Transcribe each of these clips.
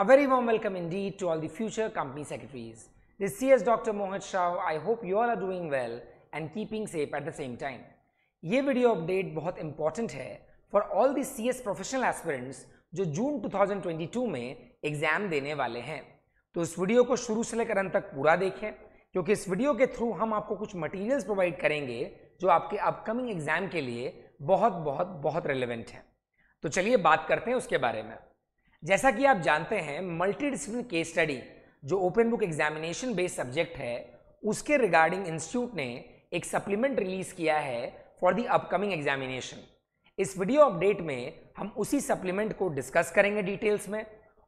A very warm welcome indeed to all the future company secretaries. This CS Dr. Mohit Shah. I hope you all are doing well and keeping safe at the same time. ये video update बहुत important है for all the C S professional aspirants जो June 2022 में exam देने वाले हैं तो इस वीडियो को शुरू से लेकर अंत तक पूरा देखें क्योंकि इस वीडियो के थ्रू हम आपको कुछ मटेरियल्स प्रोवाइड करेंगे जो आपके अपकमिंग एग्जाम के लिए बहुत बहुत बहुत रेलिवेंट हैं तो चलिए बात करते हैं उसके बारे में जैसा कि आप जानते हैं मल्टी डिसिप्लिन केस स्टडी जो open book examination based subject है उसके रिगार्डिंग इंस्टीट्यूट ने एक सप्लीमेंट रिलीज किया है फॉर दी अपकमिंग एग्जामिनेशन इस वीडियो अपडेट में हम उसी सप्लीमेंट को डिस्कस करेंगे डिटेल्स में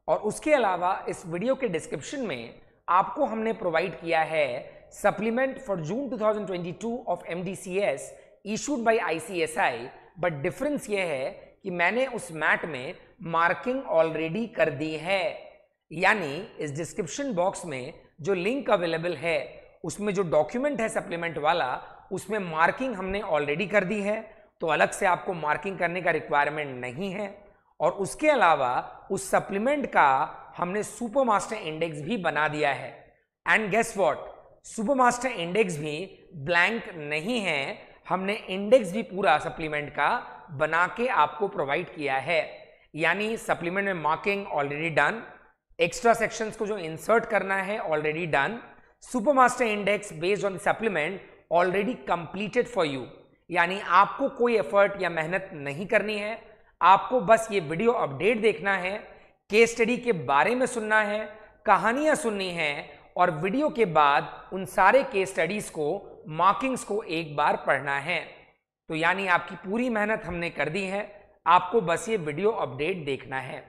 और उसके अलावा इस वीडियो के डिस्क्रिप्शन में आपको हमने प्रोवाइड किया है supplement for June 2022 of M D C S issued by I C S I but difference ये है कि मैंने उस मैट में मार्किंग ऑलरेडी कर दी है यानी इस डिस्क्रिप्शन बॉक्स में जो लिंक अवेलेबल है उसमें जो डॉक्यूमेंट है सप्लीमेंट वाला उसमें मार्किंग हमने ऑलरेडी कर दी है तो अलग से आपको मार्किंग करने का रिक्वायरमेंट नहीं है और उसके अलावा उस सप्लीमेंट का हमने सुपर मास्टर इंडेक्स भी बना दिया है and guess what super master index भी ब्लैंक नहीं है हमने इंडेक्स भी पूरा सप्लीमेंट का बना के आपको प्रोवाइड किया है यानी सप्लीमेंट में marking already done extra sections को जो इंसर्ट करना है already done super master index based on supplement already completed for you यानी आपको कोई एफर्ट या मेहनत नहीं करनी है आपको बस ये वीडियो अपडेट देखना है केस स्टडी के बारे में सुनना है कहानियां सुननी है और वीडियो के बाद उन सारे केस स्टडीज को मार्किंग्स को एक बार पढ़ना है तो यानी आपकी पूरी मेहनत हमने कर दी है आपको बस ये वीडियो अपडेट देखना है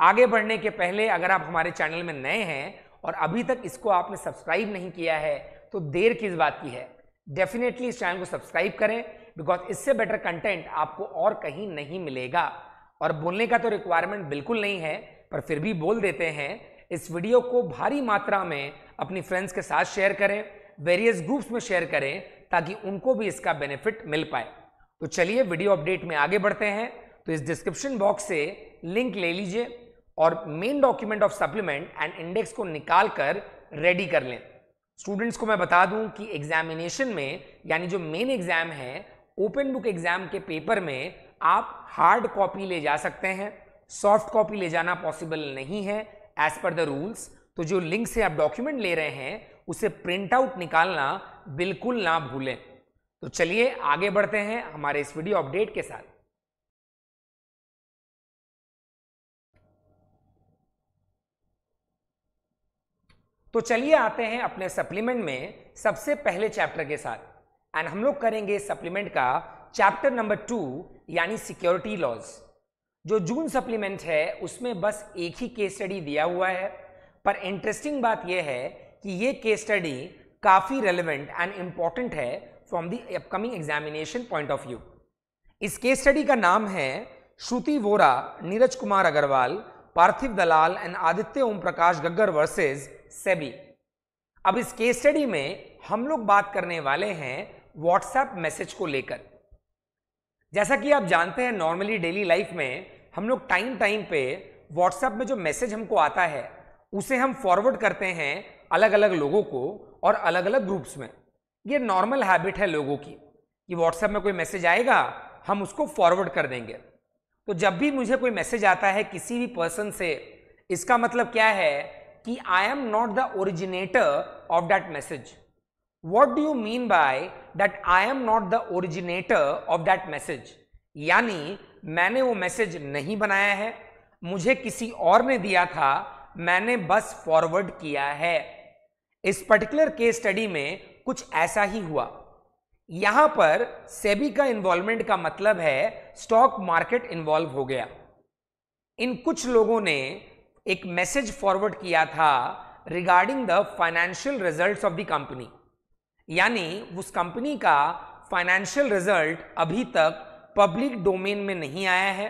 आगे बढ़ने के पहले अगर आप हमारे चैनल में नए हैं और अभी तक इसको आपने सब्सक्राइब नहीं किया है तो देर किस बात की है डेफिनेटली इस चैनल को सब्सक्राइब करें बिकॉज इससे बेटर कंटेंट आपको और कहीं नहीं मिलेगा और बोलने का तो रिक्वायरमेंट बिल्कुल नहीं है पर फिर भी बोल देते हैं इस वीडियो को भारी मात्रा में अपनी फ्रेंड्स के साथ शेयर करें वेरियस ग्रुप्स में शेयर करें ताकि उनको भी इसका बेनिफिट मिल पाए तो चलिए वीडियो अपडेट में आगे बढ़ते हैं तो इस डिस्क्रिप्शन बॉक्स से लिंक ले लीजिए और main document of supplement and index को निकाल कर रेडी कर लें स्टूडेंट्स को मैं बता दूं कि एग्जामिनेशन में यानी जो मेन एग्जाम है ओपन बुक एग्जाम के पेपर में आप हार्ड कॉपी ले जा सकते हैं सॉफ्ट कॉपी ले जाना पॉसिबल नहीं है एज पर द रूल्स तो जो लिंक से आप डॉक्यूमेंट ले रहे हैं उसे प्रिंट आउट निकालना बिल्कुल ना भूलें तो चलिए आगे बढ़ते हैं हमारे इस वीडियो अपडेट के साथ तो चलिए आते हैं अपने सप्लीमेंट में सबसे पहले चैप्टर के साथ एंड हम लोग करेंगे सप्लीमेंट का चैप्टर नंबर टू यानी सिक्योरिटी लॉज जो जून सप्लीमेंट है उसमें बस एक ही केस स्टडी दिया हुआ है पर इंटरेस्टिंग बात यह है कि ये केस स्टडी काफ़ी रेलिवेंट एंड इम्पॉर्टेंट है from the upcoming examination point of view इस केस स्टडी का नाम है Shruti Vora Neeraj Kumar Agarwal Parthiv Dalal and Aditya Om Prakash Gaggar versus SEBI अब इस केस स्टडी में हम लोग बात करने वाले हैं व्हाट्सएप मैसेज को लेकर जैसा कि आप जानते हैं नॉर्मली डेली लाइफ में हम लोग टाइम टाइम पे व्हाट्सएप में जो मैसेज हमको आता है उसे हम फॉरवर्ड करते हैं अलग अलग लोगों को और अलग अलग ग्रुप्स में ये नॉर्मल हैबिट है लोगों की कि व्हाट्सएप में कोई मैसेज आएगा हम उसको फॉरवर्ड कर देंगे तो जब भी मुझे कोई मैसेज आता है किसी भी पर्सन से इसका मतलब क्या है कि I am not the originator of that message what do you mean by that I am not the originator of that message यानी मैंने वो मैसेज नहीं बनाया है मुझे किसी और ने दिया था मैंने बस फॉरवर्ड किया है इस पर्टिकुलर केस स्टडी में कुछ ऐसा ही हुआ यहां पर सेबी का इन्वॉल्वमेंट का मतलब है स्टॉक मार्केट इन्वॉल्व हो गया इन कुछ लोगों ने एक मैसेज फॉरवर्ड किया था regarding the financial results of the company यानी उस कंपनी का फाइनेंशियल रिजल्ट अभी तक पब्लिक डोमेन में नहीं आया है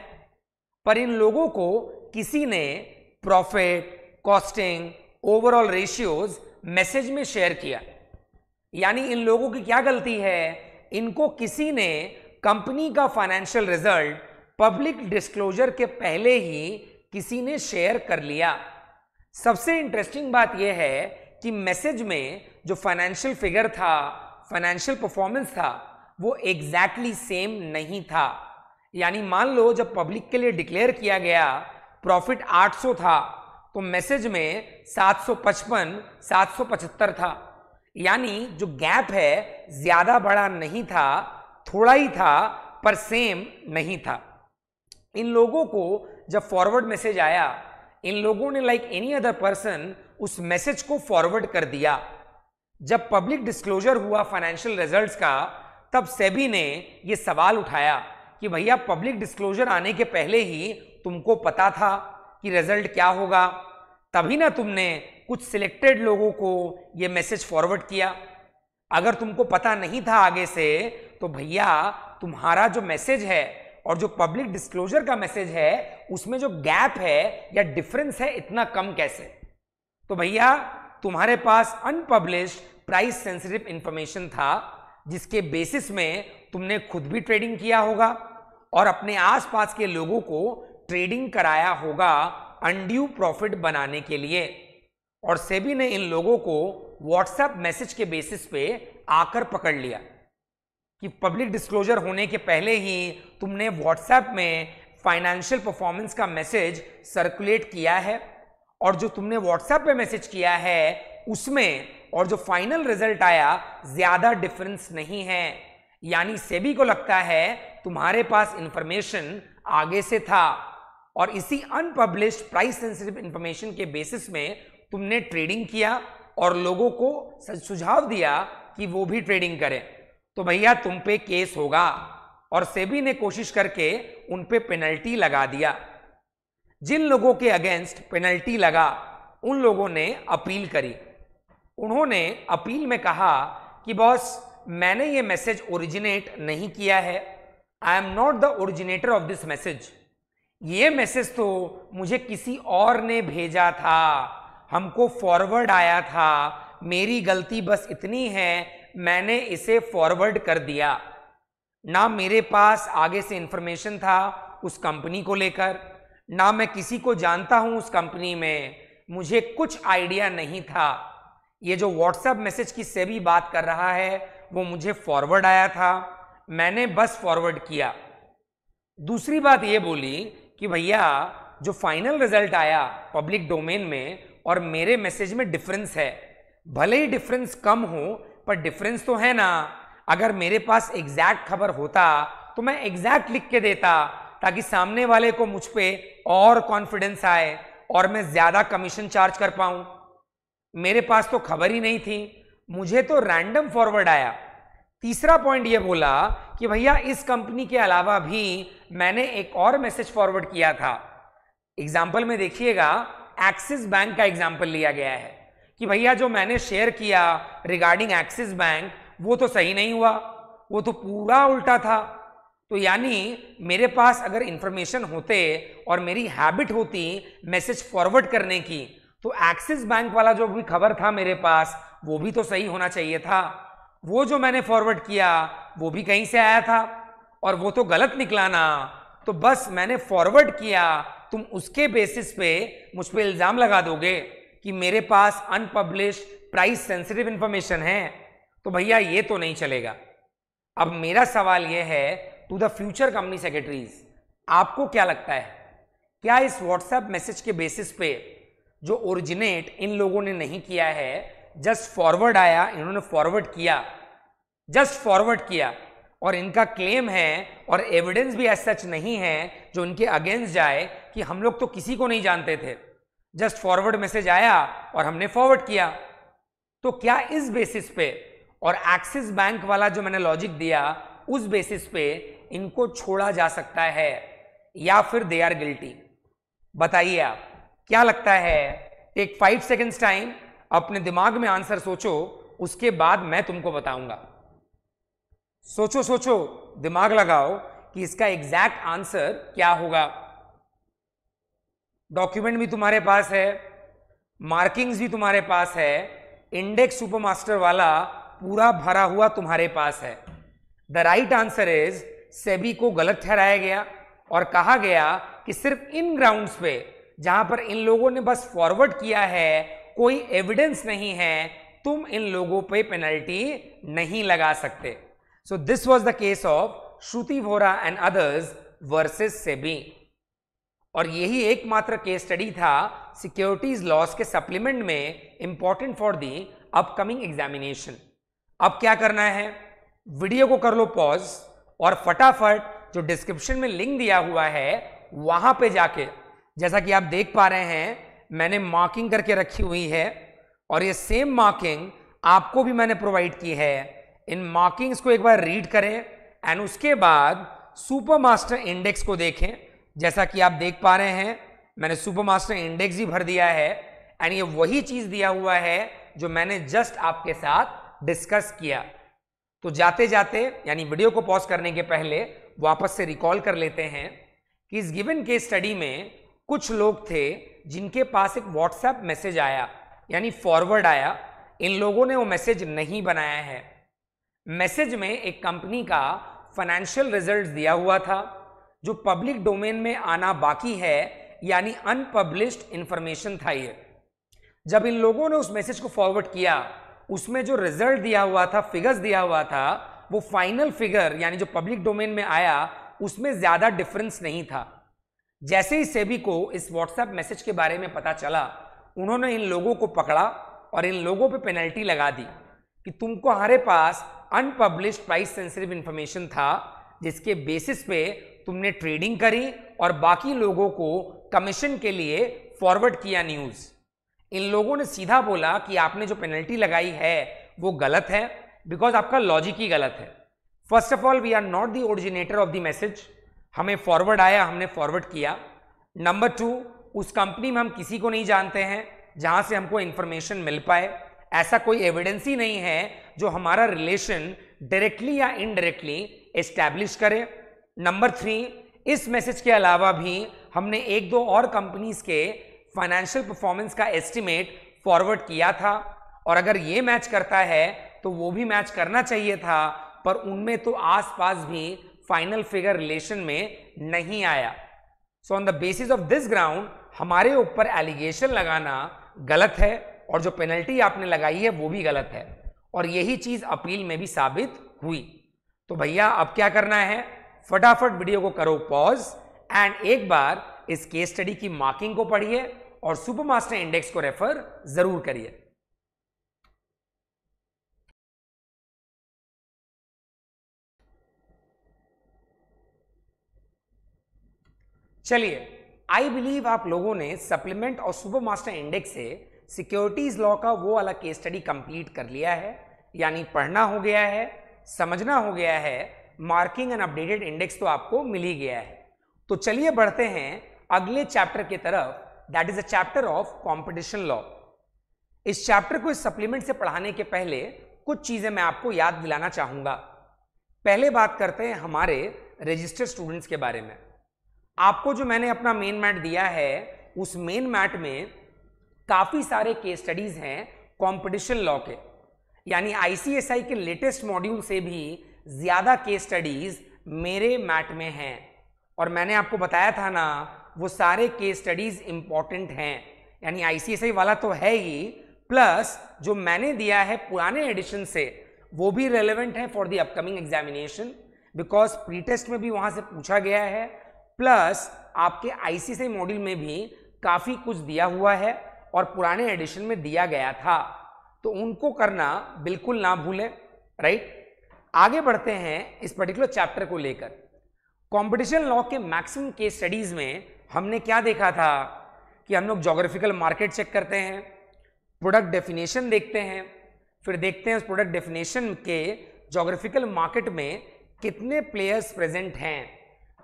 पर इन लोगों को किसी ने profit costing overall ratios message में शेयर किया यानी इन लोगों की क्या गलती है इनको किसी ने कंपनी का फाइनेंशियल रिजल्ट पब्लिक डिस्क्लोजर के पहले ही किसी ने शेयर कर लिया सबसे इंटरेस्टिंग बात यह है कि मैसेज में जो फाइनेंशियल फिगर था फाइनेंशियल परफॉर्मेंस था वो एग्जैक्टली exactly सेम नहीं था यानी मान लो जब पब्लिक के लिए डिक्लेयर किया गया प्रॉफिट 800 था तो मैसेज में 755 775 था यानी जो गैप है ज्यादा बड़ा नहीं था थोड़ा ही था पर सेम नहीं था इन लोगों को जब फॉरवर्ड मैसेज आया इन लोगों ने लाइक एनी अदर पर्सन उस मैसेज को फॉरवर्ड कर दिया जब पब्लिक डिस्क्लोजर हुआ फाइनेंशियल रिजल्ट्स का तब सेबी ने ये सवाल उठाया कि भैया पब्लिक डिस्क्लोजर आने के पहले ही तुमको पता था कि रिजल्ट क्या होगा तभी ना तुमने कुछ सिलेक्टेड लोगों को ये मैसेज फॉरवर्ड किया अगर तुमको पता नहीं था आगे से तो भैया तुम्हारा जो मैसेज है और जो पब्लिक डिस्क्लोजर का मैसेज है उसमें जो गैप है या डिफरेंस है इतना कम कैसे तो भैया तुम्हारे पास अनपब्लिश प्राइस सेंसिटिव इंफॉर्मेशन था जिसके बेसिस में तुमने खुद भी ट्रेडिंग किया होगा और अपने आसपास के लोगों को ट्रेडिंग कराया होगा अनड्यू प्रॉफिट बनाने के लिए और सेबी ने इन लोगों को व्हाट्सएप मैसेज के बेसिस पे आकर पकड़ लिया कि पब्लिक डिस्क्लोजर होने के पहले ही तुमने व्हाट्सएप में फाइनेंशियल परफॉर्मेंस का मैसेज सर्कुलेट किया है और जो तुमने व्हाट्सएप पे मैसेज किया है उसमें और जो फाइनल रिजल्ट आया ज्यादा डिफरेंस नहीं है यानी सेबी को लगता है तुम्हारे पास इंफॉर्मेशन आगे से था और इसी अनपब्लिश प्राइस सेंसिटिव इंफॉर्मेशन के बेसिस में तुमने ट्रेडिंग किया और लोगों को सुझाव दिया कि वो भी ट्रेडिंग करें तो भैया तुम पे केस होगा और सेबी ने कोशिश करके उन पे पेनल्टी लगा दिया जिन लोगों के अगेंस्ट पेनल्टी लगा उन लोगों ने अपील करी उन्होंने अपील में कहा कि बॉस मैंने ये मैसेज ओरिजिनेट नहीं किया है I am not the originator of this message ये मैसेज तो मुझे किसी और ने भेजा था हमको फॉरवर्ड आया था मेरी गलती बस इतनी है मैंने इसे फॉरवर्ड कर दिया ना मेरे पास आगे से इंफॉर्मेशन था उस कंपनी को लेकर ना मैं किसी को जानता हूं उस कंपनी में मुझे कुछ आइडिया नहीं था ये जो व्हाट्सएप मैसेज की से भी बात कर रहा है वो मुझे फॉरवर्ड आया था मैंने बस फॉरवर्ड किया दूसरी बात ये बोली कि भैया जो फाइनल रिजल्ट आया पब्लिक डोमेन में और मेरे मैसेज में डिफरेंस है भले ही डिफरेंस कम हो पर डिफरेंस तो है ना अगर मेरे पास एग्जैक्ट खबर होता तो मैं एग्जैक्ट लिख के देता ताकि सामने वाले को मुझ पर और कॉन्फिडेंस आए और मैं ज़्यादा कमीशन चार्ज कर पाऊँ मेरे पास तो खबर ही नहीं थी मुझे तो रैंडम फॉरवर्ड आया तीसरा पॉइंट ये बोला कि भैया इस कंपनी के अलावा भी मैंने एक और मैसेज फॉरवर्ड किया था एग्जाम्पल में देखिएगा एक्सिस बैंक का एग्जाम्पल लिया गया है कि भैया जो मैंने शेयर किया रिगार्डिंग एक्सिस बैंक वो तो सही नहीं हुआ वो तो पूरा उल्टा था तो यानी मेरे पास अगर इंफॉर्मेशन होते और मेरी हैबिट होती मैसेज फॉरवर्ड करने की तो एक्सिस बैंक वाला जो भी खबर था मेरे पास वो भी तो सही होना चाहिए था वो जो मैंने फॉरवर्ड किया वो भी कहीं से आया था और वो तो गलत निकला ना तो बस मैंने फॉरवर्ड किया तुम उसके बेसिस पे मुझ पर इल्ज़ाम लगा दोगे कि मेरे पास अनपब्लिश प्राइस सेंसिटिव इन्फॉर्मेशन है तो भैया ये तो नहीं चलेगा अब मेरा सवाल यह है to the future company secretaries आपको क्या लगता है क्या इस व्हाट्सएप मैसेज के बेसिस पे जो ओरिजिनेट इन लोगों ने नहीं किया है जस्ट फॉरवर्ड आया इन्होंने फॉरवर्ड किया जस्ट फॉरवर्ड किया और इनका क्लेम है और एविडेंस भी ऐसा सच नहीं है जो इनके अगेंस्ट जाए कि हम लोग तो किसी को नहीं जानते थे जस्ट फॉरवर्ड मैसेज आया और हमने फॉरवर्ड किया तो क्या इस बेसिस पे और एक्सिस बैंक वाला जो मैंने लॉजिक दिया उस बेसिस पे इनको छोड़ा जा सकता है या फिर दे आर गिल्टी बताइए आप क्या लगता है टेक फाइव सेकेंड्स टाइम अपने दिमाग में आंसर सोचो उसके बाद मैं तुमको बताऊंगा सोचो सोचो दिमाग लगाओ कि इसका एग्जैक्ट आंसर क्या होगा डॉक्यूमेंट भी तुम्हारे पास है मार्किंग्स भी तुम्हारे पास है इंडेक्स सुपरमास्टर वाला पूरा भरा हुआ तुम्हारे पास है the right answer is SEBI को गलत ठहराया गया और कहा गया कि सिर्फ इन ग्राउंड्स पे जहां पर इन लोगों ने बस फॉरवर्ड किया है कोई एविडेंस नहीं है तुम इन लोगों पे पेनल्टी नहीं लगा सकते so this was the case of Shruti Vora and others versus SEBI और यही एकमात्र केस स्टडी था सिक्योरिटीज लॉस के सप्लीमेंट में important for the upcoming examination अब क्या करना है वीडियो को कर लो पॉज और फटाफट जो डिस्क्रिप्शन में लिंक दिया हुआ है वहां पे जाके जैसा कि आप देख पा रहे हैं मैंने मार्किंग करके रखी हुई है और ये सेम मार्किंग आपको भी मैंने प्रोवाइड की है इन मार्किंग्स को एक बार रीड करें एंड उसके बाद सुपर मास्टर इंडेक्स को देखें जैसा कि आप देख पा रहे हैं मैंने सुपर मास्टर इंडेक्स ही भर दिया है एंड ये वही चीज़ दिया हुआ है जो मैंने जस्ट आपके साथ डिस्कस किया तो जाते जाते यानी वीडियो को पॉज करने के पहले वापस से रिकॉल कर लेते हैं कि इस गिवन के स्टडी में कुछ लोग थे जिनके पास एक व्हाट्सएप मैसेज आया यानी फॉरवर्ड आया इन लोगों ने वो मैसेज नहीं बनाया है मैसेज में एक कंपनी का फाइनेंशियल रिजल्ट दिया हुआ था जो पब्लिक डोमेन में आना बाकी है यानी अनपब्लिश्ड इंफॉर्मेशन था ये जब इन लोगों ने उस मैसेज को फॉरवर्ड किया उसमें जो रिजल्ट दिया हुआ था फिगर्स दिया हुआ था वो फाइनल फिगर यानी जो पब्लिक डोमेन में आया उसमें ज्यादा डिफरेंस नहीं था जैसे ही सेबी को इस व्हाट्सएप मैसेज के बारे में पता चला उन्होंने इन लोगों को पकड़ा और इन लोगों पे पेनल्टी लगा दी कि तुमको हमारे पास अनपब्लिश प्राइस सेंसिटिव इन्फॉर्मेशन था जिसके बेसिस पे तुमने ट्रेडिंग करी और बाकी लोगों को कमीशन के लिए फॉरवर्ड किया न्यूज़ इन लोगों ने सीधा बोला कि आपने जो पेनल्टी लगाई है वो गलत है बिकॉज आपका लॉजिक ही गलत है first of all we are not the originator of the message हमें फॉरवर्ड आया हमने फॉरवर्ड किया नंबर टू उस कंपनी में हम किसी को नहीं जानते हैं जहां से हमको इंफॉर्मेशन मिल पाए ऐसा कोई एविडेंस ही नहीं है जो हमारा रिलेशन डायरेक्टली या इनडायरेक्टली एस्टैब्लिश करे नंबर थ्री इस मैसेज के अलावा भी हमने एक दो और कंपनीज के फाइनेंशियल परफॉर्मेंस का एस्टिमेट फॉरवर्ड किया था और अगर ये मैच करता है तो वो भी मैच करना चाहिए था पर उनमें तो आसपास भी फाइनल फिगर रिलेशन में नहीं आया so on the basis of this ground हमारे ऊपर एलिगेशन लगाना गलत है और जो पेनल्टी आपने लगाई है वो भी गलत है और यही चीज अपील में भी साबित हुई तो भैया अब क्या करना है फटाफट वीडियो को करो पॉज एंड एक बार इस केस स्टडी की मार्किंग को पढ़िए और सुपरमास्टर इंडेक्स को रेफर जरूर करिए चलिए आई बिलीव आप लोगों ने सप्लीमेंट और सुपरमास्टर इंडेक्स से सिक्योरिटीज लॉ का वो वाला केस स्टडी कंप्लीट कर लिया है यानी पढ़ना हो गया है समझना हो गया है मार्किंग एंड अपडेटेड इंडेक्स तो आपको मिल ही गया है तो चलिए बढ़ते हैं अगले चैप्टर की तरफ that is a chapter of competition law इस चैप्टर को इस सप्लीमेंट से पढ़ाने के पहले कुछ चीजें मैं आपको याद दिलाना चाहूंगा पहले बात करते हैं हमारे रजिस्टर्ड स्टूडेंट्स के बारे में आपको जो मैंने अपना मेन मैट दिया है उस मेन मैट में काफी सारे केस स्टडीज हैं कॉम्पिटिशन लॉ के यानी आईसीएसआई के लेटेस्ट मॉड्यूल से भी ज्यादा केस स्टडीज मेरे मैट में हैं और मैंने आपको बताया था ना वो सारे केस स्टडीज इंपॉर्टेंट हैं यानी आईसीएसआई वाला तो है ही प्लस जो मैंने दिया है पुराने एडिशन से वो भी रेलेवेंट है for the upcoming examination because pre test में भी वहां से पूछा गया है प्लस आपके आईसीएसआई मॉड्यूल में भी काफी कुछ दिया हुआ है और पुराने एडिशन में दिया गया था तो उनको करना बिल्कुल ना भूलें राइट आगे बढ़ते हैं इस पर्टिकुलर चैप्टर को लेकर कंपटीशन लॉ के मैक्सिमम केस स्टडीज में हमने क्या देखा था कि हम लोग जोग्राफिकल मार्केट चेक करते हैं प्रोडक्ट डेफिनेशन देखते हैं फिर देखते हैं उस प्रोडक्ट डेफिनेशन के जोग्राफिकल मार्केट में कितने प्लेयर्स प्रेजेंट हैं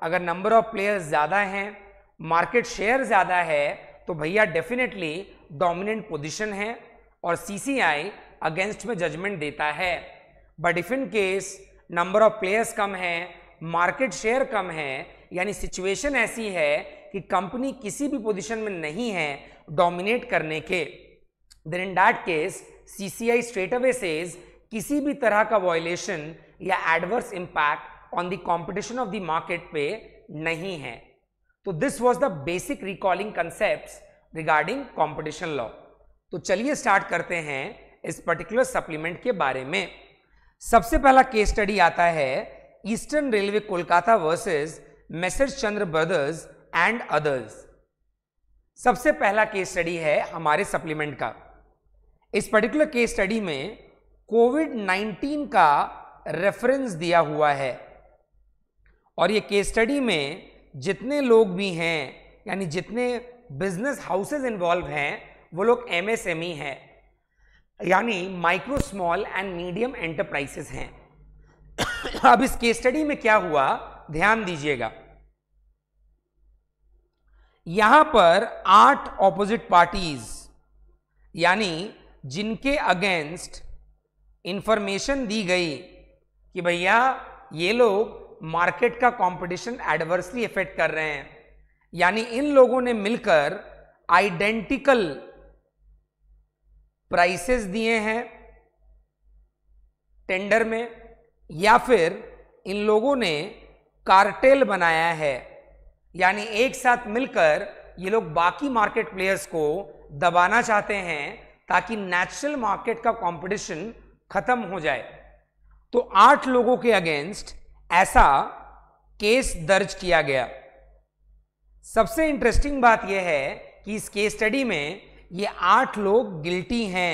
अगर नंबर ऑफ प्लेयर्स ज़्यादा हैं मार्केट शेयर ज़्यादा है तो भैया डेफिनेटली डोमिनेंट पोजिशन है और आई अगेंस्ट में जजमेंट देता है but if in case number of players कम है मार्केट शेयर कम है यानी सिचुएशन ऐसी है कि कंपनी किसी भी पोजीशन में नहीं है डोमिनेट करने के then in that case I straight away says किसी भी तरह का वॉयलेशन या adverse impact on the competition of the market पे नहीं है तो this was the basic recalling concept regarding competition law तो चलिए स्टार्ट करते हैं इस पर्टिकुलर सप्लीमेंट के बारे में सबसे पहला केस स्टडी आता है eastern railway Kolkata versus Mahesh Chandra brothers and others सबसे पहला केस स्टडी है हमारे सप्लीमेंट का इस पर्टिकुलर केस स्टडी में कोविड 19 का रेफरेंस दिया हुआ है और ये केस स्टडी में जितने लोग भी हैं यानी जितने बिजनेस हाउसेज इन्वॉल्व हैं वो लोग एमएसएमई e हैं यानी micro small and medium enterprises हैं अब इस केस स्टडी में क्या हुआ ध्यान दीजिएगा यहां पर आठ ऑपोजिट पार्टीज यानी जिनके अगेंस्ट इंफॉर्मेशन दी गई कि भैया ये लोग मार्केट का कंपटीशन एडवर्सली इफेक्ट कर रहे हैं यानी इन लोगों ने मिलकर आइडेंटिकल प्राइसेस दिए हैं टेंडर में या फिर इन लोगों ने कार्टेल बनाया है यानी एक साथ मिलकर ये लोग बाकी मार्केट प्लेयर्स को दबाना चाहते हैं ताकि नेचुरल मार्केट का कंपटीशन खत्म हो जाए तो आठ लोगों के अगेंस्ट ऐसा केस दर्ज किया गया सबसे इंटरेस्टिंग बात यह है कि इस केस स्टडी में ये आठ लोग गिल्टी हैं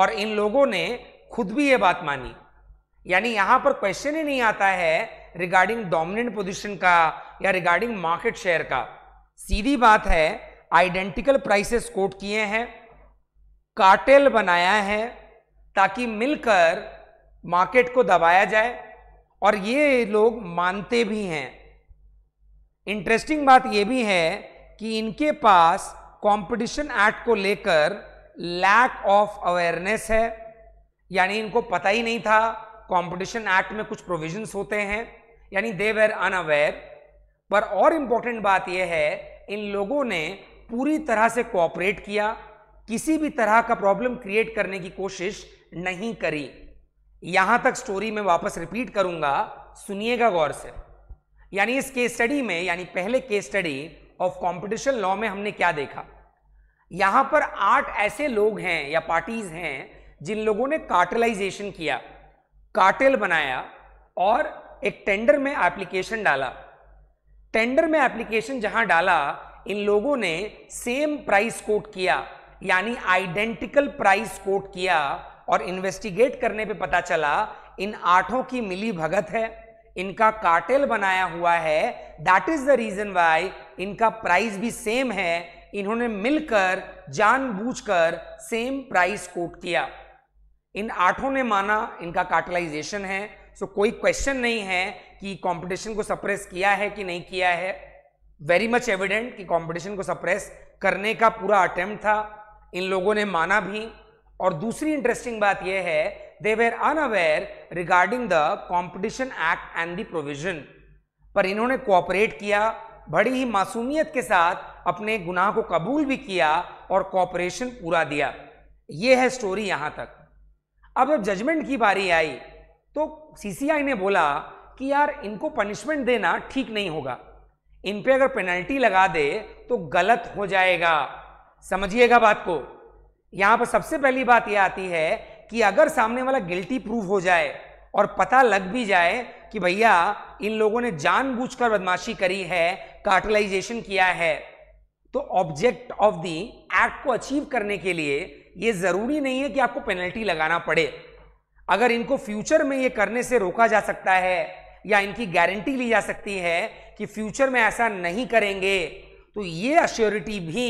और इन लोगों ने खुद भी ये बात मानी यानी यहां पर क्वेश्चन ही नहीं आता है रिगार्डिंग डोमिनेंट पोजीशन का या रिगार्डिंग मार्केट शेयर का सीधी बात है आइडेंटिकल प्राइसेस कोट किए हैं कार्टेल बनाया है ताकि मिलकर मार्केट को दबाया जाए और ये लोग मानते भी हैं इंटरेस्टिंग बात यह भी है कि इनके पास कंपटीशन एक्ट को लेकर लैक ऑफ अवेयरनेस है यानी इनको पता ही नहीं था कंपटीशन एक्ट में कुछ प्रोविजंस होते हैं यानी दे वेर अनअवेयर पर और इम्पोर्टेंट बात यह है इन लोगों ने पूरी तरह से कोऑपरेट किया किसी भी तरह का प्रॉब्लम क्रिएट करने की कोशिश नहीं करी यहां तक स्टोरी में वापस रिपीट करूंगा सुनिएगा गौर से यानी इस केस स्टडी में यानी पहले case study of competition law में हमने क्या देखा यहां पर आठ ऐसे लोग हैं या पार्टीज हैं जिन लोगों ने कार्टलाइजेशन किया कार्टेल बनाया और एक टेंडर में एप्लीकेशन डाला टेंडर में एप्लीकेशन जहां डाला इन लोगों ने सेम प्राइस कोट किया यानी आइडेंटिकल प्राइस कोट किया और इन्वेस्टिगेट करने पे पता चला इन आठों की मिली भगत है इनका कार्टेल बनाया हुआ है that is the reason why इनका प्राइस भी सेम है इन्होंने मिलकर जानबूझकर सेम प्राइस कोट किया इन आठों ने माना इनका कार्टलाइजेशन है सो so, कोई क्वेश्चन नहीं है कि कंपटीशन को सप्रेस किया है कि नहीं किया है वेरी मच एविडेंट कि कंपटीशन को सप्रेस करने का पूरा अटेम्प्ट था इन लोगों ने माना भी और दूसरी इंटरेस्टिंग बात यह है they were unaware regarding the competition act and the provision पर इन्होंने कोऑपरेट किया बड़ी ही मासूमियत के साथ अपने गुनाह को कबूल भी किया और कॉपरेशन पूरा दिया ये है स्टोरी यहां तक अब जब जजमेंट की बारी आई तो सीसीआई ने बोला कि यार इनको पनिशमेंट देना ठीक नहीं होगा इन पे अगर पेनल्टी लगा दे तो गलत हो जाएगा समझिएगा बात को यहां पर सबसे पहली बात यह आती है कि अगर सामने वाला गिल्टी प्रूव हो जाए और पता लग भी जाए कि भैया इन लोगों ने जानबूझकर बदमाशी करी है कार्टलाइजेशन किया है तो ऑब्जेक्ट ऑफ द एक्ट को अचीव करने के लिए यह जरूरी नहीं है कि आपको पेनल्टी लगाना पड़े अगर इनको फ्यूचर में ये करने से रोका जा सकता है या इनकी गारंटी ली जा सकती है कि फ्यूचर में ऐसा नहीं करेंगे तो ये अश्योरिटी भी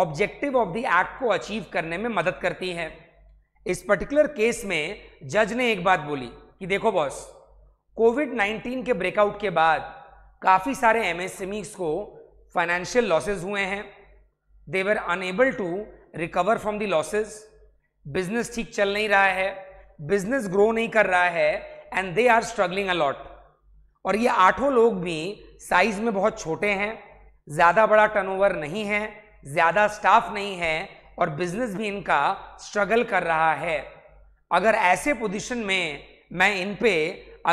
ऑब्जेक्टिव ऑफ द एक्ट को अचीव करने में मदद करती है इस पर्टिकुलर केस में जज ने एक बात बोली कि देखो बॉस कोविड 19 के ब्रेकआउट के बाद काफ़ी सारे एमएसएमई को फाइनेंशियल लॉसेज हुए हैं they were unable to recover from the losses business ठीक चल नहीं रहा है बिजनेस ग्रो नहीं कर रहा है and they are struggling a lot और ये आठों लोग भी साइज में बहुत छोटे हैं ज़्यादा बड़ा टर्नओवर नहीं है ज़्यादा स्टाफ नहीं है और बिजनेस भी इनका स्ट्रगल कर रहा है अगर ऐसे पोजीशन में मैं इन पे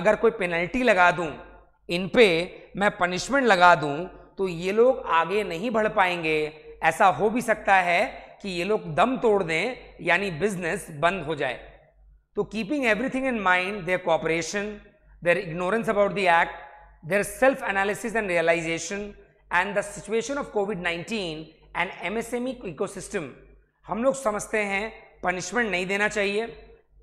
अगर कोई पेनल्टी लगा दूं इन पे मैं पनिशमेंट लगा दूं तो ये लोग आगे नहीं बढ़ पाएंगे ऐसा हो भी सकता है कि ये लोग दम तोड़ दें यानी बिजनेस बंद हो जाए तो keeping everything in mind their cooperation ignorance about the act their self analysis and realisation and the situation of Covid nineteen and M S M E ecosystem हम लोग समझते हैं पनिशमेंट नहीं देना चाहिए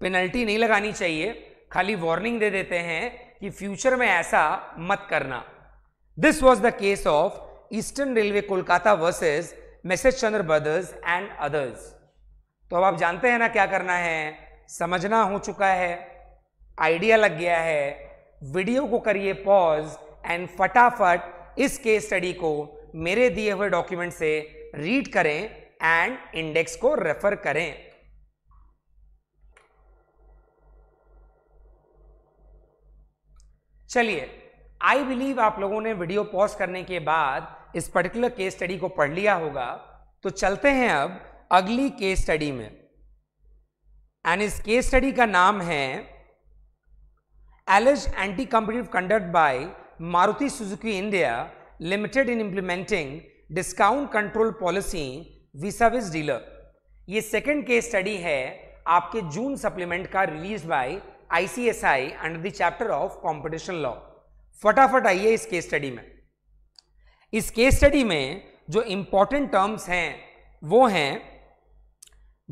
पेनल्टी नहीं लगानी चाहिए खाली वार्निंग दे देते हैं कि फ्यूचर में ऐसा मत करना this was the case of eastern railway Kolkata versus Mahesh Chandra brothers and others तो अब आप जानते हैं ना क्या करना है समझना हो चुका है आइडिया लग गया है वीडियो को करिए पॉज एंड फटाफट इस केस स्टडी को मेरे दिए हुए डॉक्यूमेंट से रीड करें एंड इंडेक्स को रेफर करें चलिए आई बिलीव आप लोगों ने वीडियो पॉज करने के बाद इस पर्टिकुलर केस स्टडी को पढ़ लिया होगा तो चलते हैं अब अगली केस स्टडी में एंड इस केस स्टडी का नाम है alleged anti competitive conduct by Maruti Suzuki India limited in implementing discount control policy vis-a-vis dealer ये सेकेंड केस स्टडी है आपके जून सप्लीमेंट का release by ICSI under the chapter of competition law फटाफट आइए इस केस स्टडी में इस case study में जो इंपॉर्टेंट टर्म्स हैं वो हैं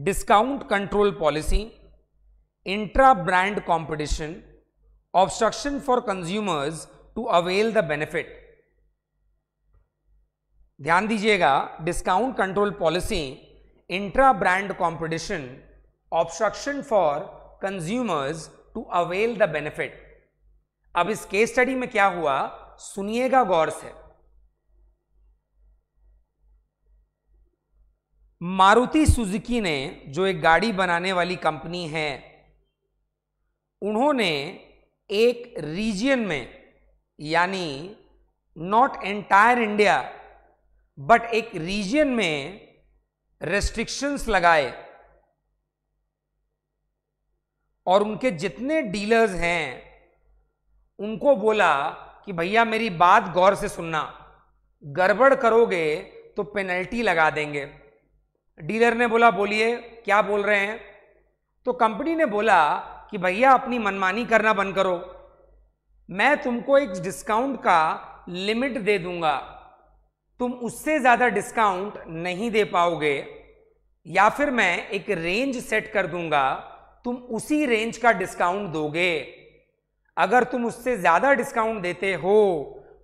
discount control policy intra brand competition obstruction for consumers to avail the benefit ध्यान दीजिएगा discount control policy intra brand competition obstruction for consumers to avail the benefit अब इस केस स्टडी में क्या हुआ सुनिएगा गौर से मारुति सुजुकी ने जो एक गाड़ी बनाने वाली कंपनी है उन्होंने एक रीजन में यानी नॉट एंटायर इंडिया बट एक रीजन में रेस्ट्रिक्शंस लगाए और उनके जितने डीलर्स हैं उनको बोला कि भैया मेरी बात गौर से सुनना गड़बड़ करोगे तो पेनल्टी लगा देंगे डीलर ने बोला बोलिए क्या बोल रहे हैं तो कंपनी ने बोला कि भैया अपनी मनमानी करना बंद करो मैं तुमको एक डिस्काउंट का लिमिट दे दूंगा तुम उससे ज़्यादा डिस्काउंट नहीं दे पाओगे या फिर मैं एक रेंज सेट कर दूंगा तुम उसी रेंज का डिस्काउंट दोगे अगर तुम उससे ज़्यादा डिस्काउंट देते हो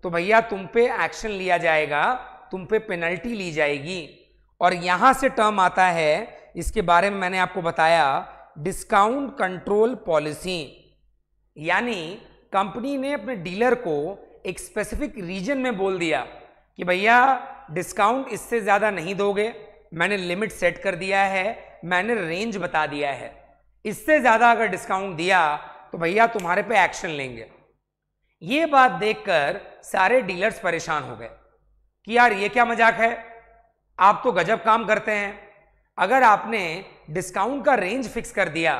तो भैया तुम पे एक्शन लिया जाएगा तुम पे पेनल्टी ली जाएगी और यहाँ से टर्म आता है इसके बारे में मैंने आपको बताया डिस्काउंट कंट्रोल पॉलिसी यानी कंपनी ने अपने डीलर को एक स्पेसिफिक रीजन में बोल दिया कि भैया डिस्काउंट इससे ज़्यादा नहीं दोगे मैंने लिमिट सेट कर दिया है मैंने रेंज बता दिया है इससे ज़्यादा अगर डिस्काउंट दिया तो भैया तुम्हारे पे एक्शन लेंगे ये बात देखकर सारे डीलर्स परेशान हो गए कि यार ये क्या मजाक है आप तो गजब काम करते हैं अगर आपने डिस्काउंट का रेंज फिक्स कर दिया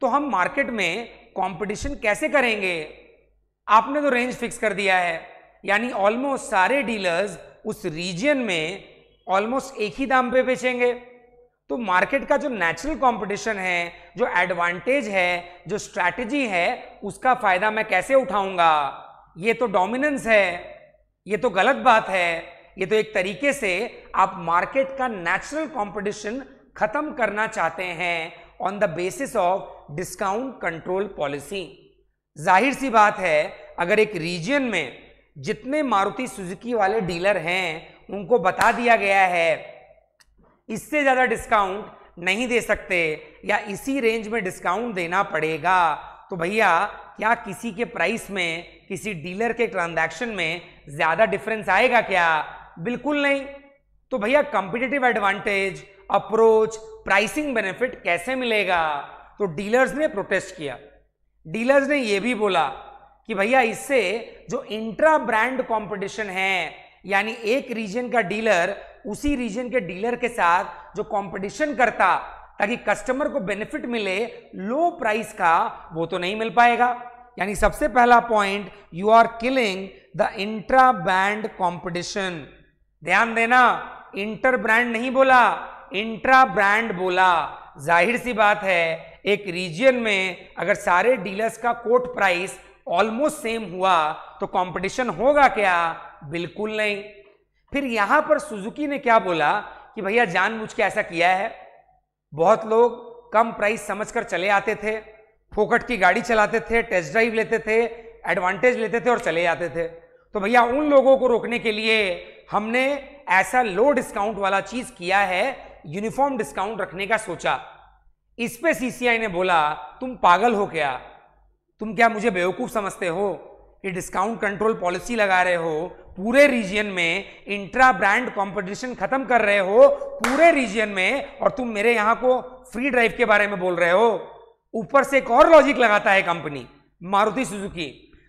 तो हम मार्केट में कंपटीशन कैसे करेंगे आपने तो रेंज फिक्स कर दिया है यानी ऑलमोस्ट सारे डीलर्स उस रीजन में ऑलमोस्ट एक ही दाम पे बेचेंगे तो मार्केट का जो नेचुरल कंपटीशन है जो एडवांटेज है जो स्ट्रैटेजी है उसका फायदा मैं कैसे उठाऊंगा ये तो डोमिनेंस है ये तो गलत बात है ये तो एक तरीके से आप मार्केट का नेचुरल कंपटीशन खत्म करना चाहते हैं on the basis of discount control policy जाहिर सी बात है अगर एक रीजन में जितने मारुति सुजुकी वाले डीलर हैं उनको बता दिया गया है इससे ज़्यादा डिस्काउंट नहीं दे सकते या इसी रेंज में डिस्काउंट देना पड़ेगा तो भैया क्या किसी के प्राइस में किसी डीलर के ट्रांजैक्शन में ज़्यादा डिफरेंस आएगा क्या बिल्कुल नहीं तो भैया competitive advantage approach pricing benefit कैसे मिलेगा तो डीलर्स ने प्रोटेस्ट किया डीलर्स ने यह भी बोला कि भैया इससे जो इंट्रा ब्रांड कंपटीशन है यानी एक रीजन का डीलर उसी रीजन के डीलर के साथ जो कंपटीशन करता ताकि कस्टमर को बेनिफिट मिले लो प्राइस का वो तो नहीं मिल पाएगा यानी सबसे पहला point you are killing the intra brand competition ध्यान देना इंटर ब्रांड नहीं बोला इंट्रा ब्रांड बोला जाहिर सी बात है एक रीजन में अगर सारे डीलर्स का कोट प्राइस ऑलमोस्ट सेम हुआ तो कंपटीशन होगा क्या बिल्कुल नहीं फिर यहां पर सुजुकी ने क्या बोला कि भैया जानबूझ के ऐसा किया है बहुत लोग कम प्राइस समझकर चले आते थे फोकट की गाड़ी चलाते थे टेस्ट ड्राइव लेते थे एडवांटेज लेते थे और चले जाते थे तो भैया उन लोगों को रोकने के लिए हमने ऐसा लो डिस्काउंट वाला चीज किया है यूनिफॉर्म डिस्काउंट रखने का सोचा इस पे सीसीआई ने बोला तुम पागल हो क्या तुम क्या मुझे बेवकूफ समझते हो कि डिस्काउंट कंट्रोल पॉलिसी लगा रहे हो पूरे रीजन में इंट्रा ब्रांड कंपटीशन खत्म कर रहे हो पूरे रीजन में और तुम मेरे यहां को फ्री ड्राइव के बारे में बोल रहे हो ऊपर से एक और लॉजिक लगाता है कंपनी मारुति सुजुकी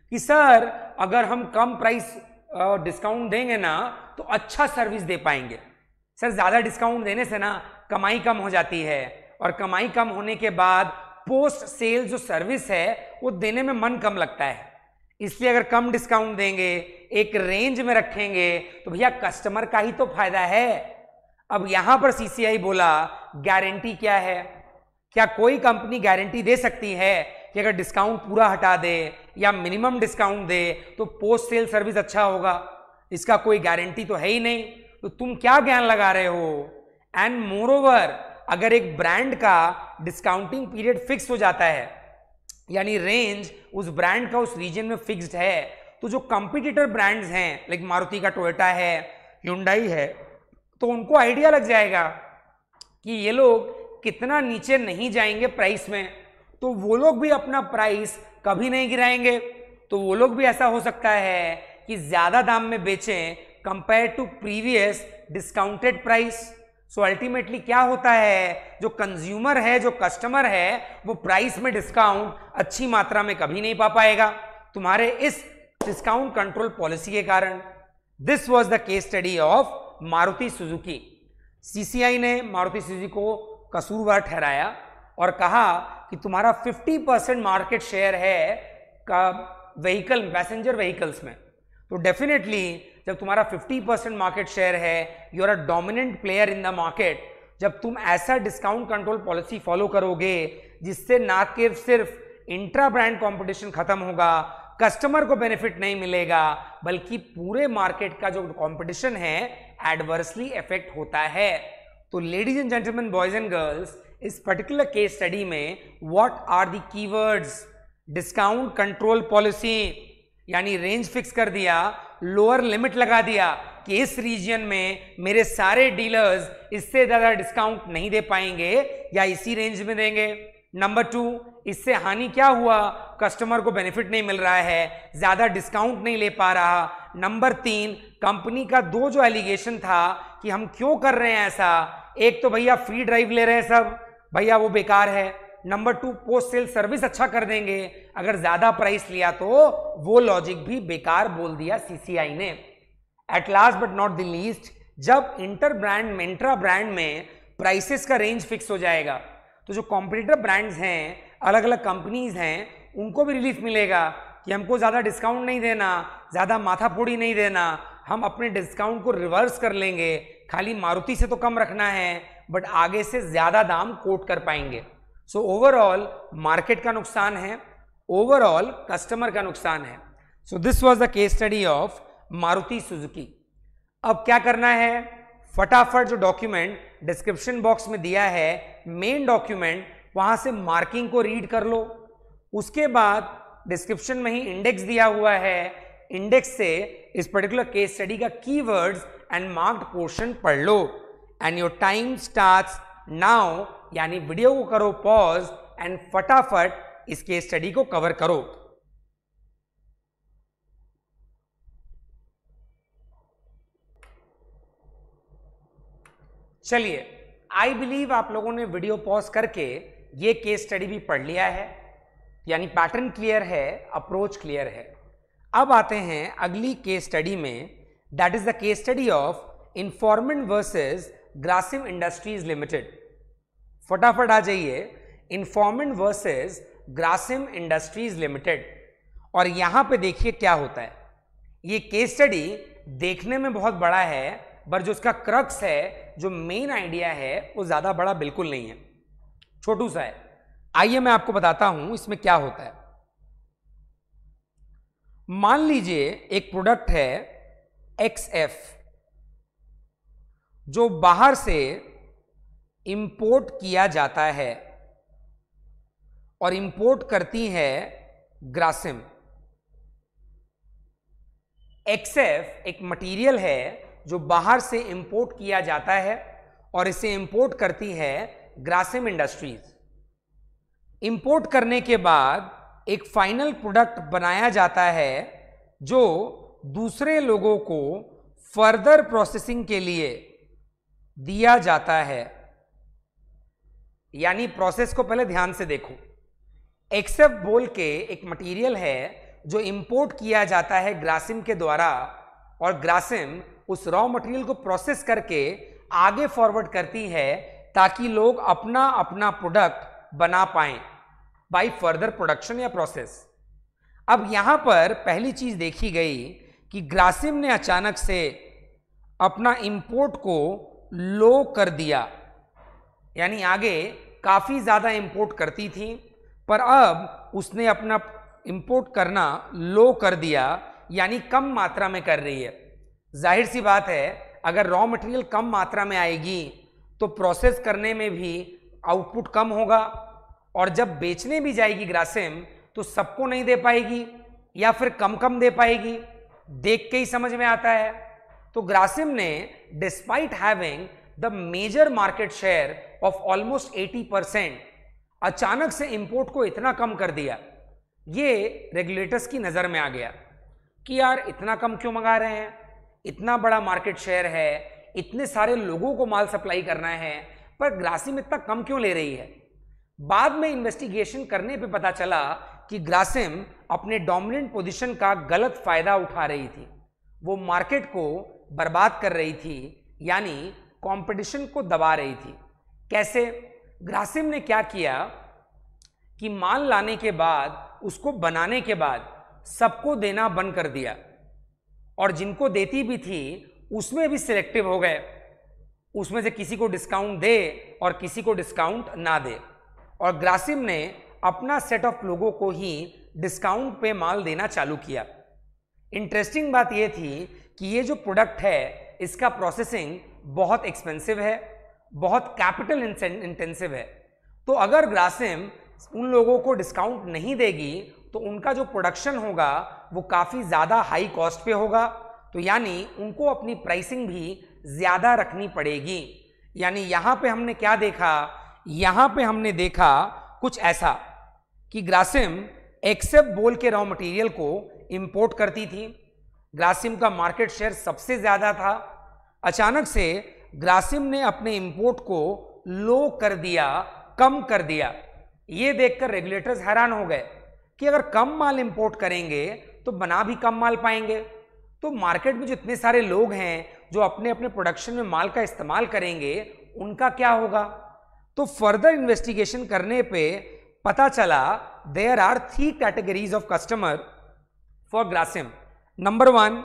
कि सर अगर हम कम प्राइस डिस्काउंट देंगे ना तो अच्छा सर्विस दे पाएंगे सर ज़्यादा डिस्काउंट देने से ना कमाई कम हो जाती है और कमाई कम होने के बाद पोस्ट सेल जो सर्विस है वो देने में मन कम लगता है इसलिए अगर कम डिस्काउंट देंगे एक रेंज में रखेंगे तो भैया कस्टमर का ही तो फायदा है अब यहां पर सीसीआई बोला गारंटी क्या है क्या कोई कंपनी गारंटी दे सकती है कि अगर डिस्काउंट पूरा हटा दे या मिनिमम डिस्काउंट दे तो पोस्ट सेल सर्विस अच्छा होगा इसका कोई गारंटी तो है ही नहीं तो तुम क्या ज्ञान लगा रहे हो एंड मोर ओवर अगर एक ब्रांड का डिस्काउंटिंग पीरियड फिक्स हो जाता है यानी रेंज उस ब्रांड का उस रीजन में फिक्स्ड है तो जो कंपिटिटर ब्रांड्स हैं लाइक मारुति का टोयोटा है युंडाई है तो उनको आइडिया लग जाएगा कि ये लोग कितना नीचे नहीं जाएंगे प्राइस में तो वो लोग भी अपना प्राइस कभी नहीं गिराएंगे तो वो लोग भी ऐसा हो सकता है कि ज़्यादा दाम में बेचें compare to previous discounted price so ultimately क्या होता है जो कंज्यूमर है जो कस्टमर है वो प्राइस में डिस्काउंट अच्छी मात्रा में कभी नहीं पा पाएगा तुम्हारे इस डिस्काउंट कंट्रोल पॉलिसी के कारण this was the case study of Maruti Suzuki CCI ने मारुति सुजुकी को कसूरवार ठहराया और कहा कि तुम्हारा 50 परसेंट मार्केट शेयर है का व्हीकल पैसेंजर व्हीकल्स में तो डेफिनेटली जब तुम्हारा 50 परसेंट मार्केट शेयर है you are a dominant player in the market जब तुम ऐसा डिस्काउंट कंट्रोल पॉलिसी फॉलो करोगे जिससे ना केवल सिर्फ इंट्रा ब्रांड कॉम्पिटिशन खत्म होगा कस्टमर को बेनिफिट नहीं मिलेगा बल्कि पूरे मार्केट का जो कॉम्पिटिशन है एडवर्सली इफेक्ट होता है तो ladies and gentleman boys and girls इस पर्टिकुलर केस स्टडी में what are the keywords discount control policy यानी रेंज फिक्स कर दिया लोअर लिमिट लगा दिया कि इस रीजन में मेरे सारे डीलर्स इससे ज़्यादा डिस्काउंट नहीं दे पाएंगे या इसी रेंज में देंगे नंबर टू इससे हानि क्या हुआ कस्टमर को बेनिफिट नहीं मिल रहा है ज़्यादा डिस्काउंट नहीं ले पा रहा नंबर तीन कंपनी का दो जो एलिगेशन था कि हम क्यों कर रहे हैं ऐसा एक तो भैया फ्री ड्राइव ले रहे हैं सब भैया वो बेकार है number two post sale service अच्छा कर देंगे अगर ज्यादा प्राइस लिया तो वो लॉजिक भी बेकार बोल दिया सीसीआई ने at last but not the least जब इंटर ब्रांड मिंट्रा ब्रांड में प्राइसेस का रेंज फिक्स हो जाएगा तो जो कॉम्पिटिटर ब्रांड्स हैं अलग अलग कंपनीज हैं उनको भी रिलीफ मिलेगा कि हमको ज़्यादा डिस्काउंट नहीं देना ज़्यादा माथापोड़ी नहीं देना हम अपने डिस्काउंट को रिवर्स कर लेंगे खाली मारुति से तो कम रखना है बट आगे से ज़्यादा दाम कोट कर पाएंगे सो ओवरऑल मार्केट का नुकसान है ओवरऑल कस्टमर का नुकसान है so this was the case study of Maruti Suzuki अब क्या करना है फटाफट जो डॉक्यूमेंट डिस्क्रिप्शन बॉक्स में दिया है मेन डॉक्यूमेंट वहां से मार्किंग को रीड कर लो उसके बाद डिस्क्रिप्शन में ही इंडेक्स दिया हुआ है इंडेक्स से इस पर्टिकुलर केस स्टडी का कीवर्ड्स एंड मार्क्ड पोर्शन पढ़ लो and your time start now यानी वीडियो को करो पॉज एंड फटाफट इस केस स्टडी को कवर करो चलिए आई बिलीव आप लोगों ने वीडियो पॉज करके ये केस स्टडी भी पढ़ लिया है यानी पैटर्न क्लियर है अप्रोच क्लियर है अब आते हैं अगली केस स्टडी में that is the case study of informant versus Grasim Industries Limited फटाफट आ जाइए informant versus Grasim Industries Limited और यहां पे देखिए क्या होता है ये केस स्टडी देखने में बहुत बड़ा है पर जो उसका क्रक्स है जो मेन आइडिया है वो ज़्यादा बड़ा बिल्कुल नहीं है छोटू सा है आइए मैं आपको बताता हूं इसमें क्या होता है मान लीजिए एक प्रोडक्ट है एक्स एफ जो बाहर से इंपोर्ट किया जाता है और इंपोर्ट करती है ग्रासिम एक्सएफ एक मटेरियल है जो बाहर से इंपोर्ट किया जाता है और इसे इंपोर्ट करती है ग्रासिम इंडस्ट्रीज इंपोर्ट करने के बाद एक फाइनल प्रोडक्ट बनाया जाता है जो दूसरे लोगों को फर्दर प्रोसेसिंग के लिए दिया जाता है यानी प्रोसेस को पहले ध्यान से देखो एक्सेप्ट बोल के एक मटेरियल है जो इंपोर्ट किया जाता है ग्रासिम के द्वारा और ग्रासिम उस रॉ मटेरियल को प्रोसेस करके आगे फॉरवर्ड करती है ताकि लोग अपना अपना प्रोडक्ट बना पाए बाई फर्दर प्रोडक्शन या प्रोसेस अब यहाँ पर पहली चीज़ देखी गई कि ग्रासिम ने अचानक से अपना इंपोर्ट को लो कर दिया यानी आगे काफ़ी ज़्यादा इम्पोर्ट करती थी पर अब उसने अपना इम्पोर्ट करना लो कर दिया यानी कम मात्रा में कर रही है जाहिर सी बात है अगर रॉ मटेरियल कम मात्रा में आएगी तो प्रोसेस करने में भी आउटपुट कम होगा और जब बेचने भी जाएगी ग्रासिम तो सबको नहीं दे पाएगी या फिर कम कम दे पाएगी देख के ही समझ में आता है तो ग्रासिम ने despite having the major market share of almost 80 परसेंट अचानक से इंपोर्ट को इतना कम कर दिया ये रेगुलेटर्स की नज़र में आ गया कि यार इतना कम क्यों मंगा रहे हैं इतना बड़ा मार्केट शेयर है इतने सारे लोगों को माल सप्लाई करना है पर ग्रासिम इतना कम क्यों ले रही है बाद में इन्वेस्टिगेशन करने पे पता चला कि ग्रासिम अपने डोमिनेंट पोजीशन का गलत फ़ायदा उठा रही थी वो मार्केट को बर्बाद कर रही थी यानी कंपटीशन को दबा रही थी कैसे ग्रासिम ने क्या किया कि माल लाने के बाद उसको बनाने के बाद सबको देना बंद कर दिया और जिनको देती भी थी उसमें भी सिलेक्टिव हो गए उसमें से किसी को डिस्काउंट दे और किसी को डिस्काउंट ना दे और ग्रासिम ने अपना सेट ऑफ लोगों को ही डिस्काउंट पे माल देना चालू किया इंटरेस्टिंग बात यह थी कि ये जो प्रोडक्ट है इसका प्रोसेसिंग बहुत एक्सपेंसिव है बहुत कैपिटल इंटेंसिव है तो अगर ग्रासिम उन लोगों को डिस्काउंट नहीं देगी तो उनका जो प्रोडक्शन होगा वो काफ़ी ज़्यादा हाई कॉस्ट पे होगा तो यानी उनको अपनी प्राइसिंग भी ज़्यादा रखनी पड़ेगी यानी यहाँ पे हमने क्या देखा यहाँ पे हमने देखा कुछ ऐसा कि ग्रासिम एक्सेप्ट बोल के रॉ मटेरियल को इम्पोर्ट करती थी ग्रासिम का मार्केट शेयर सबसे ज़्यादा था अचानक से ग्रासिम ने अपने इंपोर्ट को लो कर दिया कम कर दिया ये देखकर रेगुलेटर्स हैरान हो गए कि अगर कम माल इंपोर्ट करेंगे तो बना भी कम माल पाएंगे तो मार्केट में जितने सारे लोग हैं जो अपने अपने प्रोडक्शन में माल का इस्तेमाल करेंगे उनका क्या होगा तो फर्दर इन्वेस्टिगेशन करने पे पता चला there are three categories of customer for Grasim number one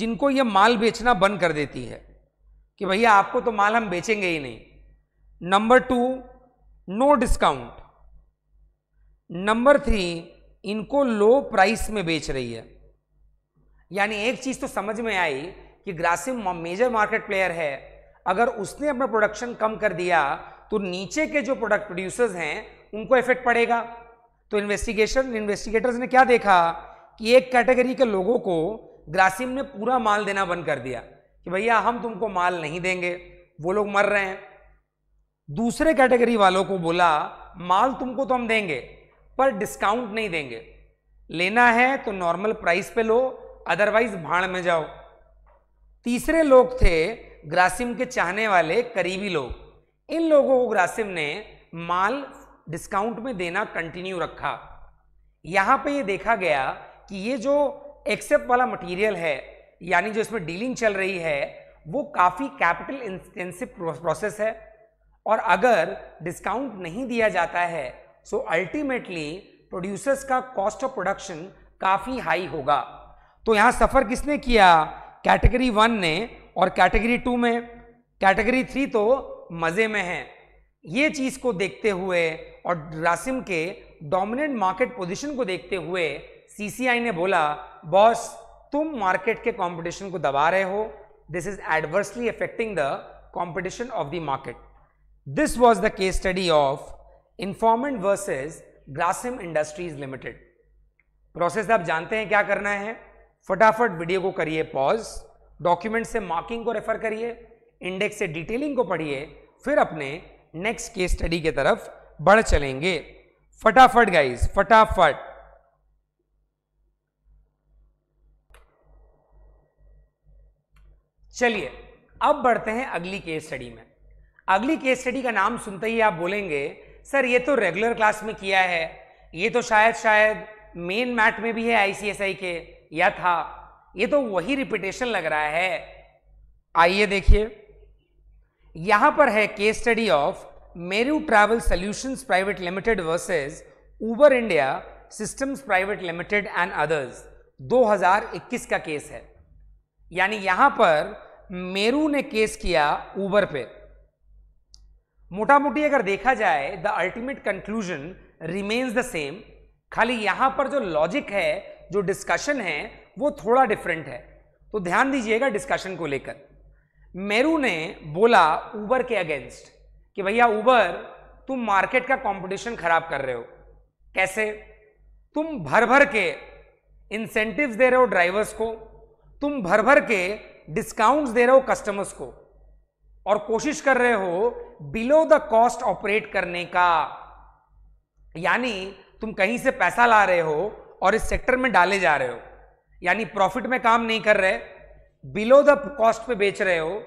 जिनको ये माल बेचना बंद कर देती है कि भैया आपको तो माल हम बेचेंगे ही नहीं number two no discount number three इनको लो प्राइस में बेच रही है यानी एक चीज तो समझ में आई कि ग्रासिम मेजर मार्केट प्लेयर है अगर उसने अपना प्रोडक्शन कम कर दिया तो नीचे के जो प्रोडक्ट प्रोड्यूसर्स हैं उनको इफेक्ट पड़ेगा तो इन्वेस्टिगेशन इन्वेस्टिगेटर्स ने क्या देखा कि एक कैटेगरी के लोगों को ग्रासिम ने पूरा माल देना बंद कर दिया कि भैया हम तुमको माल नहीं देंगे वो लोग मर रहे हैं दूसरे कैटेगरी वालों को बोला माल तुमको तो हम देंगे पर डिस्काउंट नहीं देंगे लेना है तो नॉर्मल प्राइस पे लो अदरवाइज भाड़ में जाओ तीसरे लोग थे ग्रासिम के चाहने वाले करीबी लोग इन लोगों को ग्रासिम ने माल डिस्काउंट में देना कंटिन्यू रखा यहाँ पे ये देखा गया कि ये जो एक्सेप्ट वाला मटेरियल है यानी जो इसमें डीलिंग चल रही है वो काफ़ी कैपिटल इंटेंसिव प्रोसेस है और अगर डिस्काउंट नहीं दिया जाता है सो अल्टीमेटली प्रोड्यूसर्स का कॉस्ट ऑफ प्रोडक्शन काफ़ी हाई होगा तो यहाँ सफ़र किसने किया कैटेगरी वन ने और कैटेगरी टू में कैटेगरी थ्री तो मज़े में है ये चीज़ को देखते हुए और रासिम के डोमिनेंट मार्केट पोजीशन को देखते हुए सीसीआई ने बोला बॉस तुम मार्केट के कंपटीशन को दबा रहे हो this is adversely affecting the competition of the market this was the case study of informant versus Grasim Industries Limited process आप जानते हैं क्या करना है फटाफट वीडियो को करिए पॉज डॉक्यूमेंट से मार्किंग को रेफर करिए इंडेक्स से डिटेलिंग को पढ़िए फिर अपने नेक्स्ट केस स्टडी की तरफ बढ़ चलेंगे फटाफट गाइज फटाफट चलिए अब बढ़ते हैं अगली केस स्टडी में अगली केस स्टडी का नाम सुनते ही आप बोलेंगे सर ये तो रेगुलर क्लास में किया है ये तो शायद शायद मेन मैट में भी है आईसीएसआई के या था ये तो वही रिपीटेशन लग रहा है आइए देखिए यहां पर है case study of Meru Travel Solutions Private limited versus Uber India Systems Private Limited and others 2021 का केस है यानी यहां पर मेरू ने केस किया उबर पे मोटा मोटी अगर देखा जाए the ultimate conclusion remains the same खाली यहां पर जो लॉजिक है जो डिस्कशन है वो थोड़ा डिफरेंट है तो ध्यान दीजिएगा डिस्कशन को लेकर मेरू ने बोला ऊबर के अगेंस्ट कि भैया ऊबर तुम मार्केट का कंपटीशन खराब कर रहे हो कैसे तुम भर भर के इंसेंटिव्स दे रहे हो ड्राइवर्स को तुम भर भर के डिस्काउंट्स दे रहे हो कस्टमर्स को और कोशिश कर रहे हो बिलो द कॉस्ट ऑपरेट करने का यानी तुम कहीं से पैसा ला रहे हो और इस सेक्टर में डाले जा रहे हो यानी प्रॉफिट में काम नहीं कर रहे बिलो द कॉस्ट पे बेच रहे हो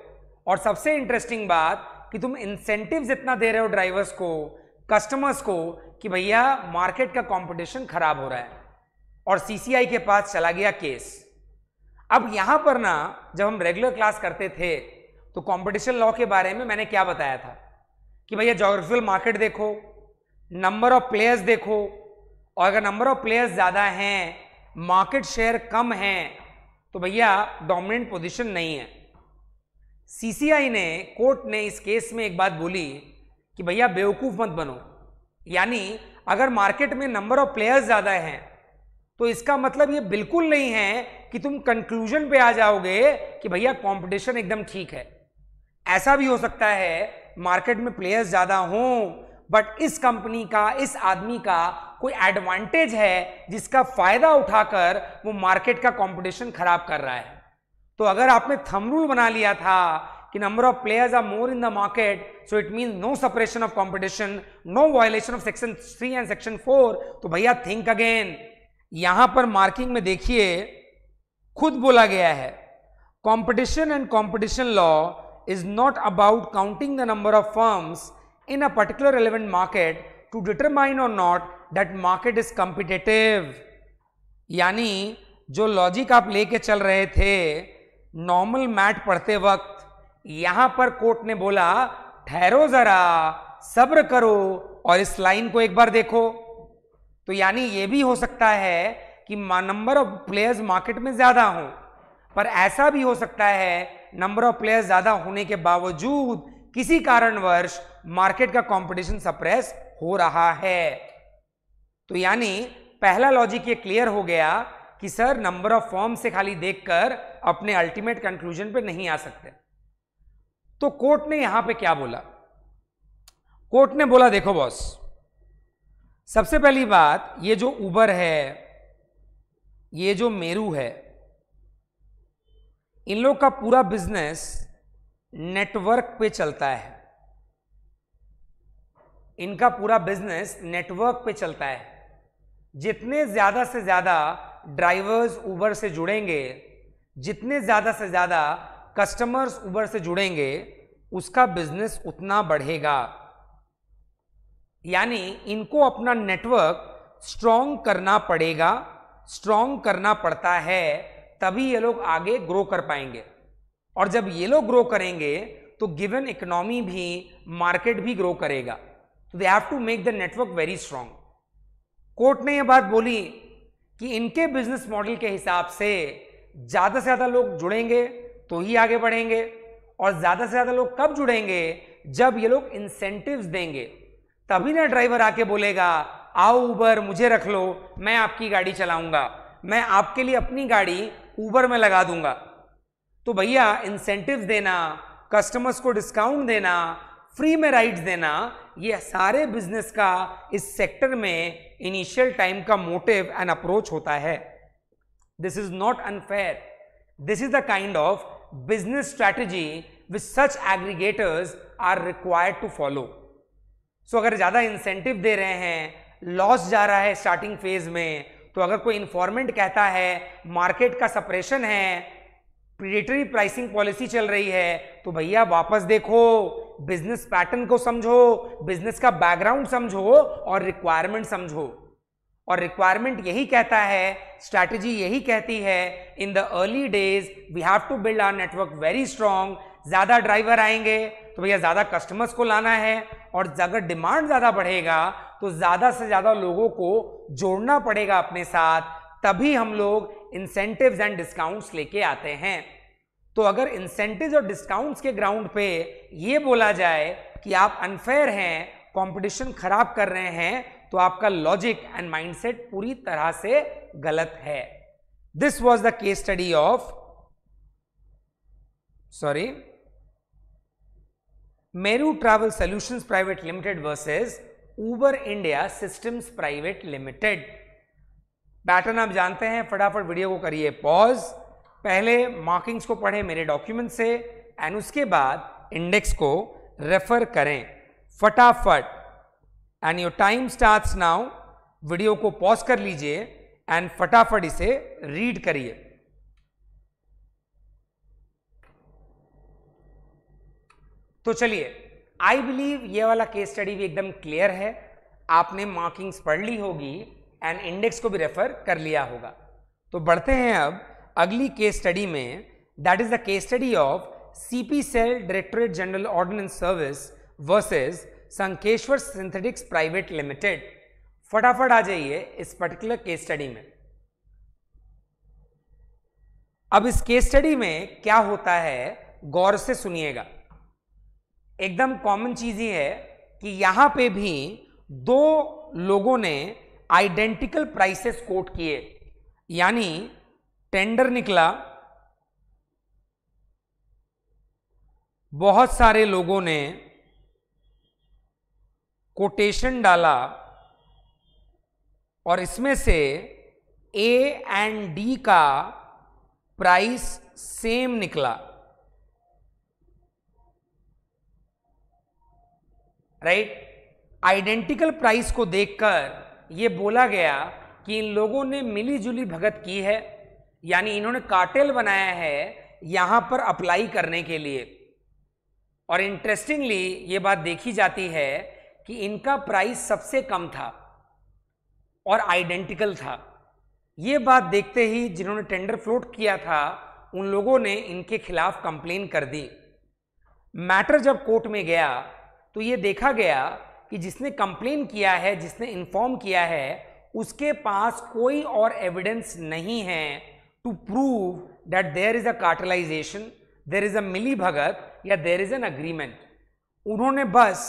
और सबसे इंटरेस्टिंग बात कि तुम इंसेंटिव इतना दे रहे हो ड्राइवर्स को कस्टमर्स को कि भैया मार्केट का कंपटीशन खराब हो रहा है और सीसीआई के पास चला गया केस अब यहाँ पर ना जब हम रेगुलर क्लास करते थे तो कॉम्पिटिशन लॉ के बारे में मैंने क्या बताया था कि भैया जोग्राफिकल मार्केट देखो नंबर ऑफ प्लेयर्स देखो और अगर नंबर ऑफ प्लेयर्स ज़्यादा हैं मार्केट शेयर कम है तो भैया डोमिनेंट पोजीशन नहीं है सीसीआई ने कोर्ट ने इस केस में एक बात बोली कि भैया बेवकूफ़ मत बनो यानी अगर मार्केट में नंबर ऑफ प्लेयर्स ज़्यादा हैं तो इसका मतलब ये बिल्कुल नहीं है कि तुम कंक्लूजन पे आ जाओगे कि भैया कंपटीशन एकदम ठीक है ऐसा भी हो सकता है मार्केट में प्लेयर्स ज़्यादा हों बट इस कंपनी का इस आदमी का कोई एडवांटेज है जिसका फ़ायदा उठाकर वो मार्केट का कंपटीशन खराब कर रहा है तो अगर आपने थम रूल बना लिया था कि number of players are more in the market so it mean no separation of competition no violation of section three and section four तो भैया थिंक अगेन यहां पर मार्किंग में देखिए खुद बोला गया है competition and competition law is not about counting the number of firms in a particular relevant market to determine और not that market is competitive यानी जो लॉजिक आप लेके चल रहे थे नॉर्मल मैट पढ़ते वक्त यहां पर कोर्ट ने बोला ठहरो जरा सब्र करो और इस लाइन को एक बार देखो तो यानी यह भी हो सकता है कि नंबर ऑफ प्लेयर्स मार्केट में ज़्यादा हों पर ऐसा भी हो सकता है नंबर ऑफ प्लेयर्स ज़्यादा होने के बावजूद किसी कारणवश मार्केट का कंपटीशन सप्रेस हो रहा है तो यानी पहला लॉजिक ये क्लियर हो गया कि सर नंबर ऑफ फॉर्म से खाली देखकर अपने अल्टीमेट कंक्लूजन पे नहीं आ सकते तो कोर्ट ने यहां पे क्या बोला कोर्ट ने बोला देखो बॉस सबसे पहली बात ये जो उबर है ये जो मेरू है इन लोग का पूरा बिजनेस नेटवर्क पे चलता है इनका पूरा बिजनेस नेटवर्क पे चलता है जितने ज़्यादा से ज़्यादा ड्राइवर्स ऊबर से जुड़ेंगे जितने ज़्यादा से ज़्यादा कस्टमर्स ऊबर से जुड़ेंगे उसका बिजनेस उतना बढ़ेगा यानी इनको अपना नेटवर्क स्ट्रॉन्ग करना पड़ेगा स्ट्रांग करना पड़ता है तभी ये लोग आगे ग्रो कर पाएंगे और जब ये लोग ग्रो करेंगे तो गिवन इकोनॉमी भी मार्केट भी ग्रो करेगा तो they have to make the network very strong court ने यह बात बोली कि इनके बिजनेस मॉडल के हिसाब से ज़्यादा से ज़्यादा लोग जुड़ेंगे तो ही आगे बढ़ेंगे और ज़्यादा से ज़्यादा लोग कब जुड़ेंगे जब ये लोग इंसेंटिव्स देंगे तभी ना ड्राइवर आके बोलेगा आओ ऊबर मुझे रख लो मैं आपकी गाड़ी चलाऊंगा मैं आपके लिए अपनी गाड़ी ऊबर में लगा दूंगा तो भैया इंसेंटिव देना कस्टमर्स को डिस्काउंट देना फ्री में राइड देना ये सारे बिजनेस का इस सेक्टर में इनिशियल टाइम का मोटिव एंड अप्रोच होता है this is not unfair this is the kind of business strategy with such aggregators are required to follow so अगर ज़्यादा इंसेंटिव दे रहे हैं लॉस जा रहा है स्टार्टिंग फेज में तो अगर कोई इन्फॉर्मेंट कहता है मार्केट का सपरेशन है प्रीडेटरी प्राइसिंग पॉलिसी चल रही है तो भैया वापस देखो बिजनेस पैटर्न को समझो बिजनेस का बैकग्राउंड समझो और रिक्वायरमेंट समझो और रिक्वायरमेंट यही कहता है स्ट्रैटेजी यही कहती है in the early days we have to build our network very strong ज़्यादा ड्राइवर आएंगे तो भैया ज़्यादा कस्टमर्स को लाना है और अगर डिमांड ज़्यादा बढ़ेगा तो ज़्यादा से ज़्यादा लोगों को जोड़ना पड़ेगा अपने साथ तभी हम लोग इंसेंटिव्स एंड डिस्काउंट्स लेके आते हैं तो अगर इंसेंटिव्स और डिस्काउंट्स के ग्राउंड पे ये बोला जाए कि आप अनफेयर हैं कंपटीशन खराब कर रहे हैं तो आपका लॉजिक एंड माइंडसेट पूरी तरह से गलत है this was the case study of sorry Meru Travel Solutions Private Limited versus Uber India Systems Private Limited. Pattern आप जानते हैं फटाफट वीडियो को करिए पॉज पहले मार्किंग्स को पढ़ें मेरे डॉक्यूमेंट से एंड उसके बाद इंडेक्स को रेफर करें फटाफट and your time starts now video को पॉज कर लीजिए एंड फटाफट इसे रीड करिए तो चलिए आई बिलीव ये वाला केस स्टडी भी एकदम क्लियर है आपने मार्किंग्स पढ़ ली होगी एंड इंडेक्स को भी रेफर कर लिया होगा तो बढ़ते हैं अब अगली केस स्टडी में that is the case study of CP Cell Directorate General Ordnance Service versus Sankeshwar Synthetics Private limited फटाफट आ जाइए इस पर्टिकुलर केस स्टडी में अब इस केस स्टडी में क्या होता है गौर से सुनिएगा एकदम कॉमन चीज़ ये है कि यहां पे भी दो लोगों ने आइडेंटिकल प्राइसेस कोट किए यानी टेंडर निकला बहुत सारे लोगों ने कोटेशन डाला और इसमें से ए एंड डी का प्राइस सेम निकला राइट आइडेंटिकल प्राइस को देखकर ये बोला गया कि इन लोगों ने मिलीजुली भगत की है यानी इन्होंने कार्टेल बनाया है यहाँ पर अप्लाई करने के लिए और इंटरेस्टिंगली ये बात देखी जाती है कि इनका प्राइस सबसे कम था और आइडेंटिकल था ये बात देखते ही जिन्होंने टेंडर फ्लोट किया था उन लोगों ने इनके खिलाफ कंप्लेन कर दी मैटर जब कोर्ट में गया तो ये देखा गया कि जिसने कंप्लेन किया है जिसने इन्फॉर्म किया है उसके पास कोई और एविडेंस नहीं है to prove that there is a cartelization there is a मिली भगत या देर इज़ एन अग्रीमेंट उन्होंने बस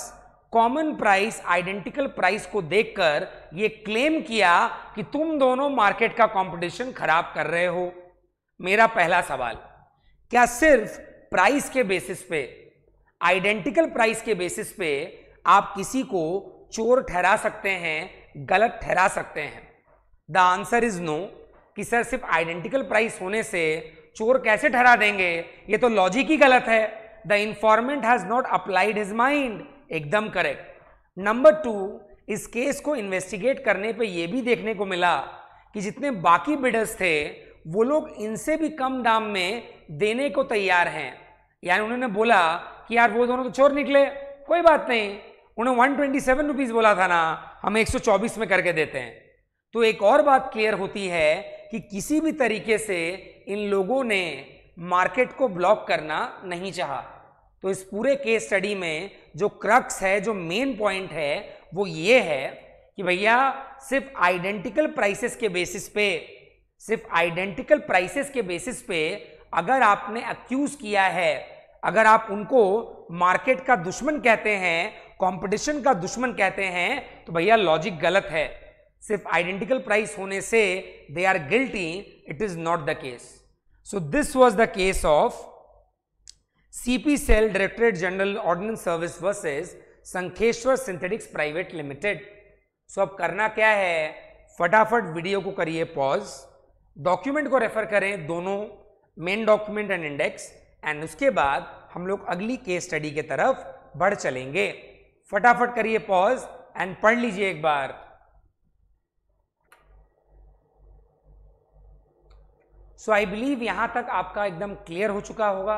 कॉमन प्राइस आइडेंटिकल प्राइस को देखकर ये क्लेम किया कि तुम दोनों मार्केट का कंपटीशन खराब कर रहे हो मेरा पहला सवाल क्या सिर्फ प्राइस के बेसिस पे आइडेंटिकल प्राइस के बेसिस पे आप किसी को चोर ठहरा सकते हैं गलत ठहरा सकते हैं द आंसर इज नो कि सर सिर्फ आइडेंटिकल प्राइस होने से चोर कैसे ठहरा देंगे ये तो लॉजिक ही गलत है the informant has not applied his mind एकदम करेक्ट नंबर टू इस केस को इन्वेस्टिगेट करने पे ये भी देखने को मिला कि जितने बाकी बिडर्स थे वो लोग इनसे भी कम दाम में देने को तैयार हैं यानी उन्होंने बोला कि यार वो दोनों तो चोर निकले कोई बात नहीं उन्हें वन ट्वेंटी सेवन रुपीज़ बोला था ना हम एक सौ चौबीस में करके देते हैं तो एक और बात क्लियर होती है कि किसी भी तरीके से इन लोगों ने मार्केट को ब्लॉक करना नहीं चाहा तो इस पूरे केस स्टडी में जो क्रक्स है जो मेन पॉइंट है वो ये है कि भैया सिर्फ आइडेंटिकल प्राइसेस के बेसिस पे सिर्फ आइडेंटिकल प्राइसेस के बेसिस पे अगर आपने अक्यूज किया है अगर आप उनको मार्केट का दुश्मन कहते हैं कंपटीशन का दुश्मन कहते हैं तो भैया लॉजिक गलत है सिर्फ आइडेंटिकल प्राइस होने से they are guilty it is not the case so this was the case of CP Cell Directorate General Ordnance Service versus Sankheshwar Synthetics Private Limited so अब करना क्या है फटाफट वीडियो को करिए पॉज डॉक्यूमेंट को रेफर करें दोनों main document and index and उसके बाद हम लोग अगली केस स्टडी के तरफ बढ़ चलेंगे फटाफट करिए पॉज एंड पढ़ लीजिए एक बार सो आई बिलीव यहां तक आपका एकदम क्लियर हो चुका होगा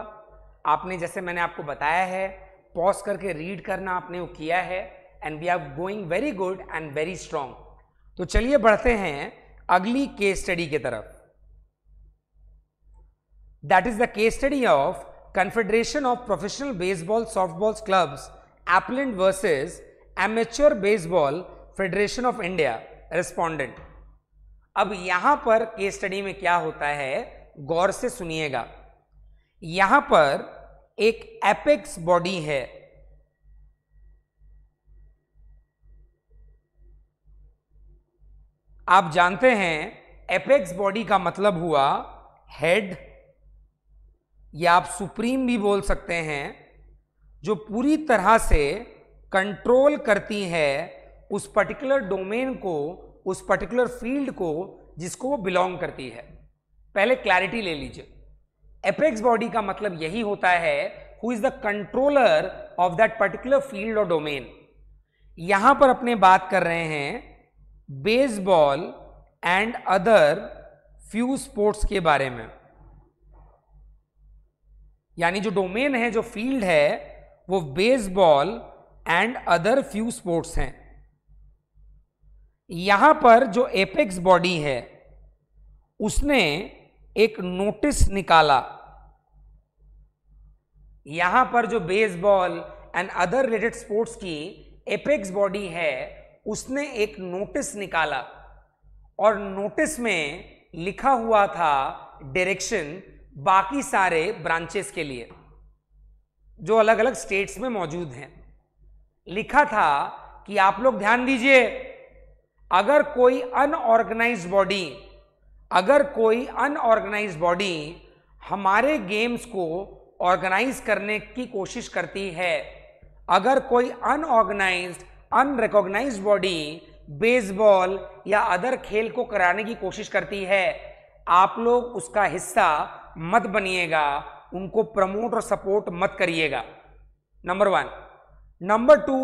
आपने जैसे मैंने आपको बताया है पॉज करके रीड करना आपने वो किया है and we are going very good and very strong तो चलिए बढ़ते हैं अगली केस स्टडी की के तरफ That is the case study of Confederation of Professional Baseball Softballs Clubs appellant versus Amateur Baseball Federation of India respondent अब यहां पर केस स्टडी में क्या होता है गौर से सुनिएगा यहां पर एक एपेक्स बॉडी है आप जानते हैं एपेक्स बॉडी का मतलब हुआ हेड या आप सुप्रीम भी बोल सकते हैं जो पूरी तरह से कंट्रोल करती है उस पर्टिकुलर डोमेन को उस पर्टिकुलर फील्ड को जिसको वो बिलोंग करती है पहले क्लैरिटी ले लीजिए एपेक्स बॉडी का मतलब यही होता है who is the controller of that particular field और डोमेन यहां पर अपने बात कर रहे हैं baseball and other few sports के बारे में यानी जो डोमेन है जो फील्ड है वो baseball and other few sports हैं यहां पर जो एपेक्स बॉडी है उसने एक नोटिस निकाला यहां पर जो baseball and other related sports की एपेक्स बॉडी है उसने एक नोटिस निकाला और नोटिस में लिखा हुआ था डायरेक्शन बाकी सारे ब्रांचेस के लिए जो अलग अलग स्टेट्स में मौजूद हैं लिखा था कि आप लोग ध्यान दीजिए अगर कोई अनऑर्गेनाइज बॉडी अगर कोई अनऑर्गेनाइज बॉडी हमारे गेम्स को ऑर्गेनाइज करने की कोशिश करती है अगर कोई अनऑर्गेनाइज अनरिकॉग्नाइज बॉडी बेसबॉल या अदर खेल को कराने की कोशिश करती है आप लोग उसका हिस्सा मत बनिएगा उनको प्रमोट और सपोर्ट मत करिएगा नंबर वन नंबर टू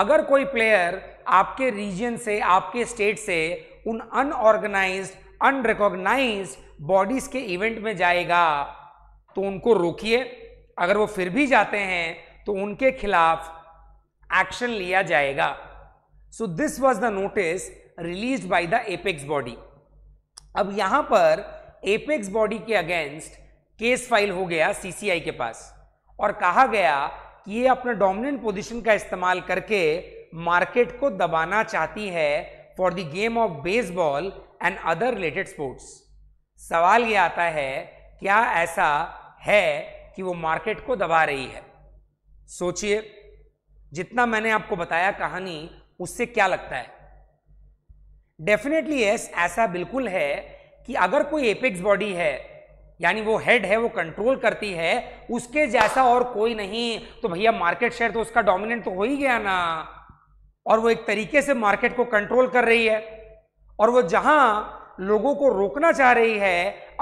अगर कोई प्लेयर आपके रीजन से आपके स्टेट से उन अनऑर्गेनाइज अनरिकॉग्नाइज बॉडीज के इवेंट में जाएगा तो उनको रोकिए अगर वो फिर भी जाते हैं तो उनके खिलाफ एक्शन लिया जाएगा so this was the notice release by the apex body अब यहां पर एपेक्स बॉडी के अगेंस्ट केस फाइल हो गया सीसीआई के पास और कहा गया कि ये अपना डोमिनेंट पोजीशन का इस्तेमाल करके मार्केट को दबाना चाहती है for the game of baseball and other related sports सवाल ये आता है क्या ऐसा है कि वो मार्केट को दबा रही है सोचिए जितना मैंने आपको बताया कहानी उससे क्या लगता है डेफिनेटली यस ऐसा बिल्कुल है कि अगर कोई एपेक्स बॉडी है यानी वो हेड है वो कंट्रोल करती है उसके जैसा और कोई नहीं तो भैया मार्केट शेयर तो उसका डोमिनेंट तो हो ही गया ना और वो एक तरीके से मार्केट को कंट्रोल कर रही है और वो जहां लोगों को रोकना चाह रही है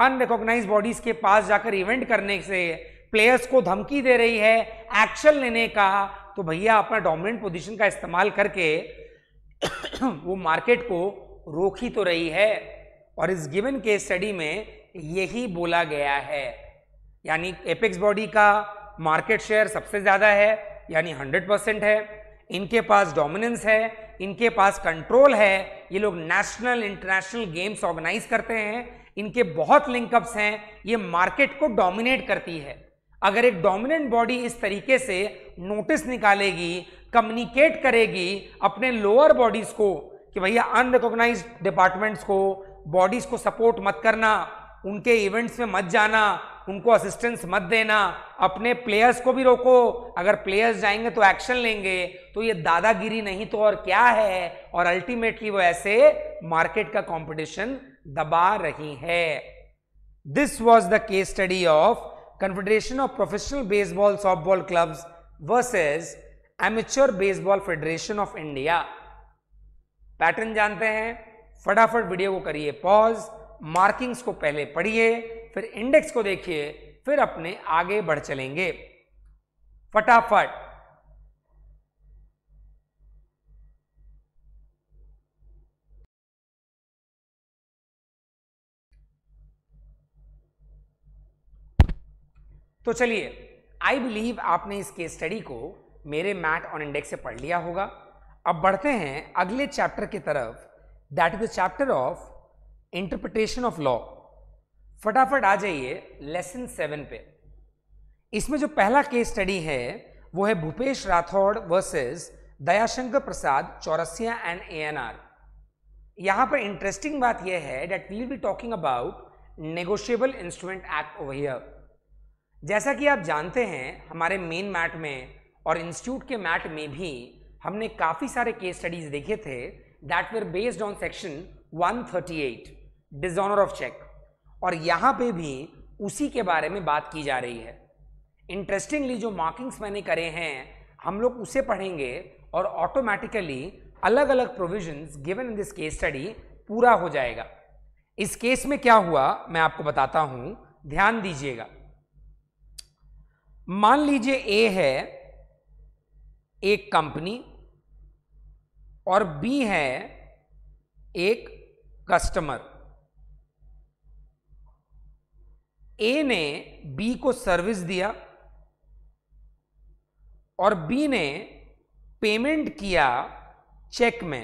अनरिकॉग्नाइज बॉडीज के पास जाकर इवेंट करने से प्लेयर्स को धमकी दे रही है एक्शन लेने का तो भैया अपना डोमिनेंट पोजीशन का इस्तेमाल करके वो मार्केट को रोक ही तो रही है और इस गिवन के स्टडी में यही बोला गया है यानी एपेक्स बॉडी का मार्केट शेयर सबसे ज़्यादा है यानी 100 परसेंट है इनके पास डोमिनेंस है इनके पास कंट्रोल है ये लोग नेशनल इंटरनेशनल गेम्स ऑर्गेनाइज करते हैं इनके बहुत लिंकअप्स हैं ये मार्केट को डोमिनेट करती है अगर एक डोमिनेंट बॉडी इस तरीके से नोटिस निकालेगी कम्युनिकेट करेगी अपने लोअर बॉडीज़ को कि भैया अनरिकोगनाइज डिपार्टमेंट्स को बॉडीज को सपोर्ट मत करना उनके इवेंट्स में मत जाना उनको असिस्टेंस मत देना अपने प्लेयर्स को भी रोको अगर प्लेयर्स जाएंगे तो एक्शन लेंगे तो ये दादागिरी नहीं तो और क्या है और अल्टीमेटली वो ऐसे मार्केट का कंपटीशन दबा रही है this was the case study of confederation of professional baseball softball clubs versus amateur baseball federation of India pattern जानते हैं फटाफट वीडियो को करिए पॉज मार्किंग्स को पहले पढ़िए फिर इंडेक्स को देखिए फिर अपने आगे बढ़ चलेंगे फटाफट तो चलिए आई बिलीव आपने इस केस स्टडी को मेरे मैट और इंडेक्स से पढ़ लिया होगा अब बढ़ते हैं अगले चैप्टर की तरफ that is the chapter of interpretation of law फटाफट आ जाइए लेसन सेवन पे इसमें जो पहला केस स्टडी है वो है Bhupesh Rathore versus Dayashankar Prasad Chaurasia and A N R यहाँ पर इंटरेस्टिंग बात यह है that will be talking about negotiable instrument act over here जैसा कि आप जानते हैं हमारे मेन मैट में और इंस्टीट्यूट के मैट में भी हमने काफ़ी सारे केस स्टडीज़ देखे थे that were based on section 138 dishonour of cheque और यहां पे भी उसी के बारे में बात की जा रही है इंटरेस्टिंगली जो मार्किंग्स मैंने करे हैं हम लोग उसे पढ़ेंगे और ऑटोमेटिकली अलग अलग provisions given in this case study पूरा हो जाएगा इस केस में क्या हुआ मैं आपको बताता हूं ध्यान दीजिएगा मान लीजिए ए है एक कंपनी और बी है एक कस्टमर ए ने बी को सर्विस दिया और बी ने पेमेंट किया चेक में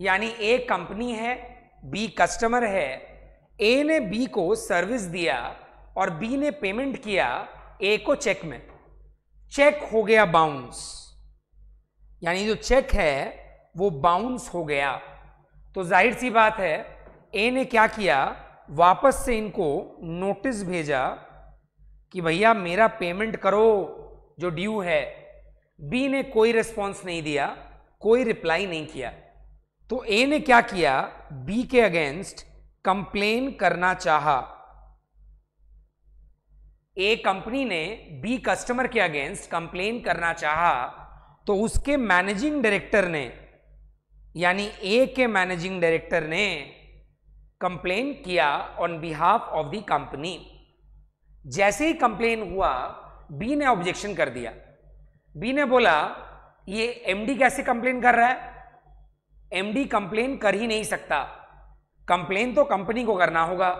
यानी ए कंपनी है बी कस्टमर है ए ने बी को सर्विस दिया और बी ने पेमेंट किया ए को चेक में चेक हो गया बाउंस यानी जो चेक है वो बाउंस हो गया तो जाहिर सी बात है ए ने क्या किया वापस से इनको नोटिस भेजा कि भैया मेरा पेमेंट करो जो ड्यू है बी ने कोई रिस्पॉन्स नहीं दिया कोई रिप्लाई नहीं किया तो ए ने क्या किया बी के अगेंस्ट कंप्लेन करना चाहा ए कंपनी ने बी कस्टमर के अगेंस्ट कंप्लेन करना चाहा तो उसके मैनेजिंग डायरेक्टर ने यानी ए के मैनेजिंग डायरेक्टर ने कंप्लेन किया on behalf of the company जैसे ही कंप्लेन हुआ बी ने ऑब्जेक्शन कर दिया बी ने बोला ये एमडी कैसे कंप्लेन कर रहा है एमडी कंप्लेन कर ही नहीं सकता कंप्लेन तो कंपनी को करना होगा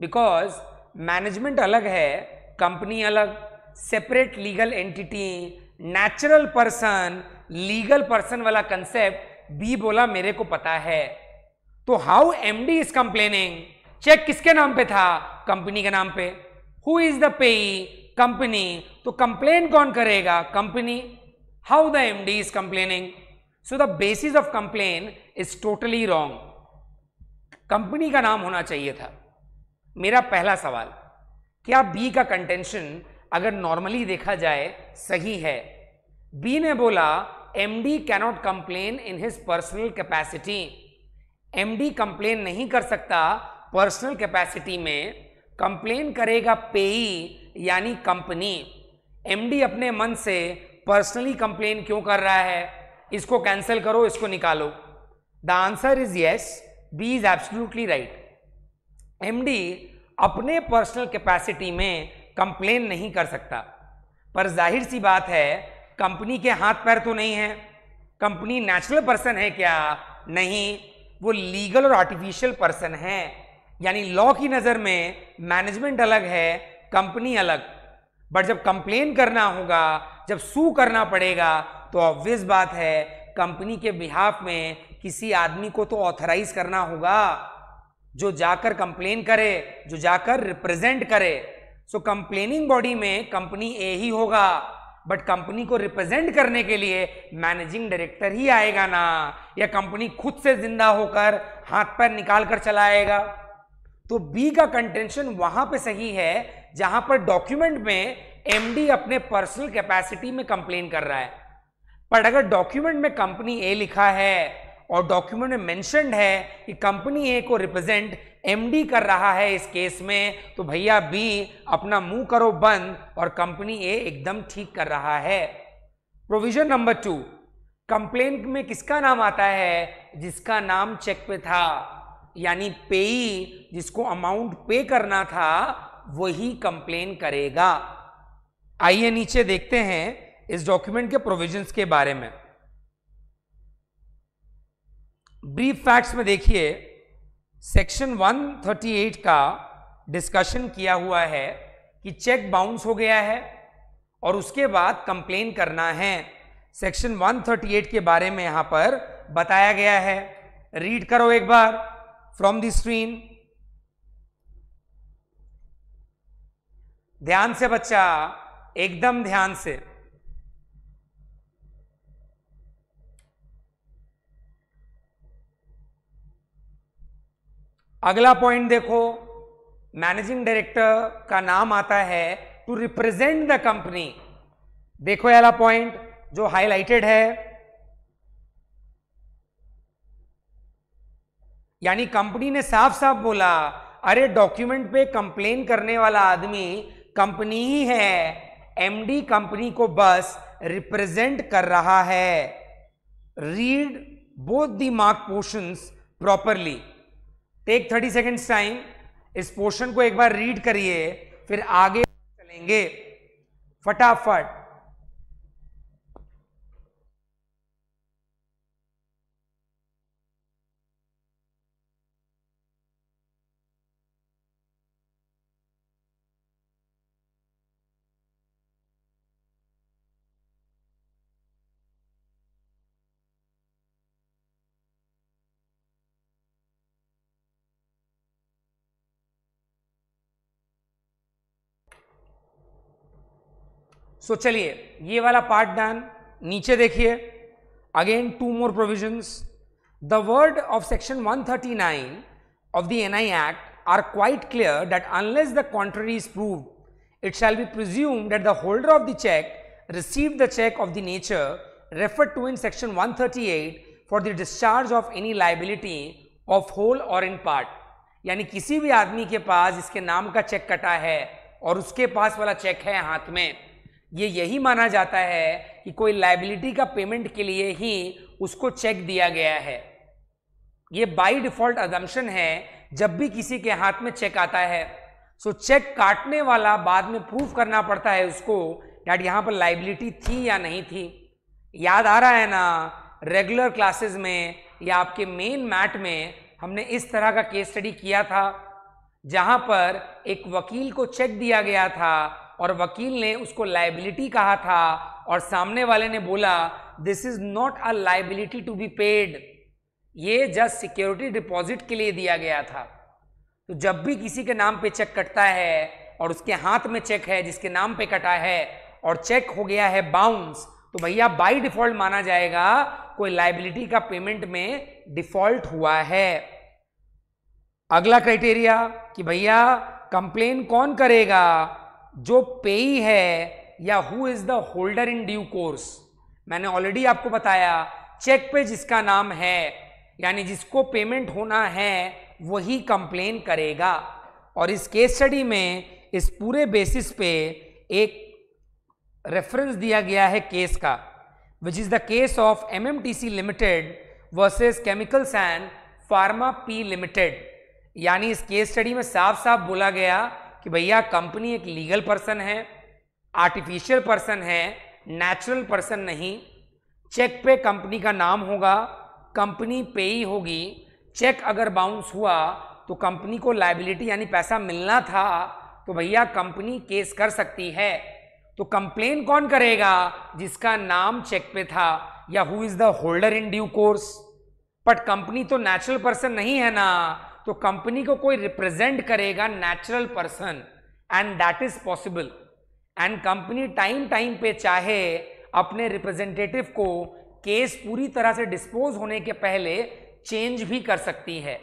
बिकॉज मैनेजमेंट अलग है कंपनी अलग separate legal entity natural person legal person वाला कंसेप्ट बी बोला मेरे को पता है तो how MD is complaining cheque किसके नाम पे था कंपनी के नाम पे who is the pay company तो कंप्लेन कौन करेगा company how the MD is complaining so the basis of complain is totally wrong company का नाम होना चाहिए था मेरा पहला सवाल क्या बी का कंटेंशन अगर नॉर्मली देखा जाए सही है बी ने बोला M D cannot complain in his personal capacity M D complain नहीं कर सकता पर्सनल कैपेसिटी में कंप्लेन करेगा पेई यानी कंपनी एमडी अपने मन से पर्सनली कंप्लेन क्यों कर रहा है इसको कैंसिल करो इसको निकालो the answer is yes B is absolutely right MD अपने पर्सनल कैपेसिटी में कंप्लेन नहीं कर सकता पर जाहिर सी बात है कंपनी के हाथ पैर तो नहीं है कंपनी नेचुरल पर्सन है क्या नहीं वो लीगल और आर्टिफिशियल पर्सन है यानी लॉ की नज़र में मैनेजमेंट अलग है कंपनी अलग बट जब कंप्लेन करना होगा जब सू करना पड़ेगा तो ऑब्वियस बात है कंपनी के बिहाफ में किसी आदमी को तो ऑथराइज करना होगा जो जाकर कंप्लेन करे जो जाकर रिप्रेजेंट करे सो कंप्लेनिंग बॉडी में कंपनी ए ही होगा बट कंपनी को रिप्रेजेंट करने के लिए मैनेजिंग डायरेक्टर ही आएगा ना या कंपनी खुद से जिंदा होकर हाथ पैर निकाल कर चला आएगा तो बी का कंटेंशन वहां पे सही है जहां पर डॉक्यूमेंट में एमडी अपने पर्सनल कैपेसिटी में कंप्लेन कर रहा है पर अगर डॉक्यूमेंट में कंपनी ए लिखा है और डॉक्यूमेंट में मेंशनड है कि कंपनी ए को रिप्रेजेंट एमडी कर रहा है इस केस में तो भैया बी अपना मुंह करो बंद और कंपनी ए एकदम ठीक कर रहा है प्रोविजन नंबर टू कंप्लेंट में किसका नाम आता है जिसका नाम चेक पे था यानी पेई जिसको अमाउंट पे करना था वही कंप्लेन करेगा आइए नीचे देखते हैं इस डॉक्यूमेंट के प्रोविजंस के बारे में ब्रीफ फैक्ट्स में देखिए सेक्शन 138 का डिस्कशन किया हुआ है कि चेक बाउंस हो गया है और उसके बाद कंप्लेन करना है सेक्शन 138 के बारे में यहाँ पर बताया गया है रीड करो एक बार फ्रॉम द स्क्रीन ध्यान से बच्चा एकदम ध्यान से अगला पॉइंट देखो मैनेजिंग डायरेक्टर का नाम आता है टू रिप्रेजेंट द कंपनी देखो अगला पॉइंट जो हाईलाइटेड है यानी कंपनी ने साफ साफ बोला अरे डॉक्यूमेंट पे कंप्लेन करने वाला आदमी कंपनी ही है एमडी कंपनी को बस रिप्रेजेंट कर रहा है read both the mark portions properly take thirty seconds time इस पोर्शन को एक बार रीड करिए फिर आगे चलेंगे फटाफट सो so, चलिए ये वाला पार्ट डन नीचे देखिए again two more provisions the word of section one thirty nine of the N I act are quite clear that unless the contrary is prove it shall be presume that the holder of the cheque receive the cheque of the nature refer to in section one thirty eight for the discharge of any liability of whole or in part यानी किसी भी आदमी के पास इसके नाम का check कटा है और उसके पास वाला चेक है हाथ में ये यही माना जाता है कि कोई लाइबिलिटी का पेमेंट के लिए ही उसको चेक दिया गया है ये बाई डिफॉल्ट अजम्पशन है जब भी किसी के हाथ में चेक आता है सो चेक काटने वाला बाद में प्रूफ करना पड़ता है उसको यार यहाँ पर लाइबिलिटी थी या नहीं थी याद आ रहा है ना रेगुलर क्लासेस में या आपके मेन मैट में हमने इस तरह का केस स्टडी किया था जहाँ पर एक वकील को चेक दिया गया था और वकील ने उसको लाइबिलिटी कहा था और सामने वाले ने बोला this is not a liability to be paid ये जस्ट सिक्योरिटी डिपॉजिट के लिए दिया गया था तो जब भी किसी के नाम पे चेक कटता है और उसके हाथ में चेक है जिसके नाम पे कटा है और चेक हो गया है बाउंस तो भैया बाई डिफॉल्ट माना जाएगा कोई लाइबिलिटी का पेमेंट में डिफॉल्ट हुआ है अगला क्राइटेरिया कि भैया कंप्लेन कौन करेगा जो पेई है या who is the holder in due course मैंने ऑलरेडी आपको बताया चेक पे जिसका नाम है यानी जिसको पेमेंट होना है वही कंप्लेन करेगा और इस केस स्टडी में इस पूरे बेसिस पे एक रेफरेंस दिया गया है केस का which is the case of M M T C limited versus chemicals and pharma P limited यानी इस केस स्टडी में साफ साफ बोला गया कि भैया कंपनी एक लीगल पर्सन है आर्टिफिशियल पर्सन है नेचुरल पर्सन नहीं चेक पे कंपनी का नाम होगा कंपनी पे ही होगी चेक अगर बाउंस हुआ तो कंपनी को लाइबिलिटी यानी पैसा मिलना था तो भैया कंपनी केस कर सकती है तो कंप्लेन कौन करेगा जिसका नाम चेक पे था या who is the holder in due course but company तो नेचुरल पर्सन नहीं है ना तो कंपनी को कोई रिप्रेजेंट करेगा natural person and that is possible and company time time पे चाहे अपने रिप्रेजेंटेटिव को केस पूरी तरह से डिस्पोज होने के पहले चेंज भी कर सकती है